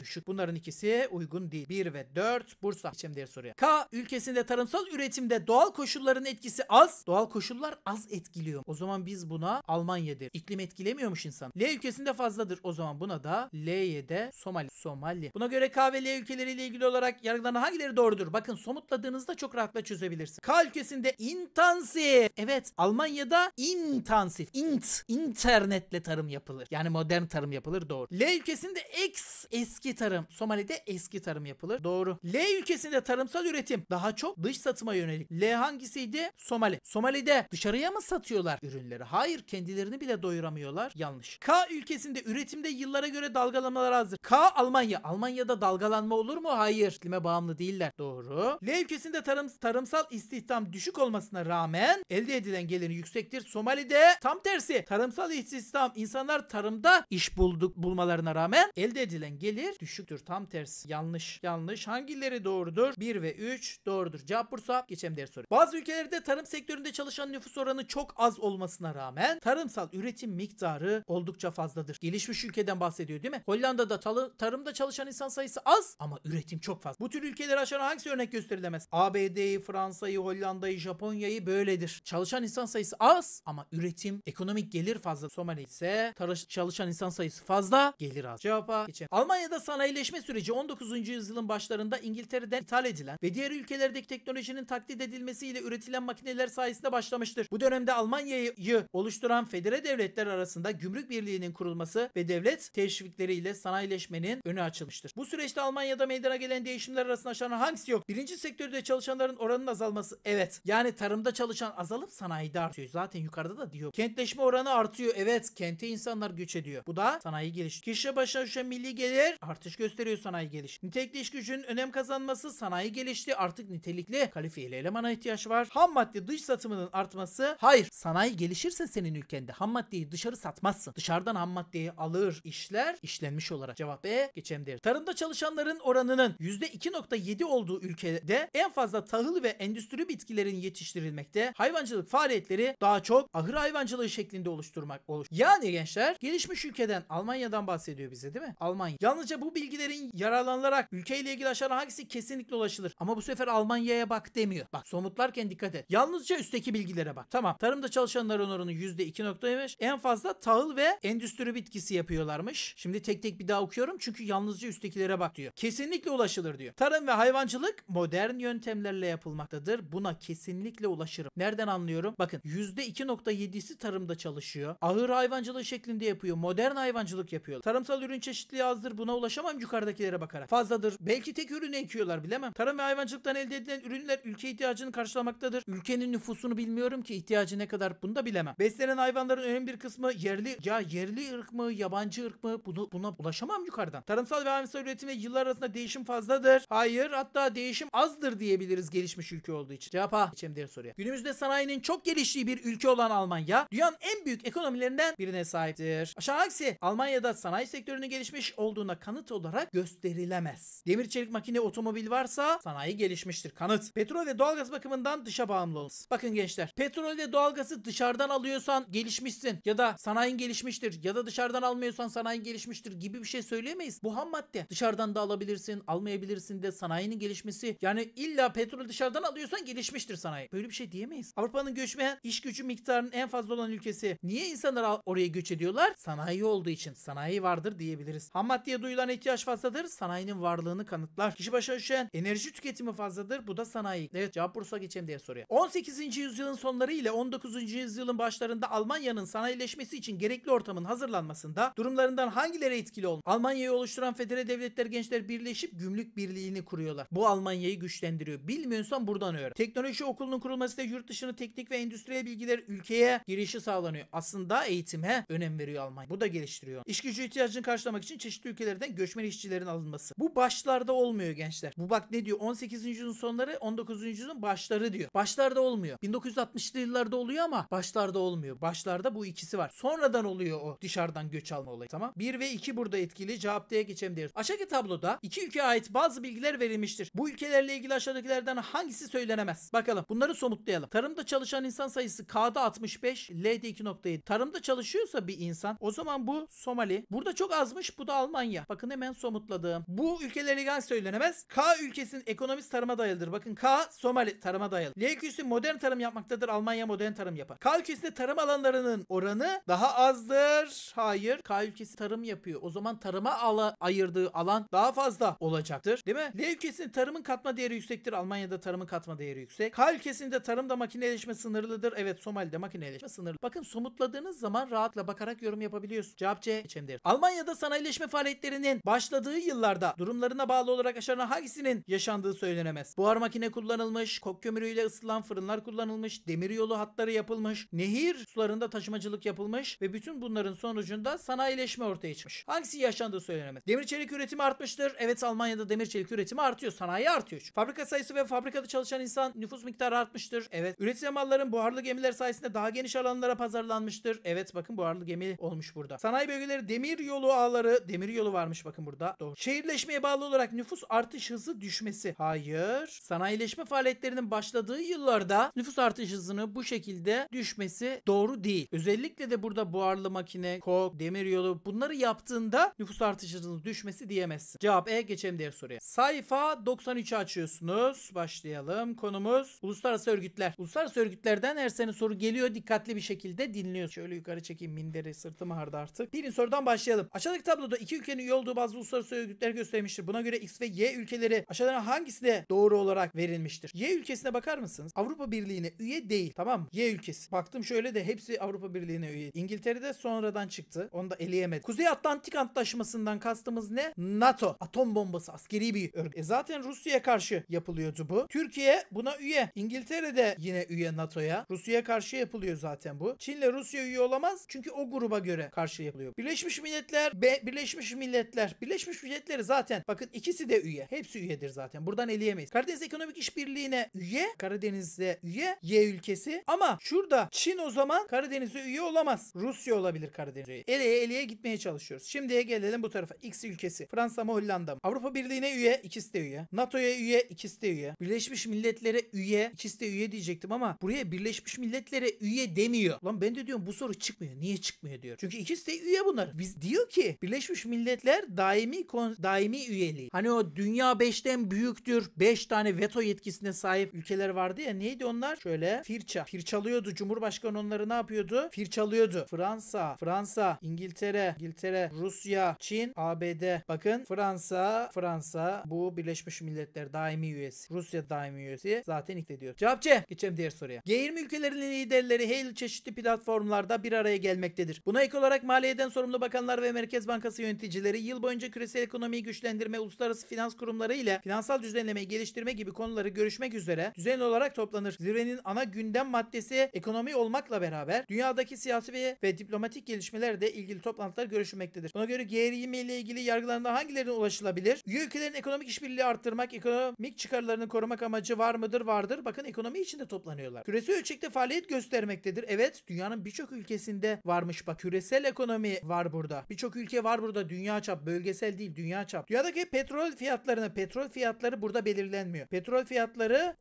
Düşük. Bunların ikisi uygun değil. 1 ve 4 Bursa. Geçelim diye soruyor. K. Ülkesinde tarımsal üretimde doğal koşulların etkisi az. Doğal koşullar az etkiliyor. O zaman biz buna Almanya deriz. İklim etkilemiyormuş insan. L ülkesinde fazladır. O zaman buna da L'ye de Somali. Somali. Buna göre K ve L ülkeleriyle ilgili ilgili olarak yargılanan hangileri doğrudur? Bakın somutladığınızda çok rahatla çözebilirsin. K ülkesinde intensif. Evet Almanya'da intensif. Int. internetle tarım yapılır. Yani modern tarım yapılır doğru. L ülkesinde X eski tarım. Somali'de eski tarım yapılır. Doğru. L ülkesinde tarımsal üretim daha çok dış satıma yönelik. L hangisiydi? Somali. Somali'de dışarıya mı satıyorlar ürünleri? Hayır kendilerini bile doyuramıyorlar. Yanlış. K ülkesinde üretimde yıllara göre dalgalanmalar azdır. K Almanya. Almanya'da dalgalanma olur mu? Hayır. İklime bağımlı değiller. Doğru. L ülkesinde tarım, tarımsal istihdam düşük olmasına rağmen elde edilen gelir yüksektir. Somali'de tam tersi. Tarımsal istihdam insanlar tarımda iş bulduk bulmalarına rağmen elde edilen gelir düşüktür. Tam tersi. Yanlış. Yanlış. Hangileri doğrudur? 1 ve 3 doğrudur. Cevap Bursa. Geçelim diğer soru. Bazı ülkelerde tarım sektöründe çalışan nüfus oranı çok az olmasına rağmen tarımsal üretim miktarı oldukça fazladır. Gelişmiş ülkeden bahsediyor değil mi? Hollanda'da tarımda çalışan insan sayısı az ama üretim üretim çok fazla. Bu tür ülkeleri aşan hangisi örnek gösterilemez? ABD'yi, Fransa'yı, Hollanda'yı, Japonya'yı böyledir. Çalışan insan sayısı az ama üretim, ekonomik gelir fazla. Somali ise çalışan insan sayısı fazla, gelir az. Cevaba geçelim. Almanya'da sanayileşme süreci 19. yüzyılın başlarında İngiltere'den ithal edilen ve diğer ülkelerdeki teknolojinin taklit edilmesiyle üretilen makineler sayesinde başlamıştır. Bu dönemde Almanya'yı oluşturan federe devletler arasında gümrük birliğinin kurulması ve devlet teşvikleriyle sanayileşmenin önü açılmıştır. Bu süreçte Almanya'da meydana gelen değişimler arasında aşağıdan hangisi yok? Birinci sektörde çalışanların oranının azalması. Evet. Yani tarımda çalışan azalıp sanayide artıyor. Zaten yukarıda da diyor. Kentleşme oranı artıyor. Evet. Kente insanlar göç ediyor. Bu da sanayi geliş. Kişi başına düşen milli gelir artış gösteriyor sanayi geliş. Nitelikli iş gücünün önem kazanması sanayi gelişti. Artık nitelikli kalifiyeli elemana ihtiyaç var. Ham madde dış satımının artması. Hayır. Sanayi gelişirse senin ülkende ham maddeyi dışarı satmazsın. Dışarıdan ham maddeyi alır işler işlenmiş olarak. Cevap B. E, Geçelim derim. Tarımda çalışanların oranının oranının %2.7 olduğu ülkede en fazla tahıl ve endüstri bitkilerin yetiştirilmekte, hayvancılık faaliyetleri daha çok ahır hayvancılığı şeklinde oluşturmak olur. Yani gençler gelişmiş ülkeden Almanya'dan bahsediyor bize değil mi? Almanya. Yalnızca bu bilgilerin yararlanılarak ülkeyle ilgili aşağıdan hangisi kesinlikle ulaşılır. Ama bu sefer Almanya'ya bak demiyor. Bak somutlarken dikkat et. Yalnızca üstteki bilgilere bak. Tamam. Tarımda çalışanların oranı %2.5. En fazla tahıl ve endüstri bitkisi yapıyorlarmış. Şimdi tek tek bir daha okuyorum çünkü yalnızca üsttekilere bak diyor. Kesinlikle ulaşılır diyor. Tarım ve hayvancılık modern yöntemlerle yapılmaktadır. Buna kesinlikle ulaşırım. Nereden anlıyorum? Bakın %2.7'si tarımda çalışıyor. Ahır hayvancılığı şeklinde yapıyor. Modern hayvancılık yapıyor. Tarımsal ürün çeşitliliği azdır. Buna ulaşamam yukarıdakilere bakarak. Fazladır. Belki tek ürünü ekiyorlar bilemem. Tarım ve hayvancılıktan elde edilen ürünler ülke ihtiyacını karşılamaktadır. Ülkenin nüfusunu bilmiyorum ki ihtiyacı ne kadar bunu da bilemem. Beslenen hayvanların önemli bir kısmı yerli ya yerli ırk mı yabancı ırk mı bunu buna ulaşamam yukarıdan. Tarımsal ve hayvansal üretimde yıllar arasında değişim fazladır. Hayır hatta değişim azdır diyebiliriz gelişmiş ülke olduğu için. Cevap A. Geçelim diğer soruya. Günümüzde sanayinin çok geliştiği bir ülke olan Almanya dünyanın en büyük ekonomilerinden birine sahiptir. Aşağı aksi Almanya'da sanayi sektörünün gelişmiş olduğuna kanıt olarak gösterilemez. Demir çelik makine otomobil varsa sanayi gelişmiştir. Kanıt. Petrol ve doğalgaz bakımından dışa bağımlı olması. Bakın gençler petrol ve doğalgazı dışarıdan alıyorsan gelişmişsin ya da sanayin gelişmiştir ya da dışarıdan almıyorsan sanayin gelişmiştir gibi bir şey söyleyemeyiz. Bu ham madde. Dışarıdan da alabilirsin, al almayabilirsin de sanayinin gelişmesi. Yani illa petrol dışarıdan alıyorsan gelişmiştir sanayi. Böyle bir şey diyemeyiz. Avrupa'nın göçme iş gücü miktarının en fazla olan ülkesi. Niye insanlar oraya göç ediyorlar? Sanayi olduğu için. Sanayi vardır diyebiliriz. Ham maddeye duyulan ihtiyaç fazladır. Sanayinin varlığını kanıtlar. Kişi başına düşen enerji tüketimi fazladır. Bu da sanayi. Evet cevap Bursa geçeyim diye soruyor. 18. yüzyılın sonları ile 19. yüzyılın başlarında Almanya'nın sanayileşmesi için gerekli ortamın hazırlanmasında durumlarından hangileri etkili olmuş? Almanya'yı oluşturan federe devletler gençler birleşip gümrük birliğini kuruyorlar. Bu Almanya'yı güçlendiriyor. Bilmiyorsan buradan öğren. Teknoloji okulunun kurulmasıyla yurt dışını teknik ve endüstriyel bilgiler ülkeye girişi sağlanıyor. Aslında eğitime önem veriyor Almanya. Bu da geliştiriyor. İş gücü ihtiyacını karşılamak için çeşitli ülkelerden göçmen işçilerin alınması. Bu başlarda olmuyor gençler. Bu bak ne diyor? 18. yüzyılın sonları 19. yüzyılın başları diyor. Başlarda olmuyor. 1960'lı yıllarda oluyor ama başlarda olmuyor. Başlarda bu ikisi var. Sonradan oluyor o dışarıdan göç alma olayı. Tamam. 1 ve 2 burada etkili. Cevap D'ye geçelim diyoruz. Aşağıdaki tabloda iki ülke ait bazı bilgiler verilmiştir. Bu ülkelerle ilgili aşağıdakilerden hangisi söylenemez? Bakalım bunları somutlayalım. Tarımda çalışan insan sayısı K'da 65, L'de 2.7. Tarımda çalışıyorsa bir insan o zaman bu Somali. Burada çok azmış bu da Almanya. Bakın hemen somutladığım. Bu ülkelerle ilgili söylenemez. K ülkesinin ekonomisi tarıma dayalıdır. Bakın K Somali tarıma dayalı. L ülkesi modern tarım yapmaktadır. Almanya modern tarım yapar. K ülkesinde tarım alanlarının oranı daha azdır. Hayır. K ülkesi tarım yapıyor. O zaman tarıma ala ayırdığı alan daha fazla olacak olacaktır. Değil mi? Lev kesinde tarımın katma değeri yüksektir. Almanya'da tarımın katma değeri yüksek. Kal kesinde tarımda makineleşme sınırlıdır. Evet Somali'de makineleşme sınırlı. Bakın somutladığınız zaman rahatla bakarak yorum yapabiliyorsunuz. Cevap C seçeneğidir. Almanya'da sanayileşme faaliyetlerinin başladığı yıllarda durumlarına bağlı olarak aşağıda hangisinin yaşandığı söylenemez. Buhar makine kullanılmış, kok kömürüyle ısıtılan fırınlar kullanılmış, demir yolu hatları yapılmış, nehir sularında taşımacılık yapılmış ve bütün bunların sonucunda sanayileşme ortaya çıkmış. Hangisi yaşandığı söylenemez. Demir çelik üretimi artmıştır. Evet Almanya Almanya'da demir çelik üretimi artıyor. Sanayi artıyor. Çünkü. Fabrika sayısı ve fabrikada çalışan insan nüfus miktarı artmıştır. Evet. Üretilen malların buharlı gemiler sayesinde daha geniş alanlara pazarlanmıştır. Evet bakın buharlı gemi olmuş burada. Sanayi bölgeleri demir yolu ağları demir yolu varmış bakın burada. Doğru. Şehirleşmeye bağlı olarak nüfus artış hızı düşmesi. Hayır. Sanayileşme faaliyetlerinin başladığı yıllarda nüfus artış hızını bu şekilde düşmesi doğru değil. Özellikle de burada buharlı makine, kok, demir yolu bunları yaptığında nüfus artış hızının düşmesi diyemezsin. Cevap E geçelim Geçelim diğer Sayfa 93'ü açıyorsunuz. Başlayalım. Konumuz uluslararası örgütler. Uluslararası örgütlerden her sene soru geliyor. Dikkatli bir şekilde dinliyoruz. Şöyle yukarı çekeyim minderi sırtımı hardı artık. Birin sorudan başlayalım. Aşağıdaki tabloda iki ülkenin üye olduğu bazı uluslararası örgütler göstermiştir. Buna göre X ve Y ülkeleri aşağıdan hangisine doğru olarak verilmiştir? Y ülkesine bakar mısınız? Avrupa Birliği'ne üye değil. Tamam mı? Y ülkesi. Baktım şöyle de hepsi Avrupa Birliği'ne üye. İngiltere'de sonradan çıktı. Onu da eleyemedi. Kuzey Atlantik Antlaşması'ndan kastımız ne? NATO. Atom bombası olması askeri bir örgüt. E zaten Rusya'ya karşı yapılıyordu bu. Türkiye buna üye. İngiltere de yine üye NATO'ya. Rusya'ya karşı yapılıyor zaten bu. Çin'le Rusya üye olamaz çünkü o gruba göre karşı yapılıyor. Birleşmiş Milletler, Be Birleşmiş Milletler, Birleşmiş Milletleri zaten bakın ikisi de üye. Hepsi üyedir zaten. Buradan eleyemeyiz. Karadeniz Ekonomik İşbirliği'ne üye, Karadeniz'de üye, Y ülkesi ama şurada Çin o zaman Karadeniz'e üye olamaz. Rusya olabilir Karadeniz'e. Eleye eleye gitmeye çalışıyoruz. Şimdiye gelelim bu tarafa. X ülkesi. Fransa mı Hollanda mı? Avrupa Birliği'ne üye, ikisi de üye. NATO'ya üye, ikisi de üye. Birleşmiş Milletler'e üye, ikisi de üye diyecektim ama buraya Birleşmiş Milletler'e üye demiyor. Lan ben de diyorum bu soru çıkmıyor. Niye çıkmıyor diyor. Çünkü ikisi de üye bunlar. Biz diyor ki Birleşmiş Milletler daimi kon daimi üyeliği. Hani o dünya 5'ten büyüktür. 5 tane veto yetkisine sahip ülkeler vardı ya. Neydi onlar? Şöyle firça. Firçalıyordu. Cumhurbaşkanı onları ne yapıyordu? Firçalıyordu. Fransa, Fransa, İngiltere, İngiltere, Rusya, Çin, ABD. Bakın Fransa, Fransa Fransa bu Birleşmiş Milletler daimi üyesi. Rusya daimi üyesi zaten iktediyor. Cevap C. Geçelim diğer soruya. G20 ülkelerinin liderleri Hail çeşitli platformlarda bir araya gelmektedir. Buna ek olarak maliyeden sorumlu bakanlar ve Merkez Bankası yöneticileri yıl boyunca küresel ekonomiyi güçlendirme, uluslararası finans kurumları ile finansal düzenlemeyi geliştirme gibi konuları görüşmek üzere düzenli olarak toplanır. Zirvenin ana gündem maddesi ekonomi olmakla beraber dünyadaki siyasi ve, ve diplomatik gelişmelerle ilgili toplantılar görüşmektedir. Buna göre G20 ile ilgili yargılarında hangilerine ulaşılabilir? Üye ülkelerin ekonomik işbirliği arttırmak, ekonomik çıkarlarını korumak amacı var mıdır? Vardır. Bakın ekonomi içinde toplanıyorlar. Küresel ölçekte faaliyet göstermektedir. Evet dünyanın birçok ülkesinde varmış bak. Küresel ekonomi var burada. Birçok ülke var burada. Dünya çap. Bölgesel değil dünya çap. Dünyadaki petrol fiyatlarını, petrol fiyatları burada belirlenmiyor. Petrol fiyatları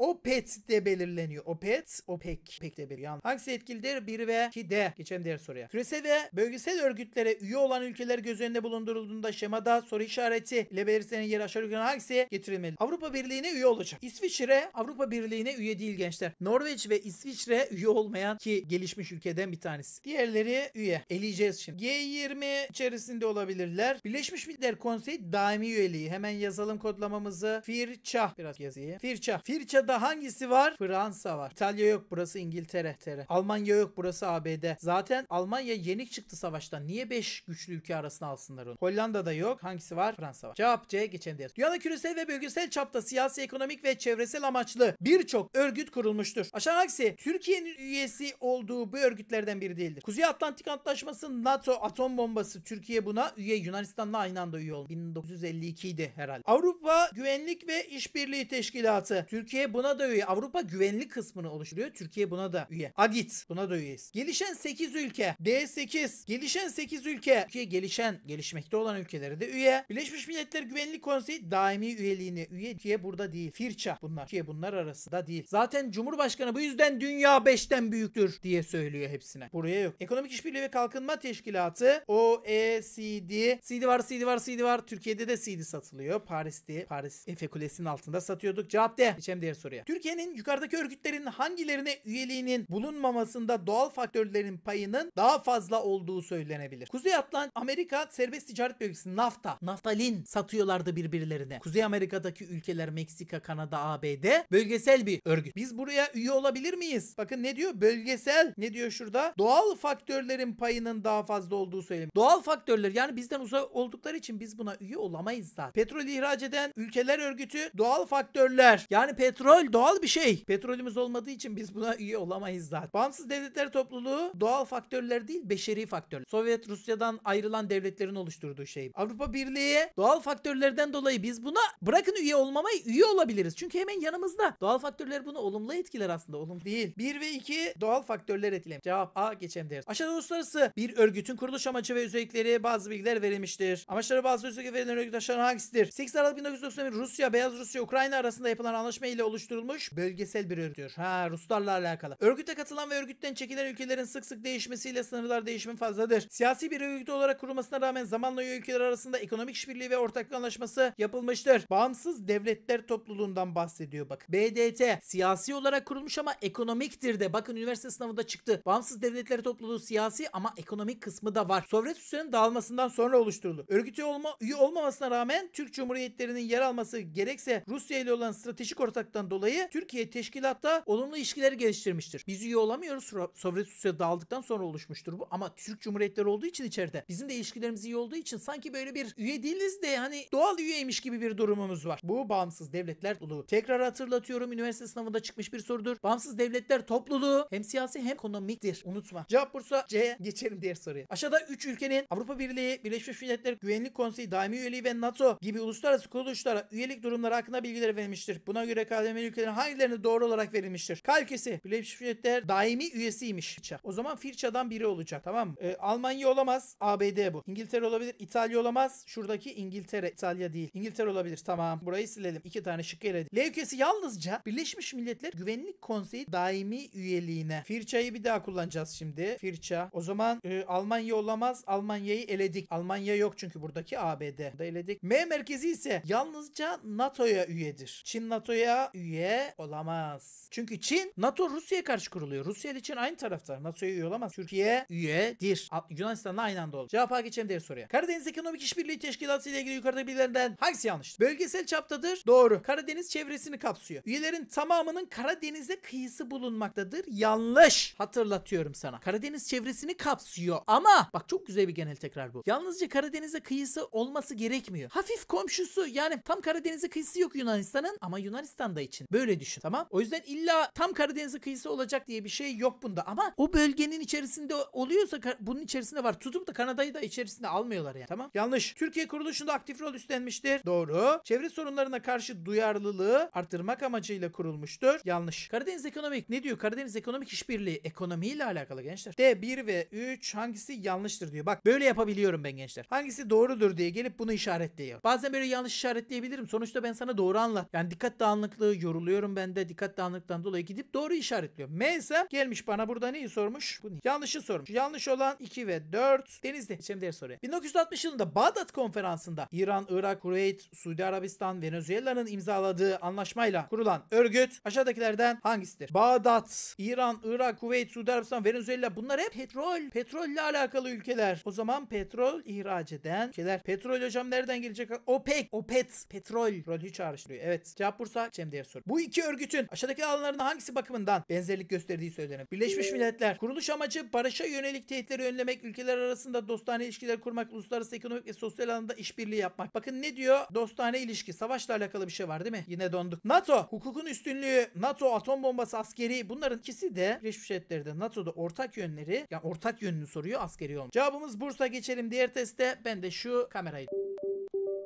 de belirleniyor. OPEC, OPEC, PEC'de belirleniyor. Hangisi etkilidir? 1 ve de? Geçen diğer soruya. Küresel ve bölgesel örgütlere üye olan ülkeler göz önünde bulundurulduğunda şemada soru işareti ile belirtilen yeri aşağı yukarı hangisi getirilmeli? Avrupa Birliği'ne üye olacak. İsviçre Avrupa Birliği'ne üye değil gençler. Norveç ve İsviçre üye olmayan ki gelişmiş ülkeden bir tanesi. Diğerleri üye. Eleyeceğiz şimdi. G20 içerisinde olabilirler. Birleşmiş Milletler Konseyi daimi üyeliği. Hemen yazalım kodlamamızı. Firça. Biraz yazayım. Firça. Firça'da hangisi var? Fransa var. İtalya yok. Burası İngiltere. Tere. Almanya yok. Burası ABD. Zaten Almanya yenik çıktı savaştan. Niye 5 güçlü ülke arasına alsınlar onu? Hollanda'da yok. Hangisi var? Fransa var. Cevap C geçendir. Dünyada küresel ve bölgesel çapta siyasi, ekonomik ve çevresel amaçlı birçok örgüt kurulmuştur. Aşağı aksi Türkiye'nin üyesi olduğu bu örgütlerden biri değildir. Kuzey Atlantik Antlaşması, NATO atom bombası Türkiye buna üye Yunanistan'la aynı anda üye oldu. 1952 idi herhalde. Avrupa Güvenlik ve İşbirliği Teşkilatı. Türkiye buna da üye. Avrupa güvenlik kısmını oluşturuyor. Türkiye buna da üye. Agit buna da üyeyiz. Gelişen 8 ülke. D8. Gelişen 8 ülke. Türkiye gelişen, gelişmekte olan ülkelere de üye. Birleşmiş Milletler Güvenlik Güvenlik Konseyi daimi üyeliğini üye Türkiye burada değil. Firça bunlar. Türkiye bunlar arasında değil. Zaten Cumhurbaşkanı bu yüzden dünya 5'ten büyüktür diye söylüyor hepsine. Buraya yok. Ekonomik İşbirliği ve Kalkınma Teşkilatı OECD. CD var, CD var, CD var. Türkiye'de de CD satılıyor. Paris'te Paris Efe Kulesi'nin altında satıyorduk. Cevap de. Geçelim diğer soruya. Türkiye'nin yukarıdaki örgütlerin hangilerine üyeliğinin bulunmamasında doğal faktörlerin payının daha fazla olduğu söylenebilir. Kuzey Atlant Amerika Serbest Ticaret Bölgesi NAFTA. NAFTALIN satıyorlardı saldırdı birbirlerine. Kuzey Amerika'daki ülkeler Meksika, Kanada, ABD bölgesel bir örgüt. Biz buraya üye olabilir miyiz? Bakın ne diyor? Bölgesel. Ne diyor şurada? Doğal faktörlerin payının daha fazla olduğu söyleniyor. Doğal faktörler yani bizden uzak oldukları için biz buna üye olamayız zaten. Petrol ihraç eden ülkeler örgütü doğal faktörler. Yani petrol doğal bir şey. Petrolümüz olmadığı için biz buna üye olamayız zaten. Bağımsız devletler topluluğu doğal faktörler değil beşeri faktörler. Sovyet Rusya'dan ayrılan devletlerin oluşturduğu şey. Avrupa Birliği doğal faktörler faktörlerden dolayı biz buna bırakın üye olmamayı üye olabiliriz. Çünkü hemen yanımızda. Doğal faktörler bunu olumlu etkiler aslında. Olumlu değil. 1 ve 2 doğal faktörler etkilemiş. Cevap A geçen deriz. Aşağıda uluslararası bir örgütün kuruluş amacı ve özellikleri bazı bilgiler verilmiştir. Amaçları bazı özellikleri verilen örgüt aşağıdan hangisidir? 8 Aralık 1991 Rusya, Beyaz Rusya, Ukrayna arasında yapılan anlaşma ile oluşturulmuş bölgesel bir örgüttür. Ha Ruslarla alakalı. Örgüte katılan ve örgütten çekilen ülkelerin sık sık değişmesiyle sınırlar değişimi fazladır. Siyasi bir örgüt olarak kurulmasına rağmen zamanla ülkeler arasında ekonomik işbirliği ve ortaklık anlaşması anlaşması yapılmıştır. Bağımsız devletler topluluğundan bahsediyor bak. BDT siyasi olarak kurulmuş ama ekonomiktir de. Bakın üniversite sınavında çıktı. Bağımsız devletler topluluğu siyasi ama ekonomik kısmı da var. Sovyet Üssü'nün dağılmasından sonra oluşturuldu. Örgütü olma, üye olmamasına rağmen Türk Cumhuriyetlerinin yer alması gerekse Rusya ile olan stratejik ortaktan dolayı Türkiye teşkilatta olumlu ilişkileri geliştirmiştir. Biz üye olamıyoruz. Sovyet Rusya dağıldıktan sonra oluşmuştur bu ama Türk Cumhuriyetleri olduğu için içeride. Bizim de ilişkilerimiz iyi olduğu için sanki böyle bir üye değiliz de hani doğal yasal üyeymiş gibi bir durumumuz var. Bu bağımsız devletler topluluğu. Tekrar hatırlatıyorum üniversite sınavında çıkmış bir sorudur. Bağımsız devletler topluluğu hem siyasi hem ekonomiktir. Unutma. Cevap Bursa C. Geçelim diğer soruya. Aşağıda 3 ülkenin Avrupa Birliği, Birleşmiş Milletler Güvenlik Konseyi daimi üyeliği ve NATO gibi uluslararası kuruluşlara üyelik durumları hakkında bilgiler verilmiştir. Buna göre kademeli ülkelerin hangilerini doğru olarak verilmiştir? Kalkesi Birleşmiş Milletler daimi üyesiymiş. O zaman Firça'dan biri olacak. Tamam mı? Ee, Almanya olamaz. ABD bu. İngiltere olabilir. İtalya olamaz. Şuradaki İngiltere. İtalya İtalya değil. İngiltere olabilir. Tamam. Burayı silelim. İki tane şıkkı eledik. L ülkesi yalnızca Birleşmiş Milletler Güvenlik Konseyi daimi üyeliğine. Firça'yı bir daha kullanacağız şimdi. Firça. O zaman e, Almanya olamaz. Almanya'yı eledik. Almanya yok çünkü buradaki ABD. Burada eledik. M merkezi ise yalnızca NATO'ya üyedir. Çin NATO'ya üye olamaz. Çünkü Çin NATO Rusya'ya karşı kuruluyor. Rusya ile Çin aynı tarafta. NATO'ya üye olamaz. Türkiye üyedir. Yunanistan'la aynı anda olur. Cevap A geçelim diye soruya. Karadeniz Ekonomik İşbirliği Teşkilatı ile ilgili yukarıda bilgilerden Aşağıdakilerden hangisi yanlış? Bölgesel çaptadır. Doğru. Karadeniz çevresini kapsıyor. Üyelerin tamamının Karadeniz'e kıyısı bulunmaktadır. Yanlış. Hatırlatıyorum sana. Karadeniz çevresini kapsıyor. Ama bak çok güzel bir genel tekrar bu. Yalnızca Karadeniz'e kıyısı olması gerekmiyor. Hafif komşusu yani tam Karadeniz'e kıyısı yok Yunanistan'ın ama Yunanistan'da için. Böyle düşün tamam. O yüzden illa tam Karadeniz'e kıyısı olacak diye bir şey yok bunda. Ama o bölgenin içerisinde oluyorsa bunun içerisinde var. Tutup da Kanada'yı da içerisinde almıyorlar yani tamam. Yanlış. Türkiye kuruluşunda aktif rol üstlen istenmiştir. Doğru. Çevre sorunlarına karşı duyarlılığı artırmak amacıyla kurulmuştur. Yanlış. Karadeniz Ekonomik ne diyor? Karadeniz Ekonomik İşbirliği ekonomiyle alakalı gençler. D 1 ve 3 hangisi yanlıştır diyor. Bak böyle yapabiliyorum ben gençler. Hangisi doğrudur diye gelip bunu işaretliyor. Bazen böyle yanlış işaretleyebilirim. Sonuçta ben sana doğru anlat. Yani dikkat dağınıklığı yoruluyorum ben de. Dikkat dağınıklıktan dolayı gidip doğru işaretliyor M ise gelmiş bana burada neyi sormuş? Bunu. Yanlışı sormuş. Yanlış olan 2 ve 4. Denizli. Şimdi diğer soruya. 1960 yılında Bağdat konferansında İran, Irak, Katar, Kuveyt, Suudi Arabistan, Venezuela'nın imzaladığı anlaşmayla kurulan örgüt aşağıdakilerden hangisidir? Bağdat, İran, Irak, Kuveyt, Suudi Arabistan, Venezuela bunlar hep petrol. Petrolle alakalı ülkeler. O zaman petrol ihraç eden ülkeler. Petrol hocam nereden gelecek? OPEC, OPET, petrol. Rolü çağrıştırıyor. Evet. Cevap Bursa, Cem Diğer sor. Bu iki örgütün aşağıdaki alanların hangisi bakımından benzerlik gösterdiği söyleniyor? Birleşmiş Milletler. Kuruluş amacı barışa yönelik tehditleri önlemek, ülkeler arasında dostane ilişkiler kurmak, uluslararası ekonomik ve sosyal alanda işbirliği yapmak. Bakın ne diyor? Dostane ilişki. Savaşla alakalı bir şey var değil mi? Yine donduk. NATO. Hukukun üstünlüğü. NATO atom bombası askeri. Bunların ikisi de Birleşmiş Milletleri NATO'da ortak yönleri. Yani ortak yönünü soruyor askeri olmuş. Cevabımız Bursa geçelim diğer teste. Ben de şu kamerayı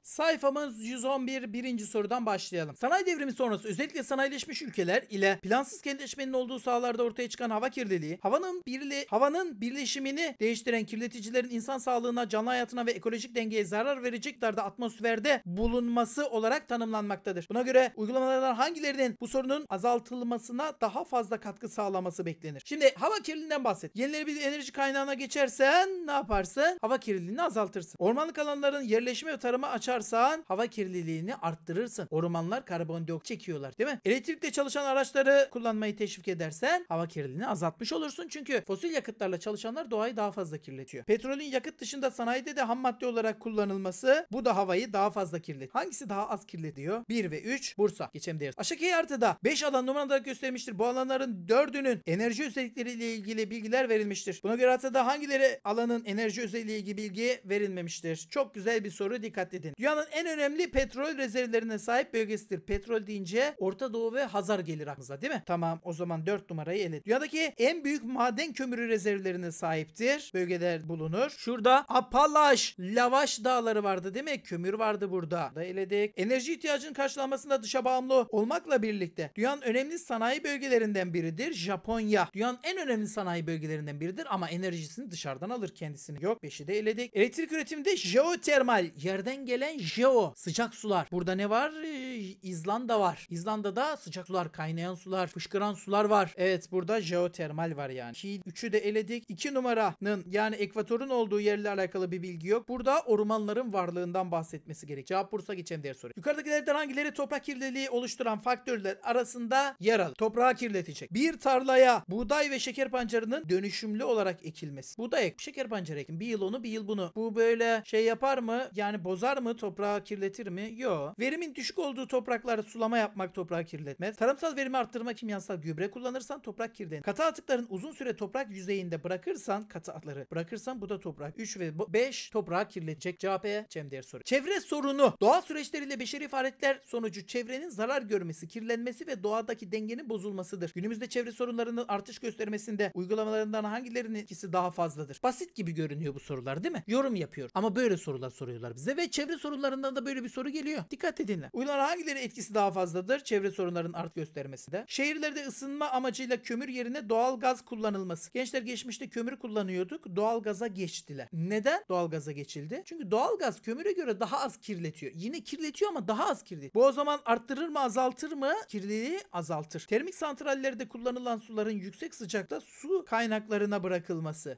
Sayfamız 111 birinci sorudan başlayalım. Sanayi devrimi sonrası özellikle sanayileşmiş ülkeler ile plansız kentleşmenin olduğu sahalarda ortaya çıkan hava kirliliği, havanın birli havanın birleşimini değiştiren kirleticilerin insan sağlığına, canlı hayatına ve ekolojik dengeye zarar verecek miktarda atmosferde bulunması olarak tanımlanmaktadır. Buna göre uygulamalardan hangilerinin bu sorunun azaltılmasına daha fazla katkı sağlaması beklenir? Şimdi hava kirliliğinden bahset. Yenilenebilir enerji kaynağına geçersen ne yaparsın? Hava kirliliğini azaltırsın. Ormanlık alanların yerleşimi ve tarıma açan açarsan hava kirliliğini arttırırsın. Ormanlar karbondioksit çekiyorlar değil mi? Elektrikle çalışan araçları kullanmayı teşvik edersen hava kirliliğini azaltmış olursun. Çünkü fosil yakıtlarla çalışanlar doğayı daha fazla kirletiyor. Petrolün yakıt dışında sanayide de ham madde olarak kullanılması bu da havayı daha fazla kirletiyor. Hangisi daha az kirletiyor? 1 ve 3 Bursa. Geçem deriz. Aşağıki artıda 5 alan numarada göstermiştir. Bu alanların 4'ünün enerji özellikleriyle ilgili bilgiler verilmiştir. Buna göre artıda hangileri alanın enerji özelliği ilgili bilgi verilmemiştir? Çok güzel bir soru dikkat edin. Dünyanın en önemli petrol rezervlerine sahip bölgesidir. Petrol deyince Orta Doğu ve Hazar gelir aklınıza değil mi? Tamam o zaman 4 numarayı ele. Dünyadaki en büyük maden kömürü rezervlerine sahiptir. Bölgeler bulunur. Şurada Apalaş, Lavaş dağları vardı değil mi? Kömür vardı burada. Da eledik. Enerji ihtiyacının karşılanmasında dışa bağımlı olmakla birlikte dünyanın önemli sanayi bölgelerinden biridir. Japonya. Dünyanın en önemli sanayi bölgelerinden biridir ama enerjisini dışarıdan alır kendisini. Yok 5'i de eledik. Elektrik üretiminde jeotermal yerden gelen jeo sıcak sular. Burada ne var? Ee, İzlanda var. İzlanda'da sıcak sular, kaynayan sular, fışkıran sular var. Evet burada jeotermal var yani. Ki üçü de eledik. 2 numaranın yani ekvatorun olduğu yerle alakalı bir bilgi yok. Burada ormanların varlığından bahsetmesi gerek. Cevap Bursa geçen diğer soru. Yukarıdakilerden hangileri toprak kirliliği oluşturan faktörler arasında yer alır? Toprağı kirletecek. Bir tarlaya buğday ve şeker pancarının dönüşümlü olarak ekilmesi. Buğday ek, şeker pancarı ekin. Bir yıl onu bir yıl bunu. Bu böyle şey yapar mı? Yani bozar mı toprağı kirletir mi? Yo. Verimin düşük olduğu topraklarda sulama yapmak toprağı kirletmez. Tarımsal verimi arttırmak kimyasal gübre kullanırsan toprak kirlenir. Katı atıkların uzun süre toprak yüzeyinde bırakırsan katı atları bırakırsan bu da toprak. 3 ve 5 toprağı kirletecek. CHP Cemder soru. Çevre sorunu. Doğal süreçleriyle beşeri faaliyetler sonucu çevrenin zarar görmesi, kirlenmesi ve doğadaki dengenin bozulmasıdır. Günümüzde çevre sorunlarının artış göstermesinde uygulamalarından hangilerinin etkisi daha fazladır? Basit gibi görünüyor bu sorular değil mi? Yorum yapıyor. Ama böyle sorular soruyorlar bize ve çevre sorunu sorularından da böyle bir soru geliyor. Dikkat edinle. Uyulara hangileri etkisi daha fazladır? Çevre sorunlarının art göstermesi de. Şehirlerde ısınma amacıyla kömür yerine doğal gaz kullanılması. Gençler geçmişte kömür kullanıyorduk. Doğal gaza geçtiler. Neden doğal gaza geçildi? Çünkü doğal gaz kömüre göre daha az kirletiyor. Yine kirletiyor ama daha az kirletiyor. Bu o zaman arttırır mı azaltır mı? Kirliliği azaltır. Termik santrallerde kullanılan suların yüksek sıcakta su kaynaklarına bırakılması.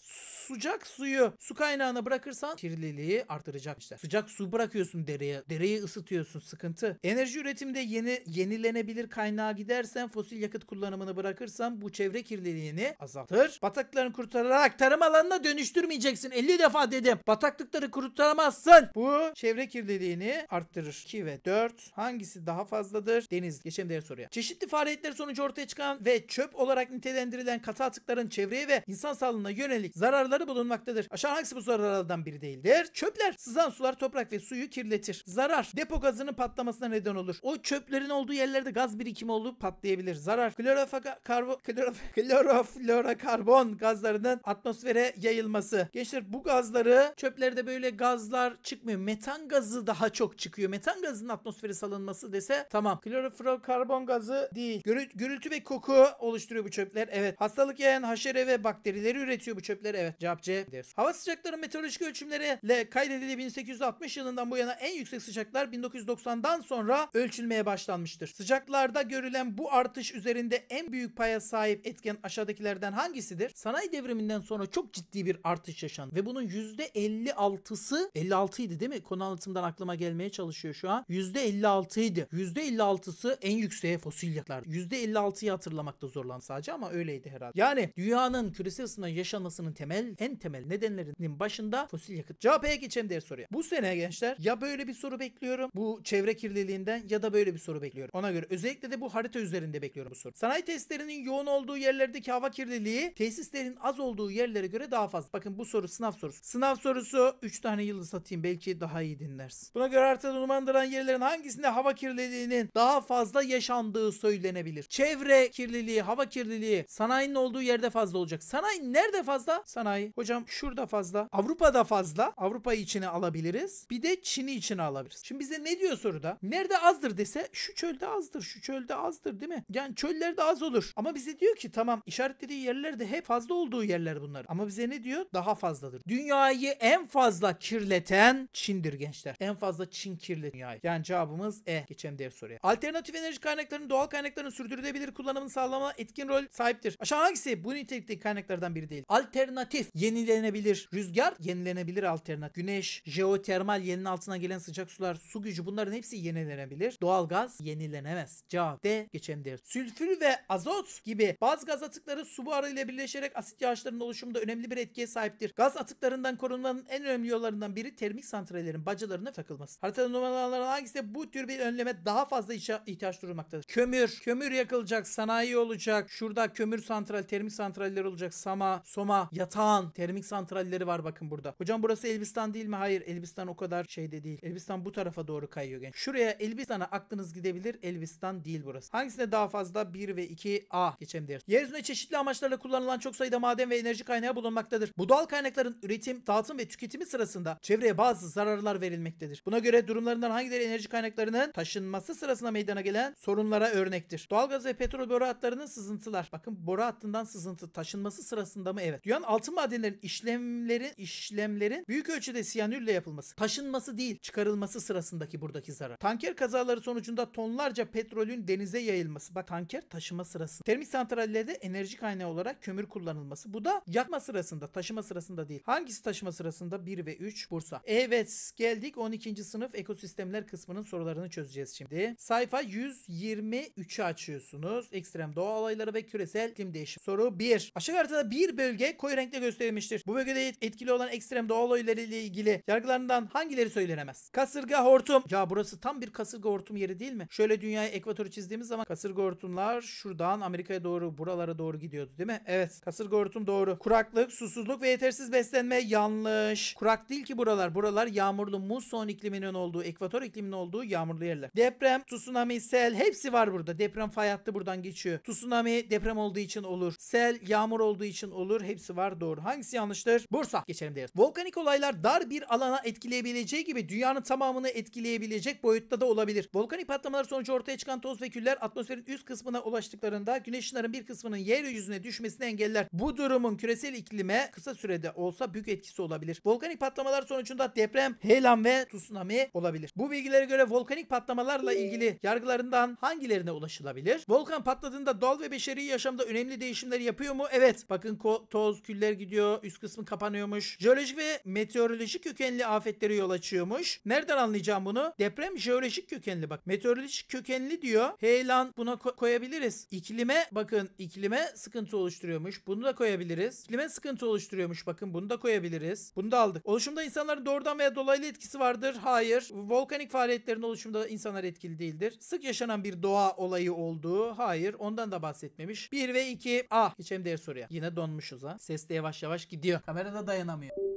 Sıcak suyu su kaynağına bırakırsan kirliliği arttıracak işte. Sıcak su bırakıyor atıyorsun dereye. Dereyi ısıtıyorsun sıkıntı. Enerji üretimde yeni yenilenebilir kaynağa gidersen fosil yakıt kullanımını bırakırsan bu çevre kirliliğini azaltır. Bataklıklarını kurtararak tarım alanına dönüştürmeyeceksin. 50 defa dedim. Bataklıkları kurtaramazsın. Bu çevre kirliliğini arttırır. 2 ve 4 hangisi daha fazladır? Deniz. Geçelim diğer soruya. Çeşitli faaliyetler sonucu ortaya çıkan ve çöp olarak nitelendirilen katı atıkların çevreye ve insan sağlığına yönelik zararları bulunmaktadır. Aşağı hangisi bu zararlardan biri değildir? Çöpler, sızan sular, toprak ve suyu suyu kirletir. Zarar. Depo gazının patlamasına neden olur. O çöplerin olduğu yerlerde gaz birikimi olup patlayabilir. Zarar. Klorofaka karbo klorof kloroflorokarbon gazlarının atmosfere yayılması. Gençler bu gazları çöplerde böyle gazlar çıkmıyor. Metan gazı daha çok çıkıyor. Metan gazının atmosfere salınması dese tamam. Kloroflorokarbon gazı değil. Gürü gürültü ve koku oluşturuyor bu çöpler. Evet. Hastalık yayan haşere ve bakterileri üretiyor bu çöpler. Evet. Cevap C. Hava sıcakları meteorolojik ölçümleriyle kaydedildi 1860 yılından bu bu yana en yüksek sıcaklar 1990'dan sonra ölçülmeye başlanmıştır. Sıcaklarda görülen bu artış üzerinde en büyük paya sahip etken aşağıdakilerden hangisidir? Sanayi devriminden sonra çok ciddi bir artış yaşandı ve bunun %56'sı 56 idi değil mi? Konu anlatımdan aklıma gelmeye çalışıyor şu an. %56 idi. %56'sı en yükseğe fosil yaklar. %56'yı hatırlamakta zorlan sadece ama öyleydi herhalde. Yani dünyanın küresel ısınma yaşanmasının temel en temel nedenlerinin başında fosil yakıt. CHP'ye geçelim diğer soruya. Bu sene gençler ya böyle bir soru bekliyorum bu çevre kirliliğinden ya da böyle bir soru bekliyorum. Ona göre özellikle de bu harita üzerinde bekliyorum bu soru. Sanayi tesislerinin yoğun olduğu yerlerdeki hava kirliliği tesislerin az olduğu yerlere göre daha fazla. Bakın bu soru sınav sorusu. Sınav sorusu 3 tane yıldız satayım belki daha iyi dinlersin. Buna göre haritada numaralandıran yerlerin hangisinde hava kirliliğinin daha fazla yaşandığı söylenebilir. Çevre kirliliği, hava kirliliği sanayinin olduğu yerde fazla olacak. Sanayi nerede fazla? Sanayi. Hocam şurada fazla. Avrupa'da fazla. Avrupa'yı içine alabiliriz. Bir de Çin'i içine alabiliriz. Şimdi bize ne diyor soruda? Nerede azdır dese şu çölde azdır, şu çölde azdır değil mi? Yani çöllerde az olur. Ama bize diyor ki tamam işaretlediği yerlerde hep fazla olduğu yerler bunlar. Ama bize ne diyor? Daha fazladır. Dünyayı en fazla kirleten Çin'dir gençler. En fazla Çin kirletiyor. dünyayı. Yani cevabımız E. Geçelim diğer soruya. Alternatif enerji kaynaklarının doğal kaynakların sürdürülebilir kullanımını sağlama etkin rol sahiptir. Aşağı hangisi bu nitelikteki kaynaklardan biri değil? Alternatif yenilenebilir. Rüzgar yenilenebilir alternatif. Güneş, jeotermal yenilenebilir altına gelen sıcak sular, su gücü bunların hepsi yenilenebilir. Doğal gaz yenilenemez. Cevap D diyor Sülfür ve azot gibi bazı gaz atıkları su buharı ile birleşerek asit yağışlarının oluşumunda önemli bir etkiye sahiptir. Gaz atıklarından korunmanın en önemli yollarından biri termik santrallerin bacalarına takılması. Haritada numaraların hangisi bu tür bir önleme daha fazla ihtiyaç durmaktadır. Kömür, kömür yakılacak, sanayi olacak. Şurada kömür santral, termik santraller olacak. Sama, Soma, Yatağan termik santralleri var bakın burada. Hocam burası Elbistan değil mi? Hayır, Elbistan o kadar şey de değil. Elbistan bu tarafa doğru kayıyor genç. Şuraya Elbistan'a aklınız gidebilir. Elbistan değil burası. Hangisine daha fazla? 1 ve 2 A. Geçelim diğer. Yeryüzünde çeşitli amaçlarla kullanılan çok sayıda maden ve enerji kaynağı bulunmaktadır. Bu doğal kaynakların üretim, dağıtım ve tüketimi sırasında çevreye bazı zararlar verilmektedir. Buna göre durumlarından hangileri enerji kaynaklarının taşınması sırasında meydana gelen sorunlara örnektir. Doğalgaz ve petrol boru hatlarının sızıntılar. Bakın boru hattından sızıntı taşınması sırasında mı? Evet. Dünyanın altın madenlerin işlemlerin işlemlerin büyük ölçüde siyanürle yapılması. Taşınması değil değil, çıkarılması sırasındaki buradaki zarar. Tanker kazaları sonucunda tonlarca petrolün denize yayılması. Bak tanker taşıma sırasında. Termik santrallerde enerji kaynağı olarak kömür kullanılması. Bu da yakma sırasında, taşıma sırasında değil. Hangisi taşıma sırasında? 1 ve 3 Bursa. Evet geldik 12. sınıf ekosistemler kısmının sorularını çözeceğiz şimdi. Sayfa 123'ü açıyorsunuz. Ekstrem doğa olayları ve küresel iklim değişimi. Soru 1. Aşağı haritada bir bölge koyu renkle gösterilmiştir. Bu bölgede etkili olan ekstrem doğa olayları ile ilgili yargılarından hangileri söylenir? beliremez. Kasırga hortum. Ya burası tam bir kasırga hortum yeri değil mi? Şöyle dünyayı ekvatoru çizdiğimiz zaman kasırga hortumlar şuradan Amerika'ya doğru buralara doğru gidiyordu değil mi? Evet. Kasırga hortum doğru. Kuraklık, susuzluk ve yetersiz beslenme yanlış. Kurak değil ki buralar. Buralar yağmurlu muson ikliminin olduğu, ekvator ikliminin olduğu yağmurlu yerler. Deprem, tsunami, sel hepsi var burada. Deprem fay hattı buradan geçiyor. Tsunami deprem olduğu için olur. Sel yağmur olduğu için olur. Hepsi var doğru. Hangisi yanlıştır? Bursa. Geçelim diyoruz. Volkanik olaylar dar bir alana etkileyebileceği gibi ve dünyanın tamamını etkileyebilecek boyutta da olabilir. Volkanik patlamalar sonucu ortaya çıkan toz ve küller atmosferin üst kısmına ulaştıklarında güneş ışınlarının bir kısmının yeryüzüne düşmesini engeller. Bu durumun küresel iklime kısa sürede olsa büyük etkisi olabilir. Volkanik patlamalar sonucunda deprem, heyelan ve tsunami olabilir. Bu bilgilere göre volkanik patlamalarla ilgili yargılarından hangilerine ulaşılabilir? Volkan patladığında doğal ve beşeri yaşamda önemli değişimler yapıyor mu? Evet. Bakın toz, küller gidiyor, üst kısmı kapanıyormuş. Jeolojik ve meteorolojik kökenli afetleri yol açıyor sığmış. Nereden anlayacağım bunu? Deprem jeolojik kökenli bak. Meteorolojik kökenli diyor. Heyelan buna ko- koyabiliriz. İklime bakın iklime sıkıntı oluşturuyormuş. Bunu da koyabiliriz. İklime sıkıntı oluşturuyormuş bakın bunu da koyabiliriz. Bunu da aldık. Oluşumda insanların doğrudan veya dolaylı etkisi vardır. Hayır. Volkanik faaliyetlerin oluşumda insanlar etkili değildir. Sık yaşanan bir doğa olayı olduğu. Hayır. Ondan da bahsetmemiş. 1 ve 2. Ah. Geçelim diğer soruya. Yine donmuşuz ha. Ses de yavaş yavaş gidiyor. Kamerada dayanamıyor.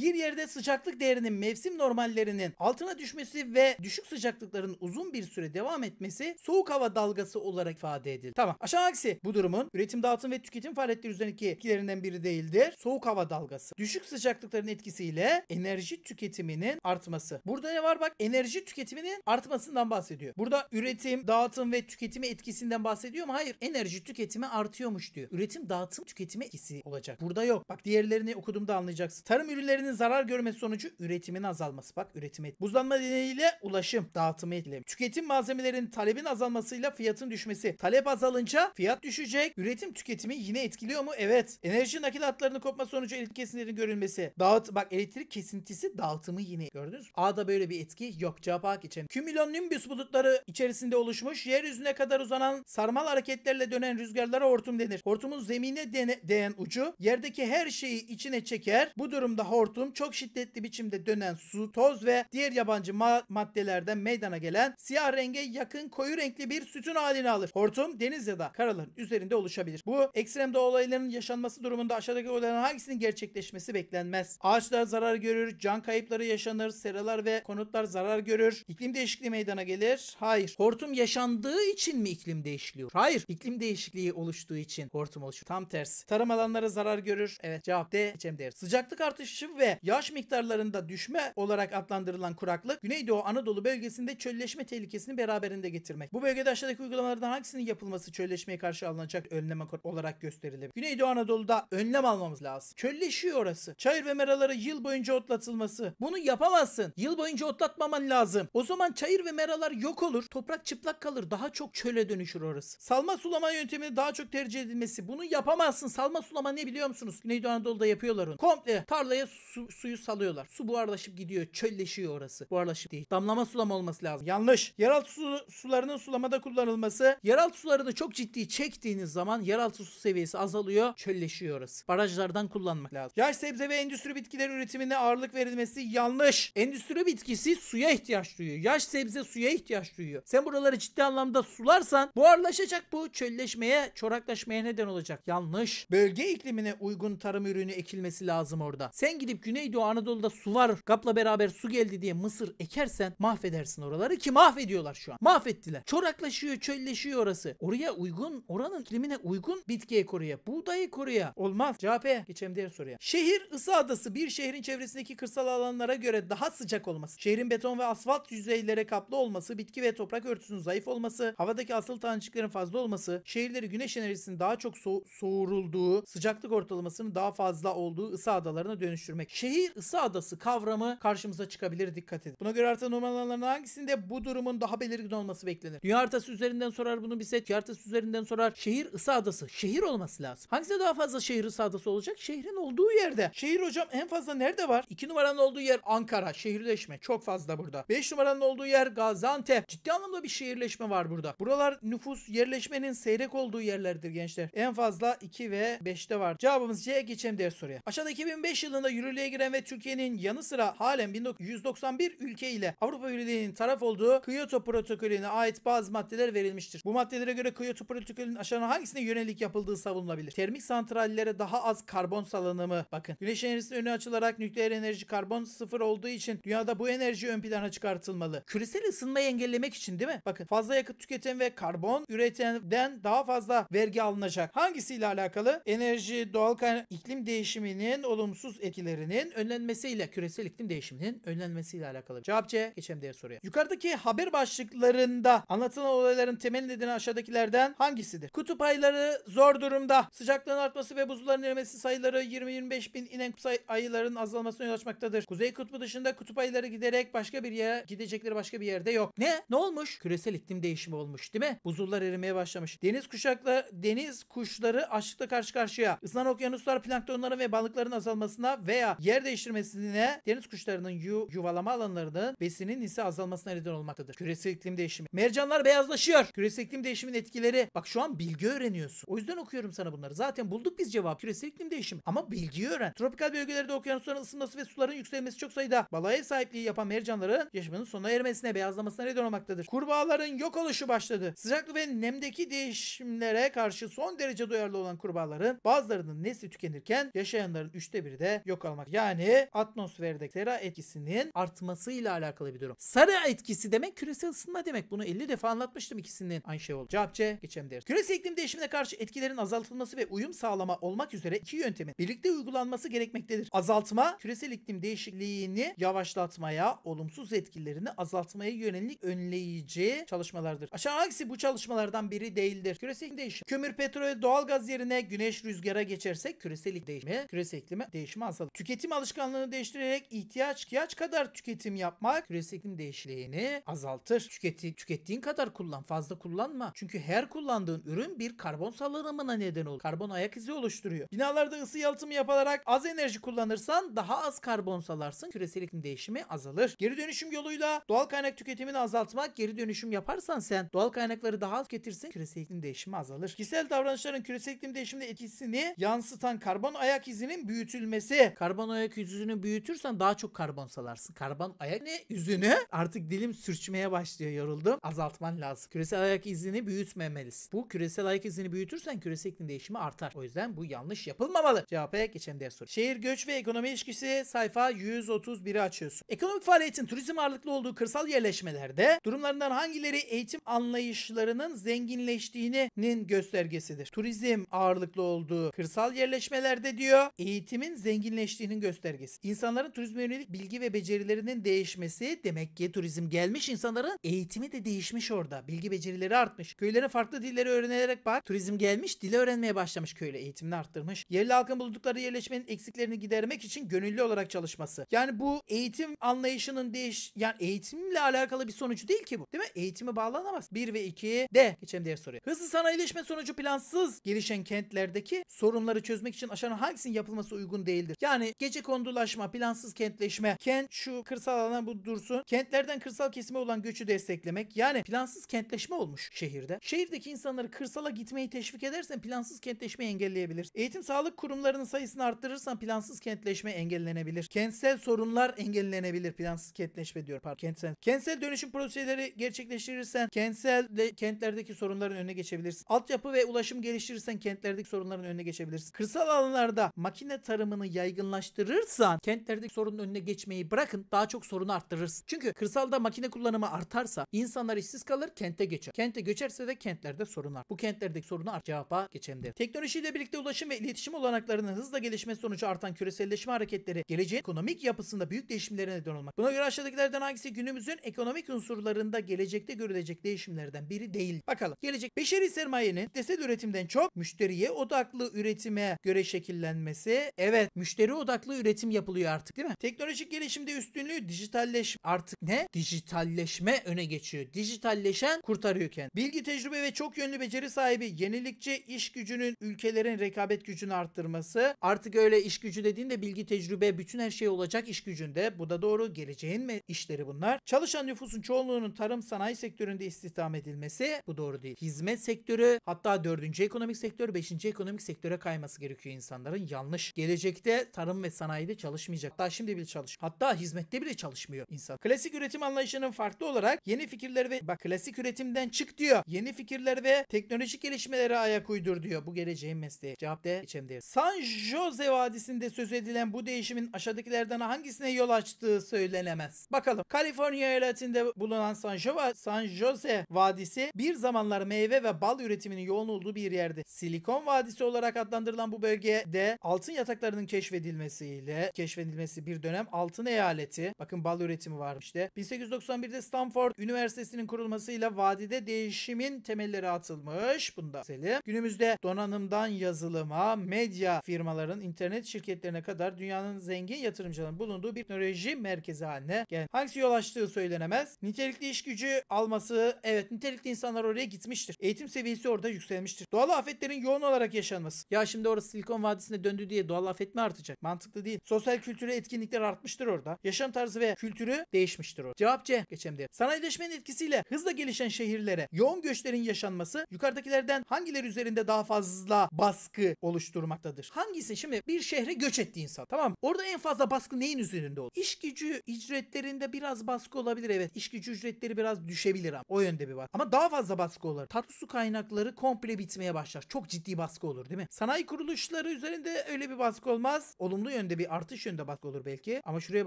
Bir yerde sıcaklık değerinin mevsim normallerinin altına düşmesi ve düşük sıcaklıkların uzun bir süre devam etmesi soğuk hava dalgası olarak ifade edilir. Tamam. Aşağı aksi bu durumun üretim, dağıtım ve tüketim faaliyetleri üzerindeki etkilerinden biri değildir. Soğuk hava dalgası. Düşük sıcaklıkların etkisiyle enerji tüketiminin artması. Burada ne var bak? Enerji tüketiminin artmasından bahsediyor. Burada üretim, dağıtım ve tüketimi etkisinden bahsediyor mu? Hayır. Enerji tüketimi artıyormuş diyor. Üretim, dağıtım, tüketimi etkisi olacak. Burada yok. Bak diğerlerini okuduğumda anlayacaksın. Tarım ürünlerinin üretiminin zarar görmesi sonucu üretimin azalması. Bak üretim et. Buzlanma nedeniyle ulaşım, dağıtımı etkilemi. Tüketim malzemelerinin talebin azalmasıyla fiyatın düşmesi. Talep azalınca fiyat düşecek. Üretim tüketimi yine etkiliyor mu? Evet. Enerji nakil hatlarının kopma sonucu elektrik kesintilerinin görülmesi. Dağıt bak elektrik kesintisi dağıtımı yine. Gördünüz mü? A'da böyle bir etki yok. Cevap A geçelim. Cumulonimbus bulutları içerisinde oluşmuş. Yeryüzüne kadar uzanan sarmal hareketlerle dönen rüzgarlara hortum denir. Hortumun zemine değen ucu yerdeki her şeyi içine çeker. Bu durumda hortum hortum çok şiddetli biçimde dönen su, toz ve diğer yabancı ma- maddelerden meydana gelen siyah renge yakın koyu renkli bir sütün halini alır. Hortum deniz ya da karaların üzerinde oluşabilir. Bu ekstremde olayların yaşanması durumunda aşağıdaki olayların hangisinin gerçekleşmesi beklenmez? Ağaçlar zarar görür, can kayıpları yaşanır, seralar ve konutlar zarar görür, iklim değişikliği meydana gelir. Hayır. Hortum yaşandığı için mi iklim değişikliği? Hayır. İklim değişikliği oluştuğu için hortum oluşur. Tam tersi. Tarım alanları zarar görür. Evet cevap D. Seçeneği Sıcaklık artışı ve yağış miktarlarında düşme olarak adlandırılan kuraklık Güneydoğu Anadolu bölgesinde çölleşme tehlikesini beraberinde getirmek. Bu bölgede aşağıdaki uygulamalardan hangisinin yapılması çölleşmeye karşı alınacak önlem olarak gösterilir? Güneydoğu Anadolu'da önlem almamız lazım. Çölleşiyor orası. Çayır ve meraları yıl boyunca otlatılması. Bunu yapamazsın. Yıl boyunca otlatmaman lazım. O zaman çayır ve meralar yok olur. Toprak çıplak kalır. Daha çok çöle dönüşür orası. Salma sulama yöntemini daha çok tercih edilmesi. Bunu yapamazsın. Salma sulama ne biliyor musunuz? Güneydoğu Anadolu'da yapıyorlar onu. Komple tarlaya su, suyu salıyorlar. Su buharlaşıp gidiyor. Çölleşiyor orası. Buharlaşıp değil. Damlama sulama olması lazım. Yanlış. Yeraltı su, sularının sulamada kullanılması. Yeraltı sularını çok ciddi çektiğiniz zaman yeraltı su seviyesi azalıyor. Çölleşiyor orası. Barajlardan kullanmak lazım. Yaş sebze ve endüstri bitkileri üretimine ağırlık verilmesi yanlış. Endüstri bitkisi suya ihtiyaç duyuyor. Yaş sebze suya ihtiyaç duyuyor. Sen buraları ciddi anlamda sularsan buharlaşacak bu çölleşmeye, çoraklaşmaya neden olacak. Yanlış. Bölge iklimine uygun tarım ürünü ekilmesi lazım orada. Sen gidip Güneydoğu Anadolu'da su var. kapla beraber su geldi diye mısır ekersen mahvedersin oraları ki mahvediyorlar şu an. Mahvettiler. Çoraklaşıyor, çölleşiyor orası. Oraya uygun, oranın iklimine uygun bitkiye koruya, buğdayı koruya. Olmaz. CHP. Geçelim diğer soruya. Şehir ısı adası bir şehrin çevresindeki kırsal alanlara göre daha sıcak olması. Şehrin beton ve asfalt yüzeylere kaplı olması, bitki ve toprak örtüsünün zayıf olması, havadaki asıl taneciklerin fazla olması, şehirleri güneş enerjisinin daha çok so soğurulduğu, sıcaklık ortalamasının daha fazla olduğu ısı adalarına dönüştürmek şehir ısı adası kavramı karşımıza çıkabilir dikkat edin. Buna göre harita normal alanlarının hangisinde bu durumun daha belirgin olması beklenir? Dünya haritası üzerinden sorar bunu bize. Dünya haritası üzerinden sorar. Şehir ısı adası. Şehir olması lazım. Hangisinde daha fazla şehir ısı adası olacak? Şehrin olduğu yerde. Şehir hocam en fazla nerede var? 2 numaranın olduğu yer Ankara. Şehirleşme. Çok fazla burada. 5 numaranın olduğu yer Gaziantep. Ciddi anlamda bir şehirleşme var burada. Buralar nüfus yerleşmenin seyrek olduğu yerlerdir gençler. En fazla 2 ve 5'te var. Cevabımız C. Geçelim diğer soruya. Aşağıda 2005 yılında yürürlüğe yürürlüğe giren ve Türkiye'nin yanı sıra halen 191 ülke ile Avrupa Birliği'nin taraf olduğu Kyoto protokolüne ait bazı maddeler verilmiştir. Bu maddelere göre Kyoto protokolünün aşağına hangisine yönelik yapıldığı savunulabilir? Termik santrallere daha az karbon salınımı. Bakın güneş enerjisinin önü açılarak nükleer enerji karbon sıfır olduğu için dünyada bu enerji ön plana çıkartılmalı. Küresel ısınmayı engellemek için değil mi? Bakın fazla yakıt tüketen ve karbon üretenden daha fazla vergi alınacak. Hangisiyle alakalı? Enerji, doğal kaynak, iklim değişiminin olumsuz etkilerini değişiminin önlenmesiyle küresel iklim değişiminin önlenmesiyle alakalı. Cevap C. Geçelim diğer soruya. Yukarıdaki haber başlıklarında anlatılan olayların temel nedeni aşağıdakilerden hangisidir? Kutup ayları zor durumda. Sıcaklığın artması ve buzulların erimesi sayıları 20-25 bin inen ayıların azalmasına yol açmaktadır. Kuzey kutbu dışında kutup ayıları giderek başka bir yere gidecekleri başka bir yerde yok. Ne? Ne olmuş? Küresel iklim değişimi olmuş değil mi? Buzullar erimeye başlamış. Deniz kuşakla deniz kuşları açlıkla karşı karşıya. Isınan okyanuslar planktonların ve balıkların azalmasına veya yer değiştirmesine deniz kuşlarının yu, yuvalama alanlarının besinin ise azalmasına neden olmaktadır. Küresel iklim değişimi. Mercanlar beyazlaşıyor. Küresel iklim değişimin etkileri. Bak şu an bilgi öğreniyorsun. O yüzden okuyorum sana bunları. Zaten bulduk biz cevap. Küresel iklim değişimi. Ama bilgiyi öğren. Tropikal bölgelerde okyanusların ısınması ve suların yükselmesi çok sayıda balığa sahipliği yapan mercanların yaşamının sona ermesine, beyazlamasına neden olmaktadır. Kurbağaların yok oluşu başladı. Sıcaklık ve nemdeki değişimlere karşı son derece duyarlı olan kurbağaların bazılarının nesli tükenirken yaşayanların üçte biri de yok olmaktadır başlamak. Yani atmosferde sera etkisinin artmasıyla alakalı bir durum. Sera etkisi demek küresel ısınma demek. Bunu 50 defa anlatmıştım ikisinin aynı şey oldu. Cevap C. Geçelim deriz. Küresel iklim değişimine karşı etkilerin azaltılması ve uyum sağlama olmak üzere iki yöntemin birlikte uygulanması gerekmektedir. Azaltma, küresel iklim değişikliğini yavaşlatmaya, olumsuz etkilerini azaltmaya yönelik önleyici çalışmalardır. Aşağı hangisi bu çalışmalardan biri değildir? Küresel iklim değişimi. Kömür, petrol, doğalgaz yerine güneş, rüzgara geçersek küresel iklim değişimi, küresel iklimi değişimi azalır. Tüketim Tüketim alışkanlığını değiştirerek ihtiyaç ihtiyaç kadar tüketim yapmak küresel iklim değişikliğini azaltır. Tüketi, tükettiğin kadar kullan, fazla kullanma. Çünkü her kullandığın ürün bir karbon salınımına neden olur. Karbon ayak izi oluşturuyor. Binalarda ısı yalıtımı yaparak az enerji kullanırsan daha az karbon salarsın. Küresel iklim değişimi azalır. Geri dönüşüm yoluyla doğal kaynak tüketimini azaltmak, geri dönüşüm yaparsan sen doğal kaynakları daha az getirsin Küresel iklim değişimi azalır. Kişisel davranışların küresel iklim değişiminde etkisini yansıtan karbon ayak izinin büyütülmesi, karbon karbon ayak yüzünü büyütürsen daha çok karbon salarsın. Karbon ayak ne? Yüzünü artık dilim sürçmeye başlıyor yoruldum. Azaltman lazım. Küresel ayak izini büyütmemelisin. Bu küresel ayak izini büyütürsen küresel iklim değişimi artar. O yüzden bu yanlış yapılmamalı. Cevap'a e, geçelim diğer soru. Şehir göç ve ekonomi ilişkisi sayfa 131'i açıyorsun. Ekonomik faaliyetin turizm ağırlıklı olduğu kırsal yerleşmelerde durumlarından hangileri eğitim anlayışlarının zenginleştiğinin göstergesidir? Turizm ağırlıklı olduğu kırsal yerleşmelerde diyor eğitimin zenginleştiğini gelişmesinin göstergesi. İnsanların turizme yönelik bilgi ve becerilerinin değişmesi demek ki turizm gelmiş insanların eğitimi de değişmiş orada. Bilgi becerileri artmış. Köylere farklı dilleri öğrenerek bak turizm gelmiş dili öğrenmeye başlamış köyle eğitimini arttırmış. Yerli halkın buldukları yerleşmenin eksiklerini gidermek için gönüllü olarak çalışması. Yani bu eğitim anlayışının değiş yani eğitimle alakalı bir sonucu değil ki bu. Değil mi? Eğitime bağlanamaz. 1 ve 2 de geçelim diğer soruya. Hızlı sanayileşme sonucu plansız gelişen kentlerdeki sorunları çözmek için aşağının hangisinin yapılması uygun değildir? Yani Gece kondulaşma, plansız kentleşme. Kent şu kırsal alana bu dursun. Kentlerden kırsal kesime olan göçü desteklemek. Yani plansız kentleşme olmuş şehirde. Şehirdeki insanları kırsala gitmeyi teşvik edersen plansız kentleşmeyi engelleyebilir. Eğitim sağlık kurumlarının sayısını arttırırsan plansız kentleşme engellenebilir. Kentsel sorunlar engellenebilir. Plansız kentleşme diyor. Pardon, kentsel. Kentsel dönüşüm projeleri gerçekleştirirsen kentsel de, kentlerdeki sorunların önüne geçebilirsin. Altyapı ve ulaşım geliştirirsen kentlerdeki sorunların önüne geçebilirsin. Kırsal alanlarda makine tarımını yaygınlaştırırsan yaygınlaştırırsan kentlerdeki sorunun önüne geçmeyi bırakın daha çok sorunu arttırırsın. Çünkü kırsalda makine kullanımı artarsa insanlar işsiz kalır kente geçer. Kente göçerse de kentlerde sorunlar. Bu kentlerdeki sorunu art cevaba geçelim Teknolojiyle birlikte ulaşım ve iletişim olanaklarının hızla gelişmesi sonucu artan küreselleşme hareketleri geleceğin ekonomik yapısında büyük değişimlere neden olmak. Buna göre aşağıdakilerden hangisi günümüzün ekonomik unsurlarında gelecekte görülecek değişimlerden biri değil. Bakalım. Gelecek beşeri sermayenin kitlesel üretimden çok müşteriye odaklı üretime göre şekillenmesi. Evet müşteri odaklı odaklı üretim yapılıyor artık değil mi? Teknolojik gelişimde üstünlüğü dijitalleşme artık ne? Dijitalleşme öne geçiyor. Dijitalleşen kurtarıyor kendini. Bilgi, tecrübe ve çok yönlü beceri sahibi yenilikçi iş gücünün ülkelerin rekabet gücünü arttırması. Artık öyle iş gücü dediğinde bilgi, tecrübe bütün her şey olacak iş gücünde. Bu da doğru. Geleceğin mi işleri bunlar? Çalışan nüfusun çoğunluğunun tarım sanayi sektöründe istihdam edilmesi bu doğru değil. Hizmet sektörü hatta dördüncü ekonomik sektör, beşinci ekonomik sektöre kayması gerekiyor insanların. Yanlış. Gelecekte tarım ve ve sanayide çalışmayacak. Hatta şimdi bile çalış. Hatta hizmette bile çalışmıyor insan. Klasik üretim anlayışının farklı olarak yeni fikirler ve bak klasik üretimden çık diyor. Yeni fikirler ve teknolojik gelişmelere ayak uydur diyor. Bu geleceğin mesleği. Cevap D HMD. San Jose Vadisi'nde söz edilen bu değişimin aşağıdakilerden hangisine yol açtığı söylenemez. Bakalım. Kaliforniya eyaletinde bulunan San, Jose San Jose Vadisi bir zamanlar meyve ve bal üretiminin yoğun olduğu bir yerdi. Silikon Vadisi olarak adlandırılan bu bölgede altın yataklarının keşfedilmesi keşfedilmesiyle keşfedilmesi bir dönem altın eyaleti. Bakın bal üretimi varmış işte. 1891'de Stanford Üniversitesi'nin kurulmasıyla vadide değişimin temelleri atılmış. Bunda Selim. Günümüzde donanımdan yazılıma, medya firmaların internet şirketlerine kadar dünyanın zengin yatırımcıların bulunduğu bir teknoloji merkezi haline gelen. Hangisi yol açtığı söylenemez. Nitelikli iş gücü alması, evet nitelikli insanlar oraya gitmiştir. Eğitim seviyesi orada yükselmiştir. Doğal afetlerin yoğun olarak yaşanması. Ya şimdi orası Silikon Vadisi'ne döndü diye doğal afet mi artacak? Mantık mantıklı değil. Sosyal kültüre etkinlikler artmıştır orada. Yaşam tarzı ve kültürü değişmiştir orada. Cevap C. Geçelim diye. Sanayileşmenin etkisiyle hızla gelişen şehirlere yoğun göçlerin yaşanması yukarıdakilerden hangileri üzerinde daha fazla baskı oluşturmaktadır? Hangisi şimdi bir şehre göç etti insan tamam Orada en fazla baskı neyin üzerinde olur? İş gücü ücretlerinde biraz baskı olabilir evet. İş gücü ücretleri biraz düşebilir ama o yönde bir var. Ama daha fazla baskı olur. Tatlı su kaynakları komple bitmeye başlar. Çok ciddi baskı olur değil mi? Sanayi kuruluşları üzerinde öyle bir baskı olmaz. Olumlu olumlu yönde bir artış yönde baskı olur belki. Ama şuraya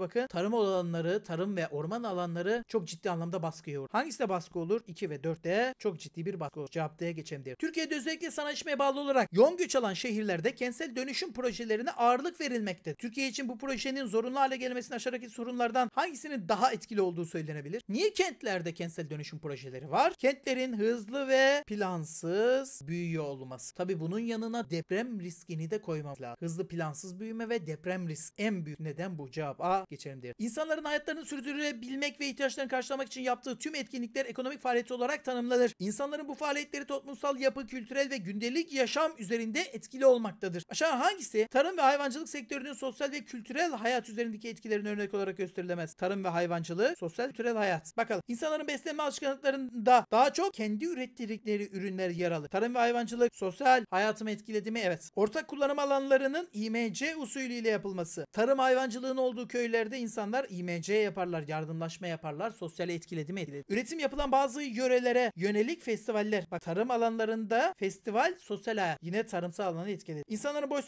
bakın tarım alanları, tarım ve orman alanları çok ciddi anlamda baskı baskıya Hangisi de baskı olur? 2 ve 4'te çok ciddi bir baskı olur. Cevap D'ye geçelim diye. Türkiye'de özellikle sanayileşmeye bağlı olarak yoğun güç alan şehirlerde kentsel dönüşüm projelerine ağırlık verilmekte. Türkiye için bu projenin zorunlu hale gelmesinin aşağıdaki sorunlardan hangisinin daha etkili olduğu söylenebilir? Niye kentlerde kentsel dönüşüm projeleri var? Kentlerin hızlı ve plansız büyüyor olması. Tabi bunun yanına deprem riskini de koymamız lazım. Hızlı plansız büyüme ve deprem deprem risk en büyük neden bu. Cevap A. Geçelim diye. İnsanların hayatlarını sürdürebilmek ve ihtiyaçlarını karşılamak için yaptığı tüm etkinlikler ekonomik faaliyet olarak tanımlanır. İnsanların bu faaliyetleri toplumsal yapı, kültürel ve gündelik yaşam üzerinde etkili olmaktadır. Aşağı hangisi? Tarım ve hayvancılık sektörünün sosyal ve kültürel hayat üzerindeki etkilerini örnek olarak gösterilemez. Tarım ve hayvancılığı, sosyal kültürel hayat. Bakalım. İnsanların beslenme alışkanlıklarında daha çok kendi ürettikleri ürünler yer alır. Tarım ve hayvancılık sosyal hayatımı etkiledi mi? Evet. Ortak kullanım alanlarının IMC usulüyle ile yapılması. Tarım hayvancılığın olduğu köylerde insanlar IMC yaparlar, yardımlaşma yaparlar, sosyal etkiledim etkiledim. Üretim yapılan bazı yörelere yönelik festivaller. Bak tarım alanlarında festival sosyal hayat. Yine tarımsal alanı etkiledi. İnsanların boş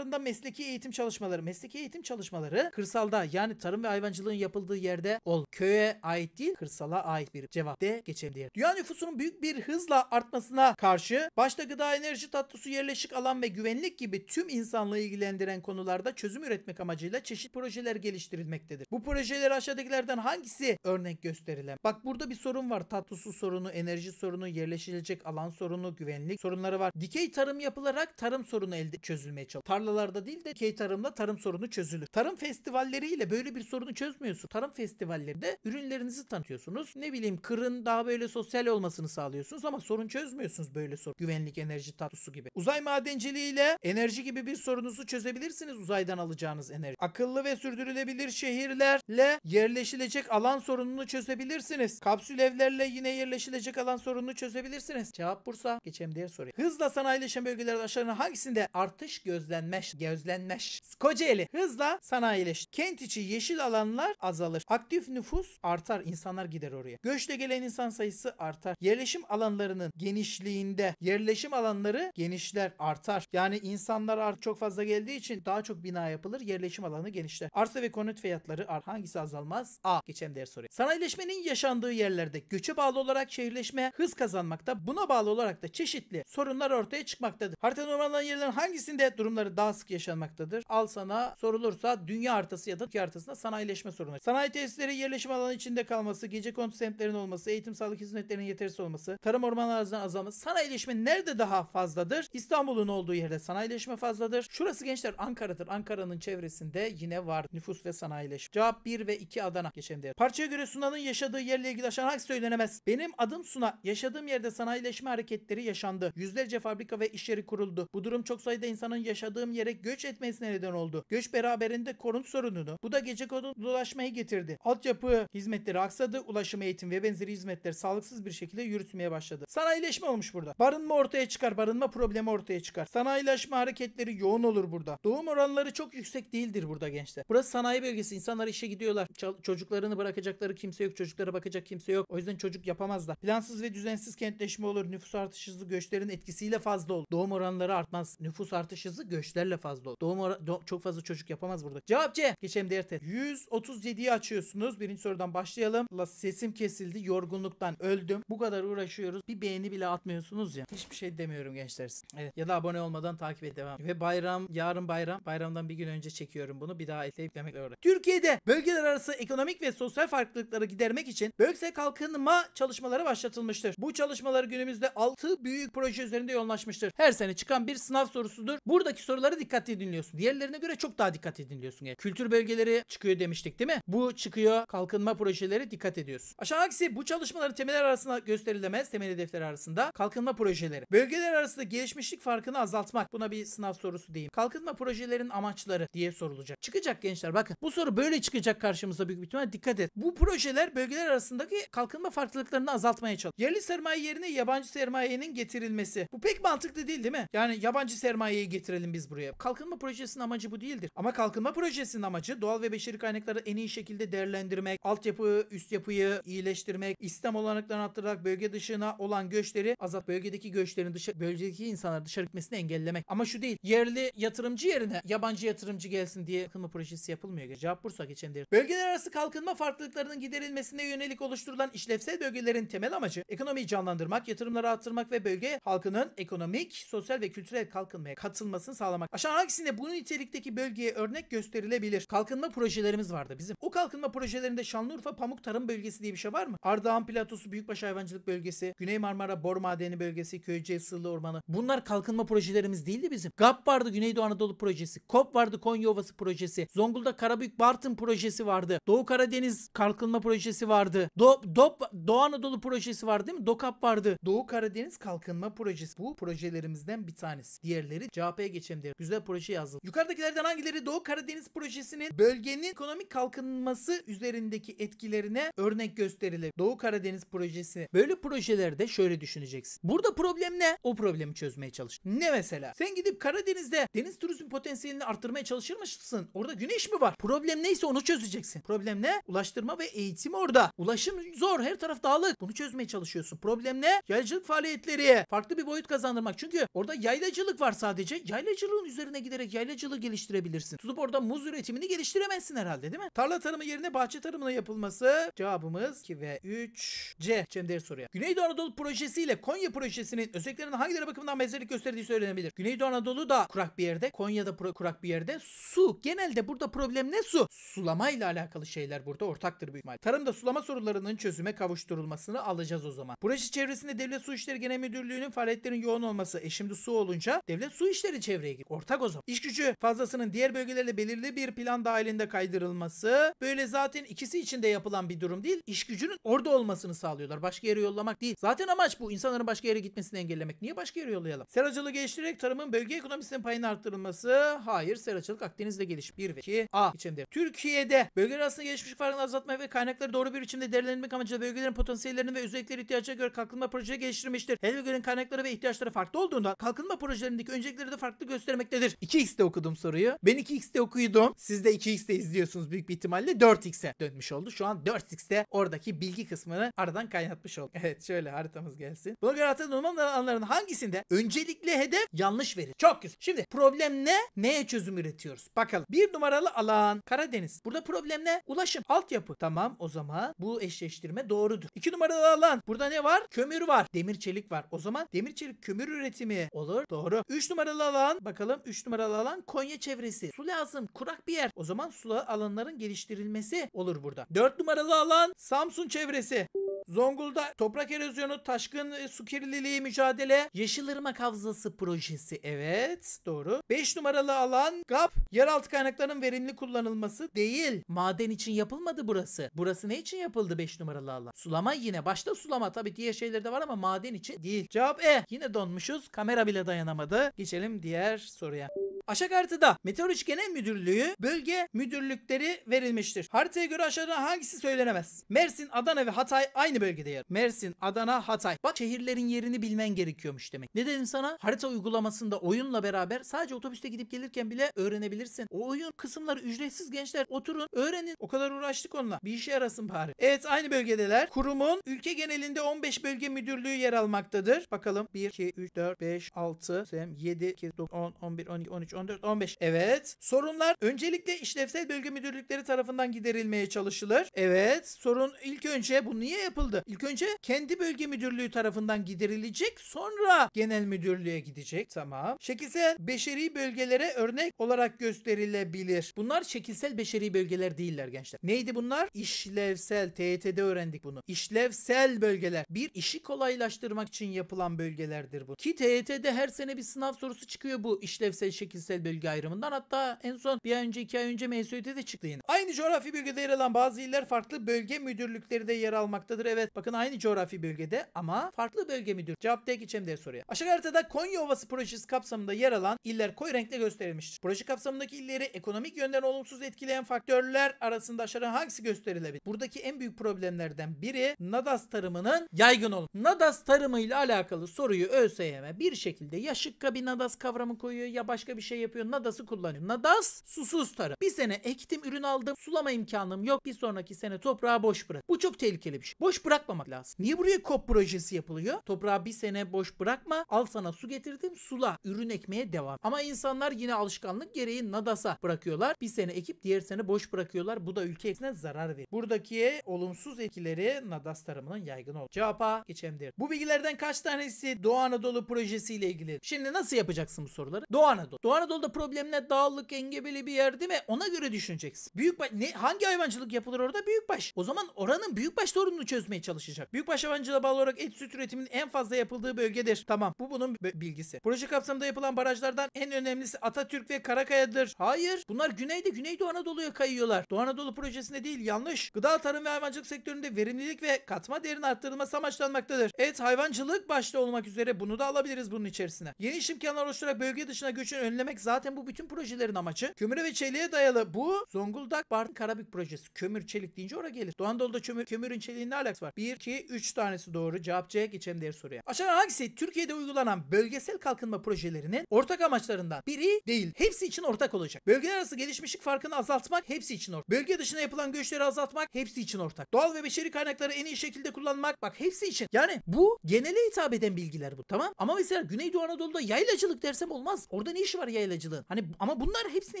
mesleki eğitim çalışmaları. Mesleki eğitim çalışmaları kırsalda yani tarım ve hayvancılığın yapıldığı yerde ol. Köye ait değil kırsala ait bir cevap de geçelim diye. Dünya nüfusunun büyük bir hızla artmasına karşı başta gıda, enerji, tatlı su, yerleşik alan ve güvenlik gibi tüm insanlığı ilgilendiren konularda çözüm çözüm üretmek amacıyla çeşitli projeler geliştirilmektedir. Bu projeler aşağıdakilerden hangisi örnek gösterilen? Bak burada bir sorun var. Tatlı su sorunu, enerji sorunu, yerleşilecek alan sorunu, güvenlik sorunları var. Dikey tarım yapılarak tarım sorunu elde çözülmeye çalışıyor. Tarlalarda değil de dikey tarımla tarım sorunu çözülür. Tarım festivalleriyle böyle bir sorunu çözmüyorsun. Tarım festivallerinde ürünlerinizi tanıtıyorsunuz. Ne bileyim kırın daha böyle sosyal olmasını sağlıyorsunuz ama sorun çözmüyorsunuz böyle sorun. Güvenlik, enerji, tatlı su gibi. Uzay madenciliğiyle enerji gibi bir sorunuzu çözebilirsiniz uzaydan alacağınız enerji. Akıllı ve sürdürülebilir şehirlerle yerleşilecek alan sorununu çözebilirsiniz. Kapsül evlerle yine yerleşilecek alan sorununu çözebilirsiniz. Cevap Bursa. Geçelim diğer soruya. Hızla sanayileşen bölgelerde aşağının hangisinde artış gözlenmez? Gözlenmez. Kocaeli hızla sanayileş. Kent içi yeşil alanlar azalır. Aktif nüfus artar. insanlar gider oraya. Göçle gelen insan sayısı artar. Yerleşim alanlarının genişliğinde yerleşim alanları genişler artar. Yani insanlar artık çok fazla geldiği için daha çok binaya yapılır? Yerleşim alanı genişler. Arsa ve konut fiyatları ar hangisi azalmaz? A. Geçen diğer soruyor Sanayileşmenin yaşandığı yerlerde göçe bağlı olarak şehirleşme hız kazanmakta. Buna bağlı olarak da çeşitli sorunlar ortaya çıkmaktadır. Haritada numaralı yerlerin hangisinde durumları daha sık yaşanmaktadır? Al sana sorulursa dünya haritası ya da Türkiye haritasında sanayileşme sorunu. Sanayi tesisleri yerleşim alanı içinde kalması, gece konut semtlerinin olması, eğitim sağlık hizmetlerinin yetersiz olması, tarım orman arazinin azalması. Sanayileşme nerede daha fazladır? İstanbul'un olduğu yerde sanayileşme fazladır. Şurası gençler Ankara'dır. Ankara Ankara'nın çevresinde yine var nüfus ve sanayileşme. Cevap 1 ve 2 Adana. Geçelim diğer. Parçaya göre Suna'nın yaşadığı yerle ilgili aşan hak söylenemez? Benim adım Suna. Yaşadığım yerde sanayileşme hareketleri yaşandı. Yüzlerce fabrika ve iş yeri kuruldu. Bu durum çok sayıda insanın yaşadığım yere göç etmesine neden oldu. Göç beraberinde korun sorununu, bu da gece kodun dolaşmayı getirdi. Altyapı hizmetleri aksadı, ulaşım, eğitim ve benzeri hizmetler sağlıksız bir şekilde yürütmeye başladı. Sanayileşme olmuş burada. Barınma ortaya çıkar, barınma problemi ortaya çıkar. Sanayileşme hareketleri yoğun olur burada. Doğum oranları çok çok yüksek değildir burada gençler. Burası sanayi bölgesi. İnsanlar işe gidiyorlar. Ç- çocuklarını bırakacakları kimse yok. Çocuklara bakacak kimse yok. O yüzden çocuk yapamazlar. Plansız ve düzensiz kentleşme olur. Nüfus artış hızı göçlerin etkisiyle fazla olur. Doğum oranları artmaz. Nüfus artış hızı göçlerle fazla olur. Doğum do- çok fazla çocuk yapamaz burada. Cevap C. Geçelim diğer test. 137'yi açıyorsunuz. Birinci sorudan başlayalım. La sesim kesildi. Yorgunluktan öldüm. Bu kadar uğraşıyoruz. Bir beğeni bile atmıyorsunuz ya. Hiçbir şey demiyorum gençler. Evet. Ya da abone olmadan takip et devam. Ve bayram yarın bayram. Bayramdan bir bir gün önce çekiyorum bunu bir daha eklemekle uğraşıyorum. Türkiye'de bölgeler arası ekonomik ve sosyal farklılıkları gidermek için bölgesel kalkınma çalışmaları başlatılmıştır. Bu çalışmalar günümüzde 6 büyük proje üzerinde yoğunlaşmıştır. Her sene çıkan bir sınav sorusudur. Buradaki soruları dikkatli dinliyorsun. Diğerlerine göre çok daha dikkatli dinliyorsun. Yani. Kültür bölgeleri çıkıyor demiştik değil mi? Bu çıkıyor. Kalkınma projeleri dikkat ediyorsun. Aşağı bu çalışmaları temeller arasında gösterilemez. Temel hedefleri arasında kalkınma projeleri. Bölgeler arasında gelişmişlik farkını azaltmak. Buna bir sınav sorusu diyeyim. Kalkınma projelerin amaç amaçları diye sorulacak. Çıkacak gençler bakın. Bu soru böyle çıkacak karşımıza büyük ihtimal. Dikkat et. Bu projeler bölgeler arasındaki kalkınma farklılıklarını azaltmaya çalışıyor. Yerli sermaye yerine yabancı sermayenin getirilmesi. Bu pek mantıklı değil değil mi? Yani yabancı sermayeyi getirelim biz buraya. Kalkınma projesinin amacı bu değildir. Ama kalkınma projesinin amacı doğal ve beşeri kaynakları en iyi şekilde değerlendirmek, altyapı, üst yapıyı iyileştirmek, istem olanaklarını arttırarak bölge dışına olan göçleri azalt bölgedeki göçlerin dışarı bölgedeki insanlar dışarı gitmesini engellemek. Ama şu değil. Yerli yatırımcı yerine yabancı yatırımcı yatırımcı gelsin diye kalkınma projesi yapılmıyor. Cevap Bursa geçen devir. Bölgeler arası kalkınma farklılıklarının giderilmesine yönelik oluşturulan işlevsel bölgelerin temel amacı ekonomiyi canlandırmak, yatırımları arttırmak ve bölge halkının ekonomik, sosyal ve kültürel kalkınmaya katılmasını sağlamak. Aşağı hangisinde bu nitelikteki bölgeye örnek gösterilebilir? Kalkınma projelerimiz vardı bizim. O kalkınma projelerinde Şanlıurfa Pamuk Tarım Bölgesi diye bir şey var mı? Ardahan Platosu, Büyükbaş Hayvancılık Bölgesi, Güney Marmara Bor Madeni Bölgesi, Köyceğiz Sığlı Ormanı. Bunlar kalkınma projelerimiz değildi bizim. GAP vardı Güneydoğu Anadolu Projesi. KOP var vardı Konya Ovası projesi. Zonguldak Karabük Bartın projesi vardı. Doğu Karadeniz Kalkınma projesi vardı. Do Dop Doğu Anadolu projesi vardı değil mi? DOKAP vardı. Doğu Karadeniz Kalkınma projesi. Bu projelerimizden bir tanesi. Diğerleri CHP'ye geçelim diye. Güzel proje yazıldı. Yukarıdakilerden hangileri Doğu Karadeniz projesinin bölgenin ekonomik kalkınması üzerindeki etkilerine örnek gösterilir? Doğu Karadeniz projesi. Böyle projelerde şöyle düşüneceksin. Burada problem ne? O problemi çözmeye çalış. Ne mesela? Sen gidip Karadeniz'de deniz turizm potansiyelini artırmak ulaştırmaya çalışır mısın? Orada güneş mi var? Problem neyse onu çözeceksin. Problem ne? Ulaştırma ve eğitim orada. Ulaşım zor. Her taraf dağlık. Bunu çözmeye çalışıyorsun. Problem ne? Yaylacılık faaliyetleri. Farklı bir boyut kazandırmak. Çünkü orada yaylacılık var sadece. Yaylacılığın üzerine giderek yaylacılığı geliştirebilirsin. Tutup orada muz üretimini geliştiremezsin herhalde değil mi? Tarla tarımı yerine bahçe tarımına yapılması cevabımız 2 ve 3 C. Cemder soruyor. Güneydoğu Anadolu projesi ile Konya projesinin özelliklerinin hangileri bakımından benzerlik gösterdiği söylenebilir. Güneydoğu Anadolu da kurak bir yerde. Konya'da kurak bir yerde ülkelerde su. Genelde burada problem ne su? Sulama ile alakalı şeyler burada ortaktır büyük ihtimal. Tarımda sulama sorularının çözüme kavuşturulmasını alacağız o zaman. Burası çevresinde Devlet Su İşleri Genel Müdürlüğü'nün faaliyetlerin yoğun olması. E şimdi su olunca Devlet Su İşleri çevreye gir. Ortak o zaman. İş gücü fazlasının diğer bölgelerle belirli bir plan dahilinde kaydırılması. Böyle zaten ikisi için de yapılan bir durum değil. İş gücünün orada olmasını sağlıyorlar. Başka yere yollamak değil. Zaten amaç bu. insanların başka yere gitmesini engellemek. Niye başka yere yollayalım? Seracılığı geliştirerek tarımın bölge ekonomisinin payını arttırılması. Hayır. Ser Açılık Akdeniz'de geliş 1 ve 2 A biçimde. Türkiye'de bölgeler arasında gelişmiş farkını azaltmaya ve kaynakları doğru bir biçimde değerlendirmek amacıyla bölgelerin potansiyellerini ve özellikleri ihtiyacına göre kalkınma projeleri geliştirilmiştir. Her bölgenin kaynakları ve ihtiyaçları farklı olduğundan kalkınma projelerindeki öncelikleri de farklı göstermektedir. 2x'te okudum soruyu. Ben 2x'te okuyordum. Siz de 2x'te izliyorsunuz büyük bir ihtimalle 4x'e dönmüş oldu. Şu an 4x'te oradaki bilgi kısmını aradan kaynatmış oldum. Evet şöyle haritamız gelsin. Buna göre haritada normal alanların hangisinde öncelikle hedef yanlış verir. Çok güzel. Şimdi problem ne? Neye çözüm çözüm üretiyoruz. Bakalım. Bir numaralı alan Karadeniz. Burada problem ne? Ulaşım. Altyapı. Tamam o zaman bu eşleştirme doğrudur. İki numaralı alan. Burada ne var? Kömür var. Demir çelik var. O zaman demir çelik kömür üretimi olur. Doğru. Üç numaralı alan. Bakalım üç numaralı alan Konya çevresi. Su lazım. Kurak bir yer. O zaman sulu alanların geliştirilmesi olur burada. Dört numaralı alan Samsun çevresi. Zonguldak toprak erozyonu, taşkın e, su kirliliği mücadele, Yeşilırmak Havzası projesi. Evet, doğru. 5 numaralı alan GAP yeraltı kaynaklarının verimli kullanılması değil. Maden için yapılmadı burası. Burası ne için yapıldı 5 numaralı alan? Sulama yine. Başta sulama tabii diğer şeyler de var ama maden için değil. Cevap E. Yine donmuşuz. Kamera bile dayanamadı. Geçelim diğer soruya. Aşak Artı'da Meteoroloji Genel Müdürlüğü bölge müdürlükleri verilmiştir. Haritaya göre aşağıda hangisi söylenemez? Mersin, Adana ve Hatay aynı bölgede yer. Mersin, Adana, Hatay. Bak şehirlerin yerini bilmen gerekiyormuş demek. Ne dedim sana? Harita uygulamasında oyunla beraber sadece otobüste gidip gelirken bile öğrenebilirsin. O oyun kısımları ücretsiz gençler. Oturun, öğrenin. O kadar uğraştık onunla. Bir işe yarasın bari. Evet aynı bölgedeler. Kurumun ülke genelinde 15 bölge müdürlüğü yer almaktadır. Bakalım 1, 2, 3, 4, 5, 6, 7, 8, 9, 10, 11, 12, 13, 14, 15. Evet. Sorunlar öncelikle işlevsel bölge müdürlükleri tarafından giderilmeye çalışılır. Evet. Sorun ilk önce bu niye yapıldı? İlk önce kendi bölge müdürlüğü tarafından giderilecek. Sonra genel müdürlüğe gidecek. Tamam. Şekilsel beşeri bölgelere örnek olarak gösterilebilir. Bunlar şekilsel beşeri bölgeler değiller gençler. Neydi bunlar? İşlevsel. TYT'de öğrendik bunu. İşlevsel bölgeler. Bir işi kolaylaştırmak için yapılan bölgelerdir bu. Ki TYT'de her sene bir sınav sorusu çıkıyor bu işlevsel şekilsel kişisel bölge ayrımından hatta en son bir ay önce iki ay önce MSÜ'de de çıktı yine. Aynı coğrafi bölgede yer alan bazı iller farklı bölge müdürlükleri de yer almaktadır. Evet bakın aynı coğrafi bölgede ama farklı bölge müdür. Cevap D geçelim diye soruya. Aşağı haritada Konya Ovası projesi kapsamında yer alan iller koyu renkle gösterilmiştir. Proje kapsamındaki illeri ekonomik yönden olumsuz etkileyen faktörler arasında aşağı hangisi gösterilebilir? Buradaki en büyük problemlerden biri Nadas tarımının yaygın olun. Nadas tarımıyla alakalı soruyu ÖSYM bir şekilde ya şıkka bir Nadas kavramı koyuyor ya başka bir şey şey yapıyor. Nadas'ı kullanıyor. Nadas susuz tarım. Bir sene ektim ürün aldım. Sulama imkanım yok. Bir sonraki sene toprağı boş bırak. Bu çok tehlikeli bir şey. Boş bırakmamak lazım. Niye buraya kop projesi yapılıyor? Toprağı bir sene boş bırakma. Al sana su getirdim. Sula. Ürün ekmeye devam. Ama insanlar yine alışkanlık gereği Nadas'a bırakıyorlar. Bir sene ekip diğer sene boş bırakıyorlar. Bu da ülkesine zarar veriyor. Buradaki olumsuz etkileri Nadas tarımının yaygın oldu. Cevap A geçemdir. Bu bilgilerden kaç tanesi Doğu Anadolu projesiyle ilgili? Şimdi nasıl yapacaksın bu soruları? Doğu Anadolu. Doğu Anadolu Anadolu'da problemler dağlık, engebeli bir yer değil mi? Ona göre düşüneceksin. Büyükbaş ne hangi hayvancılık yapılır orada? Büyükbaş. O zaman oranın büyükbaş sorununu çözmeye çalışacak. Büyükbaş hayvancılığa bağlı olarak et süt üretiminin en fazla yapıldığı bölgedir. Tamam. Bu bunun bilgisi. Proje kapsamında yapılan barajlardan en önemlisi Atatürk ve Karakaya'dır. Hayır. Bunlar güneyde Güneydoğu Anadolu'ya kayıyorlar. Doğu Anadolu projesinde değil yanlış. Gıda, tarım ve hayvancılık sektöründe verimlilik ve katma değerin arttırılması amaçlanmaktadır. Evet hayvancılık başta olmak üzere bunu da alabiliriz bunun içerisine. Yeni iş imkanları oluşturarak bölge dışına göçün önlemek demek zaten bu bütün projelerin amacı. kömür ve çeliğe dayalı bu Zonguldak Bartın Karabük projesi. Kömür çelik deyince oraya gelir. Doğu Anadolu'da kömür, kömürün çeliğin ne alakası var? 1, 2, 3 tanesi doğru. Cevap C geçelim diğer soruya. Aşağıdan hangisi Türkiye'de uygulanan bölgesel kalkınma projelerinin ortak amaçlarından biri değil. Hepsi için ortak olacak. Bölgeler arası gelişmişlik farkını azaltmak hepsi için ortak. Bölge dışına yapılan göçleri azaltmak hepsi için ortak. Doğal ve beşeri kaynakları en iyi şekilde kullanmak bak hepsi için. Yani bu genele hitap eden bilgiler bu tamam. Ama mesela Güneydoğu Anadolu'da yaylacılık dersem olmaz. Orada ne işi var yaylacılık? yaylacılığı. Hani ama bunlar hepsine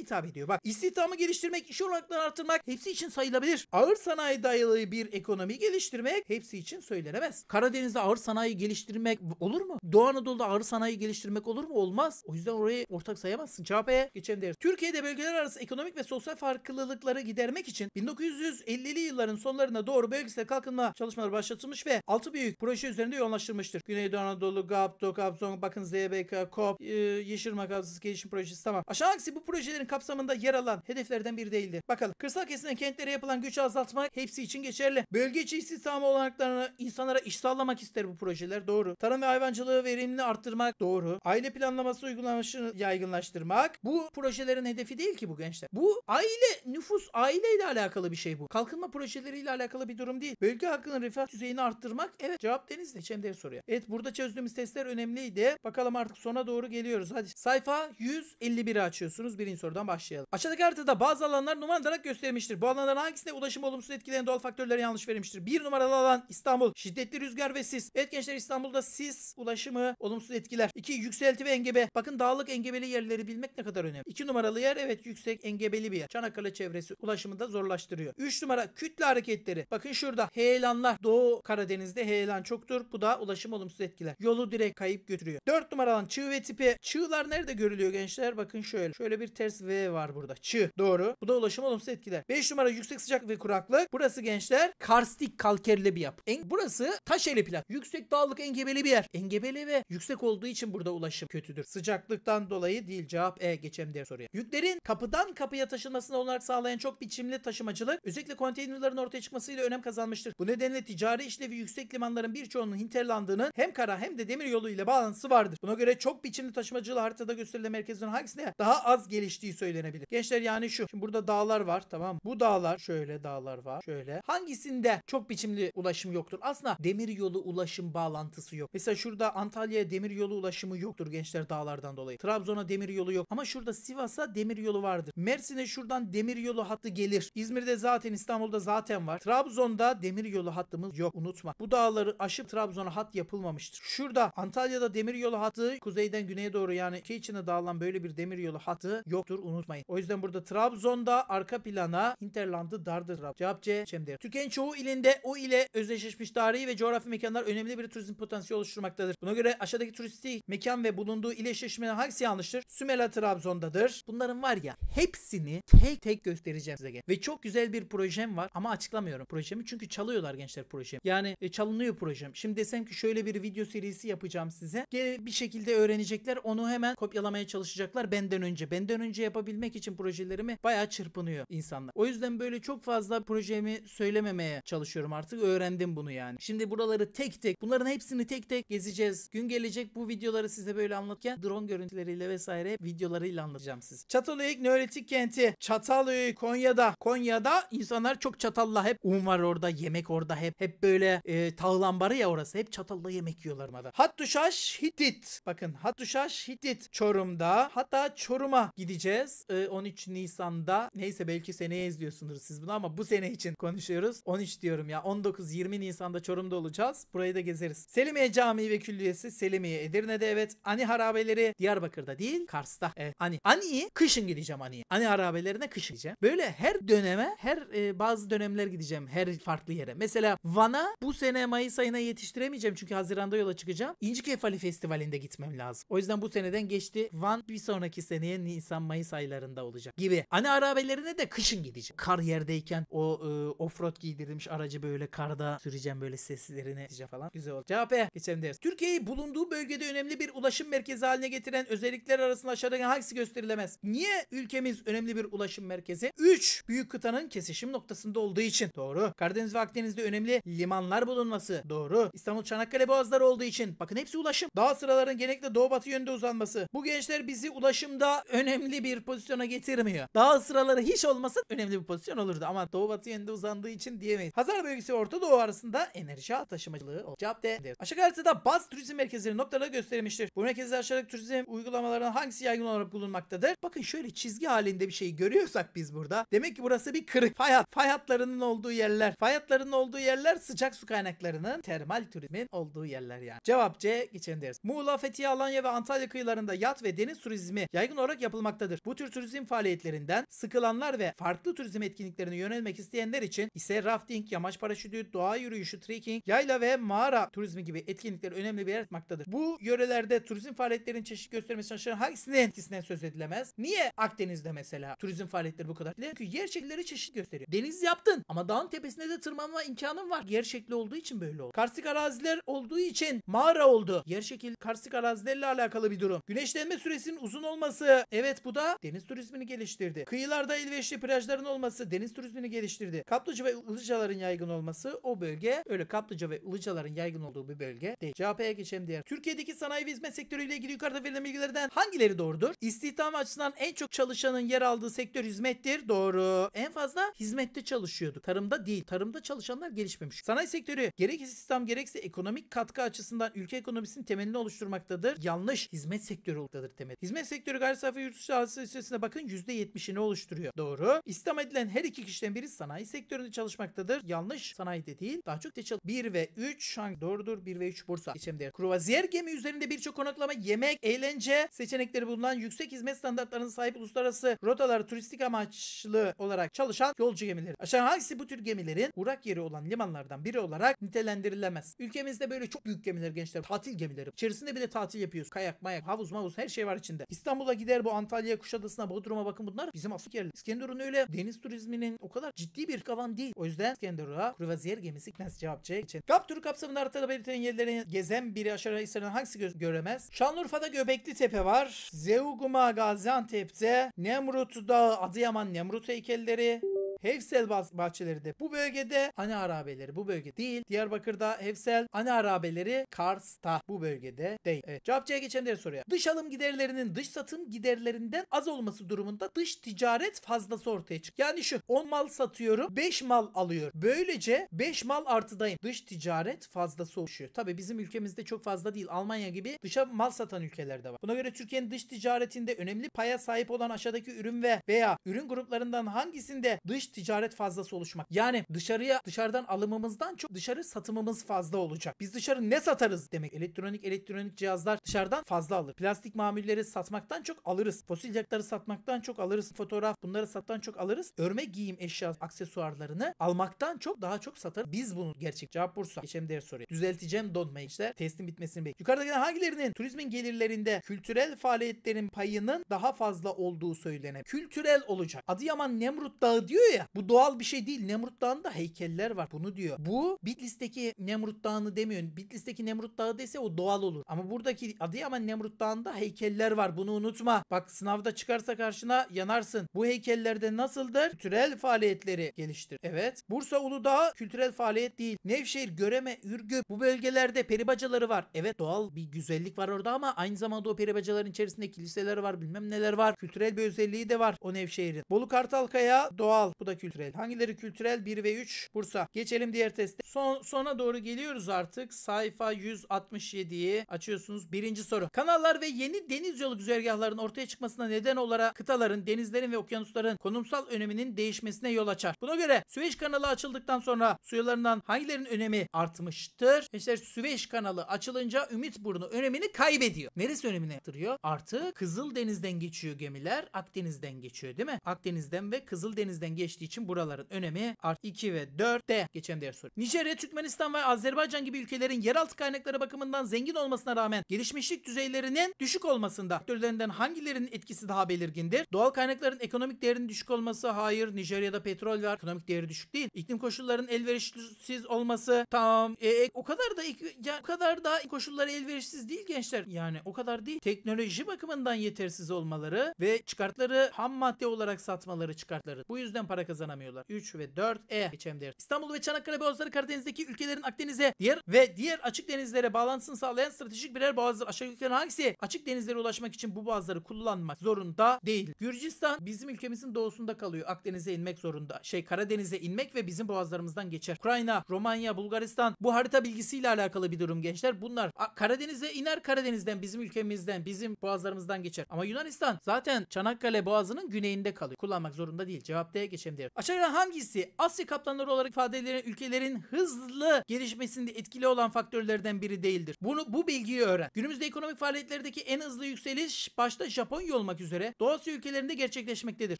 hitap ediyor. Bak istihdamı geliştirmek, iş olanaklarını artırmak hepsi için sayılabilir. Ağır sanayi dayalı bir ekonomi geliştirmek hepsi için söylenemez. Karadeniz'de ağır sanayi geliştirmek olur mu? Doğu Anadolu'da ağır sanayi geliştirmek olur mu? Olmaz. O yüzden orayı ortak sayamazsın. CHP'ye geçen deriz. Türkiye'de bölgeler arası ekonomik ve sosyal farklılıkları gidermek için 1950'li yılların sonlarına doğru bölgesel kalkınma çalışmaları başlatılmış ve 6 büyük proje üzerinde yoğunlaştırmıştır. Güneydoğu Anadolu, GAP, DOKAP, Zong, Bakın ZBK, KOP, e, Yeşil Makasız Gelişim projesi tamam. Aşağı hangisi bu projelerin kapsamında yer alan hedeflerden biri değildi? Bakalım. Kırsal kesimden kentlere yapılan güç azaltma hepsi için geçerli. Bölge içi istihdam olanaklarını insanlara iş sağlamak ister bu projeler. Doğru. Tarım ve hayvancılığı verimli arttırmak. Doğru. Aile planlaması uygulamasını yaygınlaştırmak. Bu projelerin hedefi değil ki bu gençler. Bu aile nüfus aileyle alakalı bir şey bu. Kalkınma projeleriyle alakalı bir durum değil. Bölge hakkının refah düzeyini arttırmak. Evet cevap Denizli. Çemderi soruya. Evet burada çözdüğümüz testler önemliydi. Bakalım artık sona doğru geliyoruz. Hadi sayfa 100 151'i açıyorsunuz. Birinci sorudan başlayalım. Aşağıdaki haritada bazı alanlar numaralarak gösterilmiştir. Bu alanların hangisinde ulaşım olumsuz etkileyen doğal faktörleri yanlış verilmiştir? Bir numaralı alan İstanbul. Şiddetli rüzgar ve sis. Evet gençler İstanbul'da sis ulaşımı olumsuz etkiler. İki Yükselti ve engebe. Bakın dağlık engebeli yerleri bilmek ne kadar önemli. İki numaralı yer evet yüksek engebeli bir yer. Çanakkale çevresi ulaşımı da zorlaştırıyor. Üç numara kütle hareketleri. Bakın şurada heyelanlar. Doğu Karadeniz'de heyelan çoktur. Bu da ulaşım olumsuz etkiler. Yolu direkt kayıp götürüyor. Dört numaralı alan çığ ve tipi. Çığlar nerede görülüyor? gençler bakın şöyle. Şöyle bir ters V var burada. Çı. Doğru. Bu da ulaşım olumsuz etkiler. 5 numara yüksek sıcaklık ve kuraklık. Burası gençler karstik kalkerli bir yapı. En, burası taşeli plak. Yüksek dağlık engebeli bir yer. Engebeli ve yüksek olduğu için burada ulaşım kötüdür. Sıcaklıktan dolayı değil cevap E geçem diye soruya. Yüklerin kapıdan kapıya taşınmasını olarak sağlayan çok biçimli taşımacılık özellikle konteynerların ortaya çıkmasıyla önem kazanmıştır. Bu nedenle ticari işlevi yüksek limanların birçoğunun hinterlandığının hem kara hem de demir yoluyla bağlantısı vardır. Buna göre çok biçimli taşımacılığı haritada gösterilen merkez merkezlerin hangisinde daha az geliştiği söylenebilir. Gençler yani şu. Şimdi burada dağlar var tamam Bu dağlar şöyle dağlar var. Şöyle. Hangisinde çok biçimli ulaşım yoktur? Aslında demir yolu ulaşım bağlantısı yok. Mesela şurada Antalya'ya demir yolu ulaşımı yoktur gençler dağlardan dolayı. Trabzon'a demir yolu yok. Ama şurada Sivas'a demir yolu vardır. Mersin'e şuradan demir yolu hattı gelir. İzmir'de zaten İstanbul'da zaten var. Trabzon'da demir yolu hattımız yok. Unutma. Bu dağları aşıp Trabzon'a hat yapılmamıştır. Şurada Antalya'da demir yolu hattı kuzeyden güneye doğru yani iki içinde dağılan böyle bir demiryolu hattı yoktur unutmayın. O yüzden burada Trabzon'da arka plana Hinterland'ı dardır. Cevap C. Şemdir. Türkiye'nin çoğu ilinde o ile özdeşleşmiş tarihi ve coğrafi mekanlar önemli bir turizm potansiyeli oluşturmaktadır. Buna göre aşağıdaki turistik mekan ve bulunduğu ile eşleşmenin hangisi yanlıştır? Sümela Trabzon'dadır. Bunların var ya hepsini tek tek göstereceğim size. Ve çok güzel bir projem var ama açıklamıyorum projemi çünkü çalıyorlar gençler projemi. Yani e, çalınıyor projem. Şimdi desem ki şöyle bir video serisi yapacağım size. Gel bir şekilde öğrenecekler. Onu hemen kopyalamaya çalışacağım çalışacaklar benden önce. Benden önce yapabilmek için projelerimi bayağı çırpınıyor insanlar. O yüzden böyle çok fazla projemi söylememeye çalışıyorum artık. Öğrendim bunu yani. Şimdi buraları tek tek bunların hepsini tek tek gezeceğiz. Gün gelecek bu videoları size böyle anlatırken drone görüntüleriyle vesaire videolarıyla anlatacağım size. Çatalhöyük Neolitik kenti. Çatalhöyük Konya'da. Konya'da insanlar çok çatalla hep un var orada yemek orada hep hep böyle e, tağ ambarı ya orası hep çatalla yemek yiyorlar. Hattuşaş Hittit. Bakın Hattuşaş Hittit. Çorum'da hatta Çorum'a gideceğiz. Ee, 13 Nisan'da neyse belki seneye izliyorsunuz siz bunu ama bu sene için konuşuyoruz. 13 diyorum ya 19-20 Nisan'da Çorum'da olacağız. Burayı da gezeriz. Selimiye Camii ve Külliyesi Selimiye Edirne'de evet. Ani Harabeleri Diyarbakır'da değil Kars'ta. Evet. Ani. Ani'yi kışın gideceğim Ani'yi. Ani Harabelerine kışın gideceğim. Böyle her döneme her e, bazı dönemler gideceğim her farklı yere. Mesela Van'a bu sene Mayıs ayına yetiştiremeyeceğim çünkü Haziran'da yola çıkacağım. İnci Kefali Festivali'nde gitmem lazım. O yüzden bu seneden geçti. Van bir sonraki seneye Nisan-Mayıs aylarında olacak gibi. Hani arabelerine de kışın gidecek, Kar yerdeyken o e, offroad giydirilmiş aracı böyle karda süreceğim böyle seslerini falan. Güzel oldu. Cevap E. Geçelim deriz. Türkiye'yi bulunduğu bölgede önemli bir ulaşım merkezi haline getiren özellikler arasında aşağıdaki hangisi gösterilemez? Niye ülkemiz önemli bir ulaşım merkezi? 3. Büyük kıtanın kesişim noktasında olduğu için. Doğru. Karadeniz ve Akdeniz'de önemli limanlar bulunması. Doğru. İstanbul Çanakkale Boğazları olduğu için. Bakın hepsi ulaşım. Dağ sıraların genellikle doğu batı yönde uzanması. Bu gençler biz bizi ulaşımda önemli bir pozisyona getirmiyor. Daha sıraları hiç olmasa önemli bir pozisyon olurdu ama Doğu Batı yönde uzandığı için diyemeyiz. Hazar bölgesi Orta Doğu arasında enerji taşımacılığı olacak de. Aşağı haritada bazı turizm merkezleri noktaları göstermiştir. Bu merkezler aşağıdaki turizm uygulamalarının hangisi yaygın olarak bulunmaktadır? Bakın şöyle çizgi halinde bir şey görüyorsak biz burada. Demek ki burası bir kırık. Fay hat. Fay hatlarının olduğu yerler. Fay hatlarının olduğu yerler sıcak su kaynaklarının termal turizmin olduğu yerler yani. Cevap C geçelim deriz. Muğla, Fethiye, Alanya ve Antalya kıyılarında yat ve deniz turizmi turizmi yaygın olarak yapılmaktadır. Bu tür turizm faaliyetlerinden sıkılanlar ve farklı turizm etkinliklerine yönelmek isteyenler için ise rafting, yamaç paraşütü, doğa yürüyüşü, trekking, yayla ve mağara turizmi gibi etkinlikler önemli bir yer etmaktadır. Bu yörelerde turizm faaliyetlerinin çeşit göstermesi aşırı hangisinin etkisinden söz edilemez? Niye Akdeniz'de mesela turizm faaliyetleri bu kadar? Çünkü yer şekilleri çeşit gösteriyor. Deniz yaptın ama dağın tepesinde de tırmanma imkanın var. Yer şekli olduğu için böyle oldu. Karstik araziler olduğu için mağara oldu. Yer şekil karstik arazilerle alakalı bir durum. Güneşlenme süresi denizin uzun olması. Evet bu da deniz turizmini geliştirdi. Kıyılarda ilveçli plajların olması deniz turizmini geliştirdi. Kaplıca ve ılıcaların yaygın olması o bölge öyle kaplıca ve ılıcaların yaygın olduğu bir bölge değil. CHP'ye geçelim diğer. Türkiye'deki sanayi ve hizmet sektörüyle ilgili yukarıda verilen bilgilerden hangileri doğrudur? İstihdam açısından en çok çalışanın yer aldığı sektör hizmettir. Doğru. En fazla hizmette çalışıyorduk. Tarımda değil. Tarımda çalışanlar gelişmemiş. Sanayi sektörü gerek sistem gerekse ekonomik katkı açısından ülke ekonomisinin temelini oluşturmaktadır. Yanlış. Hizmet sektörü olmaktadır temel. Hizmet sektörü gayri safi yurt dışı hasıla listesine bakın %70'ini oluşturuyor. Doğru. İslam edilen her iki kişiden biri sanayi sektöründe çalışmaktadır. Yanlış sanayide değil. Daha çok da çalış. 1 ve 3 hangi? Doğrudur. 1 ve 3 Bursa. Geçelim diye. Kruvaziyer gemi üzerinde birçok konaklama, yemek, eğlence seçenekleri bulunan yüksek hizmet standartlarına sahip uluslararası rotalar turistik amaçlı olarak çalışan yolcu gemileri. Aşağı hangisi bu tür gemilerin uğrak yeri olan limanlardan biri olarak nitelendirilemez? Ülkemizde böyle çok büyük gemiler gençler. Tatil gemileri. İçerisinde bile tatil yapıyoruz. Kayak, mayak, havuz, mavuz her şey var içinde içinde. İstanbul'a gider bu Antalya, Kuşadası'na, Bodrum'a bakın bunlar bizim asıl yerler. İskenderun öyle deniz turizminin o kadar ciddi bir kavan değil. O yüzden İskenderun'a kruvaziyer gemisi gitmez cevapçıya için. Kap turu kapsamında haritada belirtilen yerlerin gezen biri aşağı Hisarı'nın hangisi gö- göremez? Şanlıurfa'da Göbekli Tepe var. Zeugma Gaziantep'te Nemrut Dağı, Adıyaman Nemrut heykelleri. Hevsel bahçeleri de bu bölgede. Ana hani arabeleri bu bölge değil. Diyarbakır'da Hevsel. Ana hani arabeleri Kars'ta bu bölgede değil. Evet. Cevap geçelim diye soruya. Dış alım giderlerinin dış satım giderlerinden az olması durumunda dış ticaret fazlası ortaya çık. Yani şu 10 mal satıyorum 5 mal alıyorum. Böylece 5 mal artıdayım. Dış ticaret fazlası oluşuyor. Tabi bizim ülkemizde çok fazla değil. Almanya gibi dışa mal satan ülkelerde var. Buna göre Türkiye'nin dış ticaretinde önemli paya sahip olan aşağıdaki ürün ve veya ürün gruplarından hangisinde dış ticaret fazlası oluşmak. Yani dışarıya dışarıdan alımımızdan çok dışarı satımımız fazla olacak. Biz dışarı ne satarız demek. Elektronik elektronik cihazlar dışarıdan fazla alır. Plastik mamulleri satmaktan çok alırız. Fosil yakıtları satmaktan çok alırız. Fotoğraf bunları sattan çok alırız. Örme giyim eşya aksesuarlarını almaktan çok daha çok satarız. Biz bunu gerçek cevap Bursa. Geçelim diğer soruya. Düzelteceğim donma işte. Testin bitmesini bekliyorum. Yukarıdaki hangilerinin turizmin gelirlerinde kültürel faaliyetlerin payının daha fazla olduğu söylenen. Kültürel olacak. Adıyaman Nemrut Dağı diyor ya bu doğal bir şey değil. Nemrut Dağı'nda heykeller var. Bunu diyor. Bu Bitlis'teki Nemrut Dağı'nı demiyor. Bitlis'teki Nemrut Dağı dese o doğal olur. Ama buradaki Adıyaman Nemrut Dağı'nda heykeller var. Bunu unutma. Bak sınavda çıkarsa karşına yanarsın. Bu heykellerde nasıldır? Kültürel faaliyetleri geliştir. Evet. Bursa Uludağ kültürel faaliyet değil. Nevşehir, Göreme, Ürgüp bu bölgelerde peribacaları var. Evet doğal bir güzellik var orada ama aynı zamanda o peribacaların içerisinde kiliseler var bilmem neler var. Kültürel bir özelliği de var o Nevşehir'in. Bolu Kartalkaya doğal. Bu da da kültürel. Hangileri kültürel? 1 ve 3 Bursa. Geçelim diğer teste. Son, sona doğru geliyoruz artık. Sayfa 167'yi açıyorsunuz. Birinci soru. Kanallar ve yeni deniz yolu güzergahlarının ortaya çıkmasına neden olarak kıtaların, denizlerin ve okyanusların konumsal öneminin değişmesine yol açar. Buna göre Süveyş kanalı açıldıktan sonra suyalarından hangilerinin önemi artmıştır? İşte Süveyş kanalı açılınca Burnu önemini kaybediyor. Neresi önemini artırıyor? Artı Kızıl Deniz'den geçiyor gemiler, Akdeniz'den geçiyor değil mi? Akdeniz'den ve Kızıl Deniz'den geçti geçtiği için buraların önemi art 2 ve 4'te geçen diğer soru. Nijerya, Türkmenistan ve Azerbaycan gibi ülkelerin yeraltı kaynakları bakımından zengin olmasına rağmen gelişmişlik düzeylerinin düşük olmasında aktörlerinden hangilerinin etkisi daha belirgindir? Doğal kaynakların ekonomik değerinin düşük olması hayır. Nijerya'da petrol var. Ekonomik değeri düşük değil. İklim koşullarının elverişsiz olması tamam. E, e, o kadar da ya, o kadar da koşulları elverişsiz değil gençler. Yani o kadar değil. Teknoloji bakımından yetersiz olmaları ve çıkartları ham madde olarak satmaları çıkartları. Bu yüzden para kazanamıyorlar. 3 ve 4 E HMDR. İstanbul ve Çanakkale boğazları Karadeniz'deki ülkelerin Akdeniz'e diğer ve diğer açık denizlere bağlantısını sağlayan stratejik birer boğazdır. Aşağıdaki ülkelerin hangisi açık denizlere ulaşmak için bu boğazları kullanmak zorunda değil. Gürcistan bizim ülkemizin doğusunda kalıyor. Akdeniz'e inmek zorunda. Şey Karadeniz'e inmek ve bizim boğazlarımızdan geçer. Ukrayna, Romanya, Bulgaristan bu harita bilgisiyle alakalı bir durum gençler. Bunlar Karadeniz'e iner Karadeniz'den bizim ülkemizden bizim boğazlarımızdan geçer. Ama Yunanistan zaten Çanakkale boğazının güneyinde kalıyor. Kullanmak zorunda değil. Cevap D geçelim gelişimdir. Aşağıdan hangisi Asya kaplanları olarak ifade edilen ülkelerin hızlı gelişmesinde etkili olan faktörlerden biri değildir? Bunu bu bilgiyi öğren. Günümüzde ekonomik faaliyetlerdeki en hızlı yükseliş başta Japonya olmak üzere Doğu Asya ülkelerinde gerçekleşmektedir.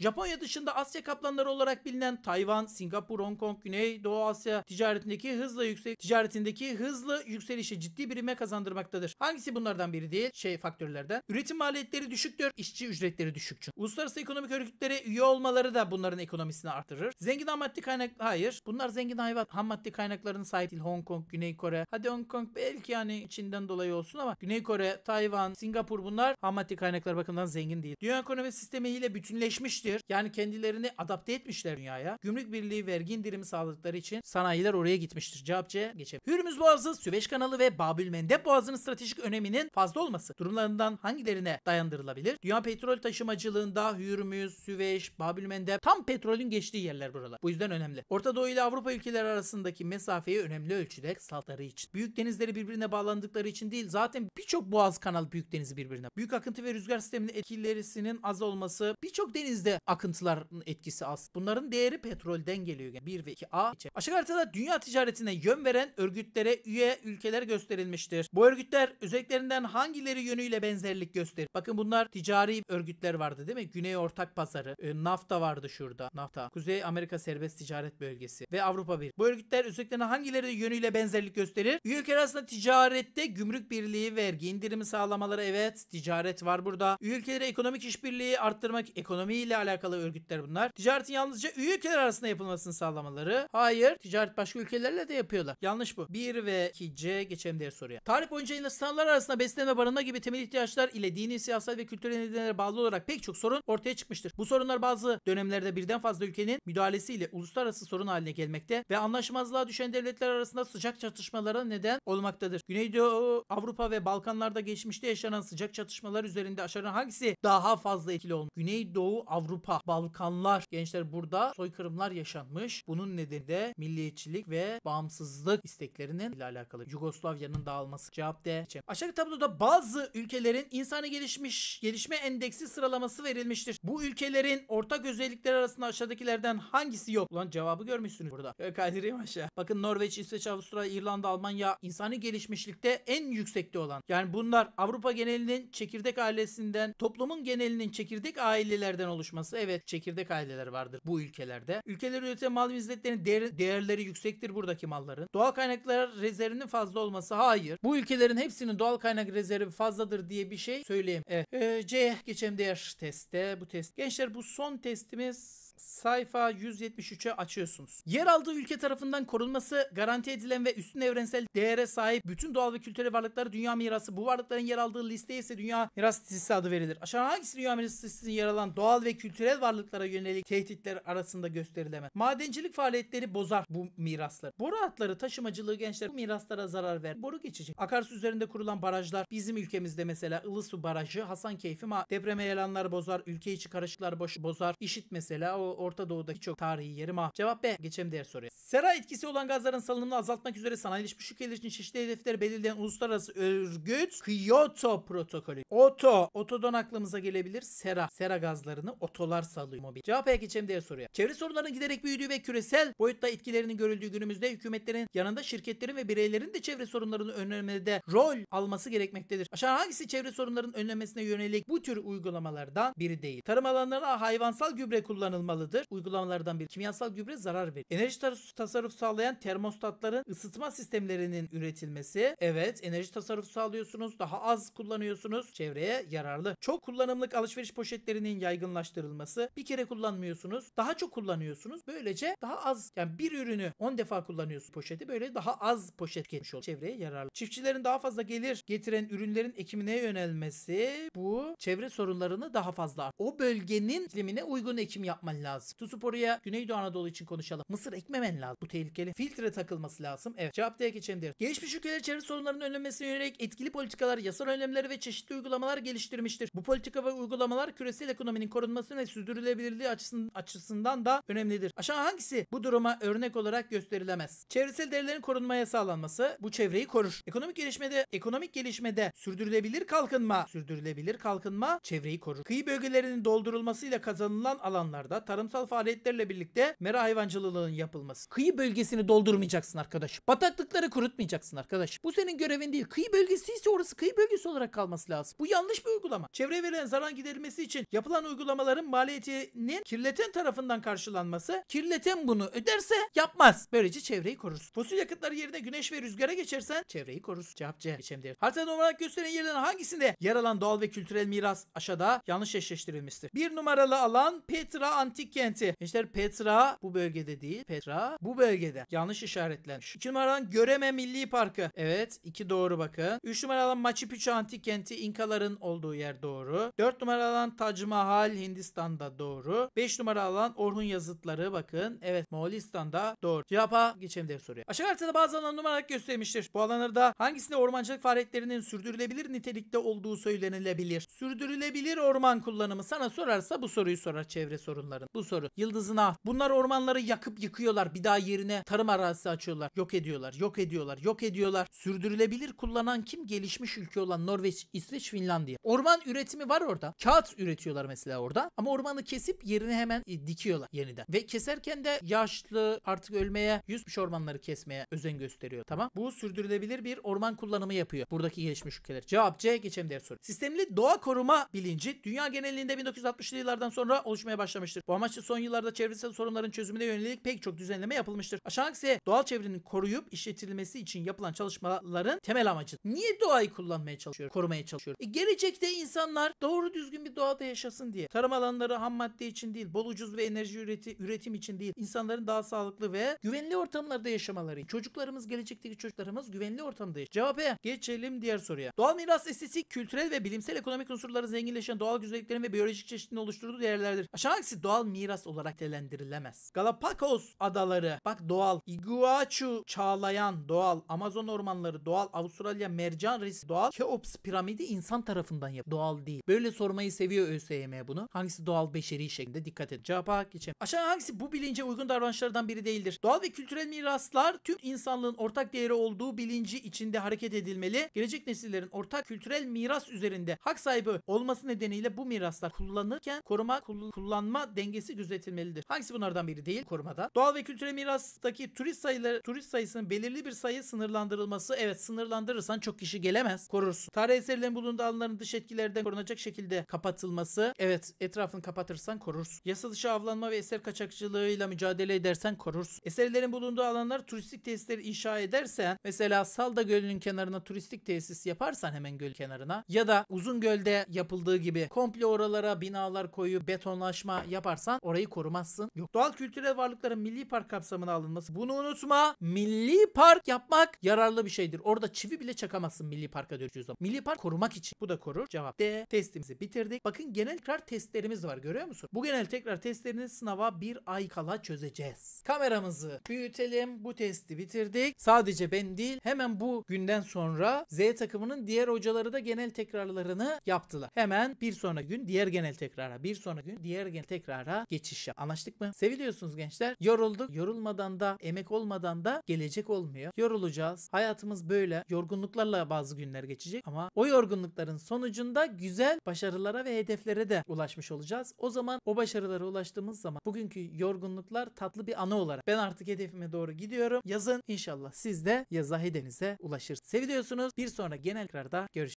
Japonya dışında Asya kaplanları olarak bilinen Tayvan, Singapur, Hong Kong, Güney Doğu Asya ticaretindeki hızla yüksek ticaretindeki hızlı yükselişe ciddi bir ime kazandırmaktadır. Hangisi bunlardan biri değil? Şey faktörlerden. Üretim maliyetleri düşüktür, işçi ücretleri düşük Uluslararası ekonomik örgütlere üye olmaları da bunların ekonomisi ekonomisini artırır. Zengin ham maddi kaynak hayır. Bunlar zengin hayvat ham maddi kaynaklarına sahip değil. Hong Kong, Güney Kore. Hadi Hong Kong belki yani içinden dolayı olsun ama Güney Kore, Tayvan, Singapur bunlar ham maddi kaynaklar bakımından zengin değil. Dünya ekonomi sistemiyle bütünleşmiştir. Yani kendilerini adapte etmişler dünyaya. Gümrük Birliği vergi indirimi sağladıkları için sanayiler oraya gitmiştir. Cevap C geçelim. Hürmüz Boğazı, Süveyş Kanalı ve Babülmendeb Boğazı'nın stratejik öneminin fazla olması durumlarından hangilerine dayandırılabilir? Dünya petrol taşımacılığında Hürmüz, Süveyş, Babülmendeb tam petrolün geçtiği yerler buralar. Bu yüzden önemli. Orta Doğu ile Avrupa ülkeleri arasındaki mesafeyi önemli ölçüde kısaltları için. Büyük denizleri birbirine bağlandıkları için değil zaten birçok boğaz kanal büyük denizi birbirine. Büyük akıntı ve rüzgar sisteminin etkilerisinin az olması birçok denizde akıntıların etkisi az. Bunların değeri petrolden geliyor. Yani 1 ve 2A. Içe. Aşağı haritada dünya ticaretine yön veren örgütlere üye ülkeler gösterilmiştir. Bu örgütler özelliklerinden hangileri yönüyle benzerlik gösterir? Bakın bunlar ticari örgütler vardı değil mi? Güney Ortak Pazarı, e, NAFTA vardı şurada. NAFTA NAFTA, Kuzey Amerika Serbest Ticaret Bölgesi ve Avrupa Birliği. Bu örgütler özellikle hangileri yönüyle benzerlik gösterir? Üye ülkeler arasında ticarette gümrük birliği, vergi indirimi sağlamaları evet, ticaret var burada. Üye ülkelere ekonomik işbirliği arttırmak, ekonomiyle alakalı örgütler bunlar. Ticaretin yalnızca üye ülkeler arasında yapılmasını sağlamaları. Hayır, ticaret başka ülkelerle de yapıyorlar. Yanlış bu. 1 ve 2C geçelim diğer soruya. Tarih boyunca insanlar arasında beslenme, barınma gibi temel ihtiyaçlar ile dini, siyasal ve kültürel nedenlere bağlı olarak pek çok sorun ortaya çıkmıştır. Bu sorunlar bazı dönemlerde birden fazla ülkenin müdahalesiyle uluslararası sorun haline gelmekte ve anlaşmazlığa düşen devletler arasında sıcak çatışmalara neden olmaktadır. Güneydoğu Avrupa ve Balkanlarda geçmişte yaşanan sıcak çatışmalar üzerinde aşağıdan hangisi daha fazla etkili olmuş? Güneydoğu Avrupa, Balkanlar. Gençler burada soykırımlar yaşanmış. Bunun nedeni de milliyetçilik ve bağımsızlık isteklerinin ile alakalı. Yugoslavya'nın dağılması. Cevap D. Aşağıdaki tabloda bazı ülkelerin insanı gelişmiş gelişme endeksi sıralaması verilmiştir. Bu ülkelerin ortak özellikleri arasında aşağıdaki Aşağıdakilerden hangisi yok? Ulan cevabı görmüşsünüz burada. Ee, kaydırayım aşağı. Bakın Norveç, İsveç, Avusturya, İrlanda, Almanya insani gelişmişlikte en yüksekte olan. Yani bunlar Avrupa genelinin çekirdek ailesinden, toplumun genelinin çekirdek ailelerden oluşması. Evet çekirdek aileler vardır bu ülkelerde. Ülkeler üreten mal hizmetlerinin değer, değerleri yüksektir buradaki malların. Doğal kaynaklar rezervinin fazla olması hayır. Bu ülkelerin hepsinin doğal kaynak rezervi fazladır diye bir şey söyleyeyim. Evet. Ee, C geçelim diğer teste. Bu test. Gençler bu son testimiz sayfa 173'e açıyorsunuz. Yer aldığı ülke tarafından korunması garanti edilen ve üstün evrensel değere sahip bütün doğal ve kültürel varlıkları dünya mirası. Bu varlıkların yer aldığı listeye ise dünya miras listesi adı verilir. Aşağı hangisi dünya miras listesinde yer alan doğal ve kültürel varlıklara yönelik tehditler arasında gösterilemez? Madencilik faaliyetleri bozar bu mirasları. Boru hatları, taşımacılığı gençler bu miraslara zarar ver. Boru geçecek. Akarsu üzerinde kurulan barajlar bizim ülkemizde mesela Ilısu Barajı, Hasan Keyfi depreme yalanlar bozar, ülke içi karışıklar boş bozar. İşit mesela o Orta Doğu'daki çok tarihi yeri mah. Cevap B. Geçelim diğer soruya. Sera etkisi olan gazların salınımını azaltmak üzere sanayileşmiş ülkeler için çeşitli hedefleri belirleyen uluslararası örgüt Kyoto protokolü. Oto. Otodan aklımıza gelebilir. Sera. Sera gazlarını otolar salıyor mobil. Cevap E. Geçelim diğer soruya. Çevre sorunlarının giderek büyüdüğü ve küresel boyutta etkilerinin görüldüğü günümüzde hükümetlerin yanında şirketlerin ve bireylerin de çevre sorunlarını önlemede rol alması gerekmektedir. Aşağı hangisi çevre sorunlarının önlemesine yönelik bu tür uygulamalardan biri değil? Tarım alanlarına hayvansal gübre kullanılmalı faydalıdır. Uygulamalardan bir kimyasal gübre zarar verir. Enerji tasarruf sağlayan termostatların ısıtma sistemlerinin üretilmesi. Evet enerji tasarruf sağlıyorsunuz. Daha az kullanıyorsunuz. Çevreye yararlı. Çok kullanımlık alışveriş poşetlerinin yaygınlaştırılması. Bir kere kullanmıyorsunuz. Daha çok kullanıyorsunuz. Böylece daha az yani bir ürünü 10 defa kullanıyorsun poşeti. Böyle daha az poşet tüketmiş olur. Çevreye yararlı. Çiftçilerin daha fazla gelir getiren ürünlerin ekimine yönelmesi bu çevre sorunlarını daha fazla o bölgenin iklimine uygun ekim yapman yapmaman lazım. Tutup Güneydoğu Anadolu için konuşalım. Mısır ekmemen lazım. Bu tehlikeli. Filtre takılması lazım. Evet. Cevap D geçelim derim. Gelişmiş ülkeler çevre sorunlarının önlenmesine yönelik etkili politikalar, yasal önlemleri ve çeşitli uygulamalar geliştirmiştir. Bu politika ve uygulamalar küresel ekonominin korunması ve sürdürülebilirliği açısından, açısından da önemlidir. Aşağı hangisi bu duruma örnek olarak gösterilemez? Çevresel değerlerin korunmaya sağlanması bu çevreyi korur. Ekonomik gelişmede ekonomik gelişmede sürdürülebilir kalkınma, sürdürülebilir kalkınma çevreyi korur. Kıyı bölgelerinin doldurulmasıyla kazanılan alanlarda tarımsal faaliyetlerle birlikte mera hayvancılığının yapılması. Kıyı bölgesini doldurmayacaksın arkadaş. Bataklıkları kurutmayacaksın arkadaş. Bu senin görevin değil. Kıyı bölgesi ise orası kıyı bölgesi olarak kalması lazım. Bu yanlış bir uygulama. Çevreye verilen zarar giderilmesi için yapılan uygulamaların maliyetinin kirleten tarafından karşılanması, kirleten bunu öderse yapmaz. Böylece çevreyi korursun. Fosil yakıtları yerine güneş ve rüzgara geçersen çevreyi korursun. Cevap C. Geçelim diye. Haritada olarak gösteren yerlerin hangisinde yer alan doğal ve kültürel miras aşağıda yanlış eşleştirilmiştir. Bir numaralı alan Petra Antik antik kenti. Gençler Petra bu bölgede değil. Petra bu bölgede. Yanlış işaretlenmiş. 2 numaradan Göreme Milli Parkı. Evet 2 doğru bakın. 3 numaradan Machu Picchu antik kenti İnkaların olduğu yer doğru. 4 numaradan Taj Mahal Hindistan'da doğru. 5 numara Orhun yazıtları bakın. Evet Moğolistan'da doğru. Cevapa geçelim diye soruyor. Aşağı haritada bazı alanlar numaralık göstermiştir. Bu alanlarda hangisinde ormancılık faaliyetlerinin sürdürülebilir nitelikte olduğu söylenilebilir? Sürdürülebilir orman kullanımı sana sorarsa bu soruyu sorar çevre sorunların bu soru. Yıldızına. Bunlar ormanları yakıp yıkıyorlar. Bir daha yerine tarım arazisi açıyorlar. Yok ediyorlar. Yok ediyorlar. Yok ediyorlar. Sürdürülebilir kullanan kim? Gelişmiş ülke olan Norveç, İsveç, Finlandiya. Orman üretimi var orada. Kağıt üretiyorlar mesela orada. Ama ormanı kesip yerine hemen e, dikiyorlar yeniden. Ve keserken de yaşlı artık ölmeye yüzmüş ormanları kesmeye özen gösteriyor. Tamam. Bu sürdürülebilir bir orman kullanımı yapıyor. Buradaki gelişmiş ülkeler. Cevap C geçelim diğer soru. Sistemli doğa koruma bilinci dünya genelinde 1960'lı yıllardan sonra oluşmaya başlamıştır. Bu Amaçlı son yıllarda çevresel sorunların çözümüne yönelik pek çok düzenleme yapılmıştır. Aşağı ise doğal çevrenin koruyup işletilmesi için yapılan çalışmaların temel amacı. Niye doğayı kullanmaya çalışıyor, korumaya çalışıyor? E gelecekte insanlar doğru düzgün bir doğada yaşasın diye. Tarım alanları ham madde için değil, bol ucuz ve enerji üreti, üretim için değil. insanların daha sağlıklı ve güvenli ortamlarda yaşamaları. Çocuklarımız, gelecekteki çocuklarımız güvenli ortamda yaşıyor. Cevap E. Geçelim diğer soruya. Doğal miras estetik, kültürel ve bilimsel ekonomik unsurları zenginleşen doğal güzelliklerin ve biyolojik çeşitliliğin oluşturduğu değerlerdir. Aşağı doğal miras olarak telendirilemez. Galapagos adaları bak doğal. Iguaçu çağlayan doğal. Amazon ormanları doğal. Avustralya mercan risk doğal. Keops piramidi insan tarafından yap. Doğal değil. Böyle sormayı seviyor ÖSYM bunu. Hangisi doğal beşeri şeklinde dikkat edin. Cevap hak geçelim. Aşağı hangisi bu bilince uygun davranışlardan biri değildir? Doğal ve kültürel miraslar tüm insanlığın ortak değeri olduğu bilinci içinde hareket edilmeli. Gelecek nesillerin ortak kültürel miras üzerinde hak sahibi olması nedeniyle bu miraslar kullanırken koruma kullanma dengesi dengesi gözetilmelidir. Hangisi bunlardan biri değil? Korumada. Doğal ve kültürel mirastaki turist sayıları turist sayısının belirli bir sayı sınırlandırılması. Evet sınırlandırırsan çok kişi gelemez. Korursun. Tarih eserlerin bulunduğu alanların dış etkilerden korunacak şekilde kapatılması. Evet etrafını kapatırsan korursun. Yasa dışı avlanma ve eser kaçakçılığıyla mücadele edersen korursun. Eserlerin bulunduğu alanlar turistik tesisleri inşa edersen mesela Salda Gölü'nün kenarına turistik tesis yaparsan hemen göl kenarına ya da Uzun Göl'de yapıldığı gibi komple oralara binalar koyup betonlaşma yaparsan yapmazsan orayı korumazsın. Yok. Doğal kültürel varlıkların milli park kapsamına alınması. Bunu unutma. Milli park yapmak yararlı bir şeydir. Orada çivi bile çakamazsın milli parka dönüştüğü zaman. Milli park korumak için. Bu da korur. Cevap D. Testimizi bitirdik. Bakın genel tekrar testlerimiz var görüyor musun? Bu genel tekrar testlerini sınava bir ay kala çözeceğiz. Kameramızı büyütelim. Bu testi bitirdik. Sadece ben değil hemen bu günden sonra Z takımının diğer hocaları da genel tekrarlarını yaptılar. Hemen bir sonraki gün diğer genel tekrara, bir sonraki gün diğer genel tekrara yollara geçişi. Anlaştık mı? Seviliyorsunuz gençler. Yorulduk. Yorulmadan da emek olmadan da gelecek olmuyor. Yorulacağız. Hayatımız böyle. Yorgunluklarla bazı günler geçecek ama o yorgunlukların sonucunda güzel başarılara ve hedeflere de ulaşmış olacağız. O zaman o başarılara ulaştığımız zaman bugünkü yorgunluklar tatlı bir anı olarak ben artık hedefime doğru gidiyorum. Yazın inşallah siz de yazahidenize ulaşır. Seviyorsunuz. Bir sonra genel kararda görüşürüz.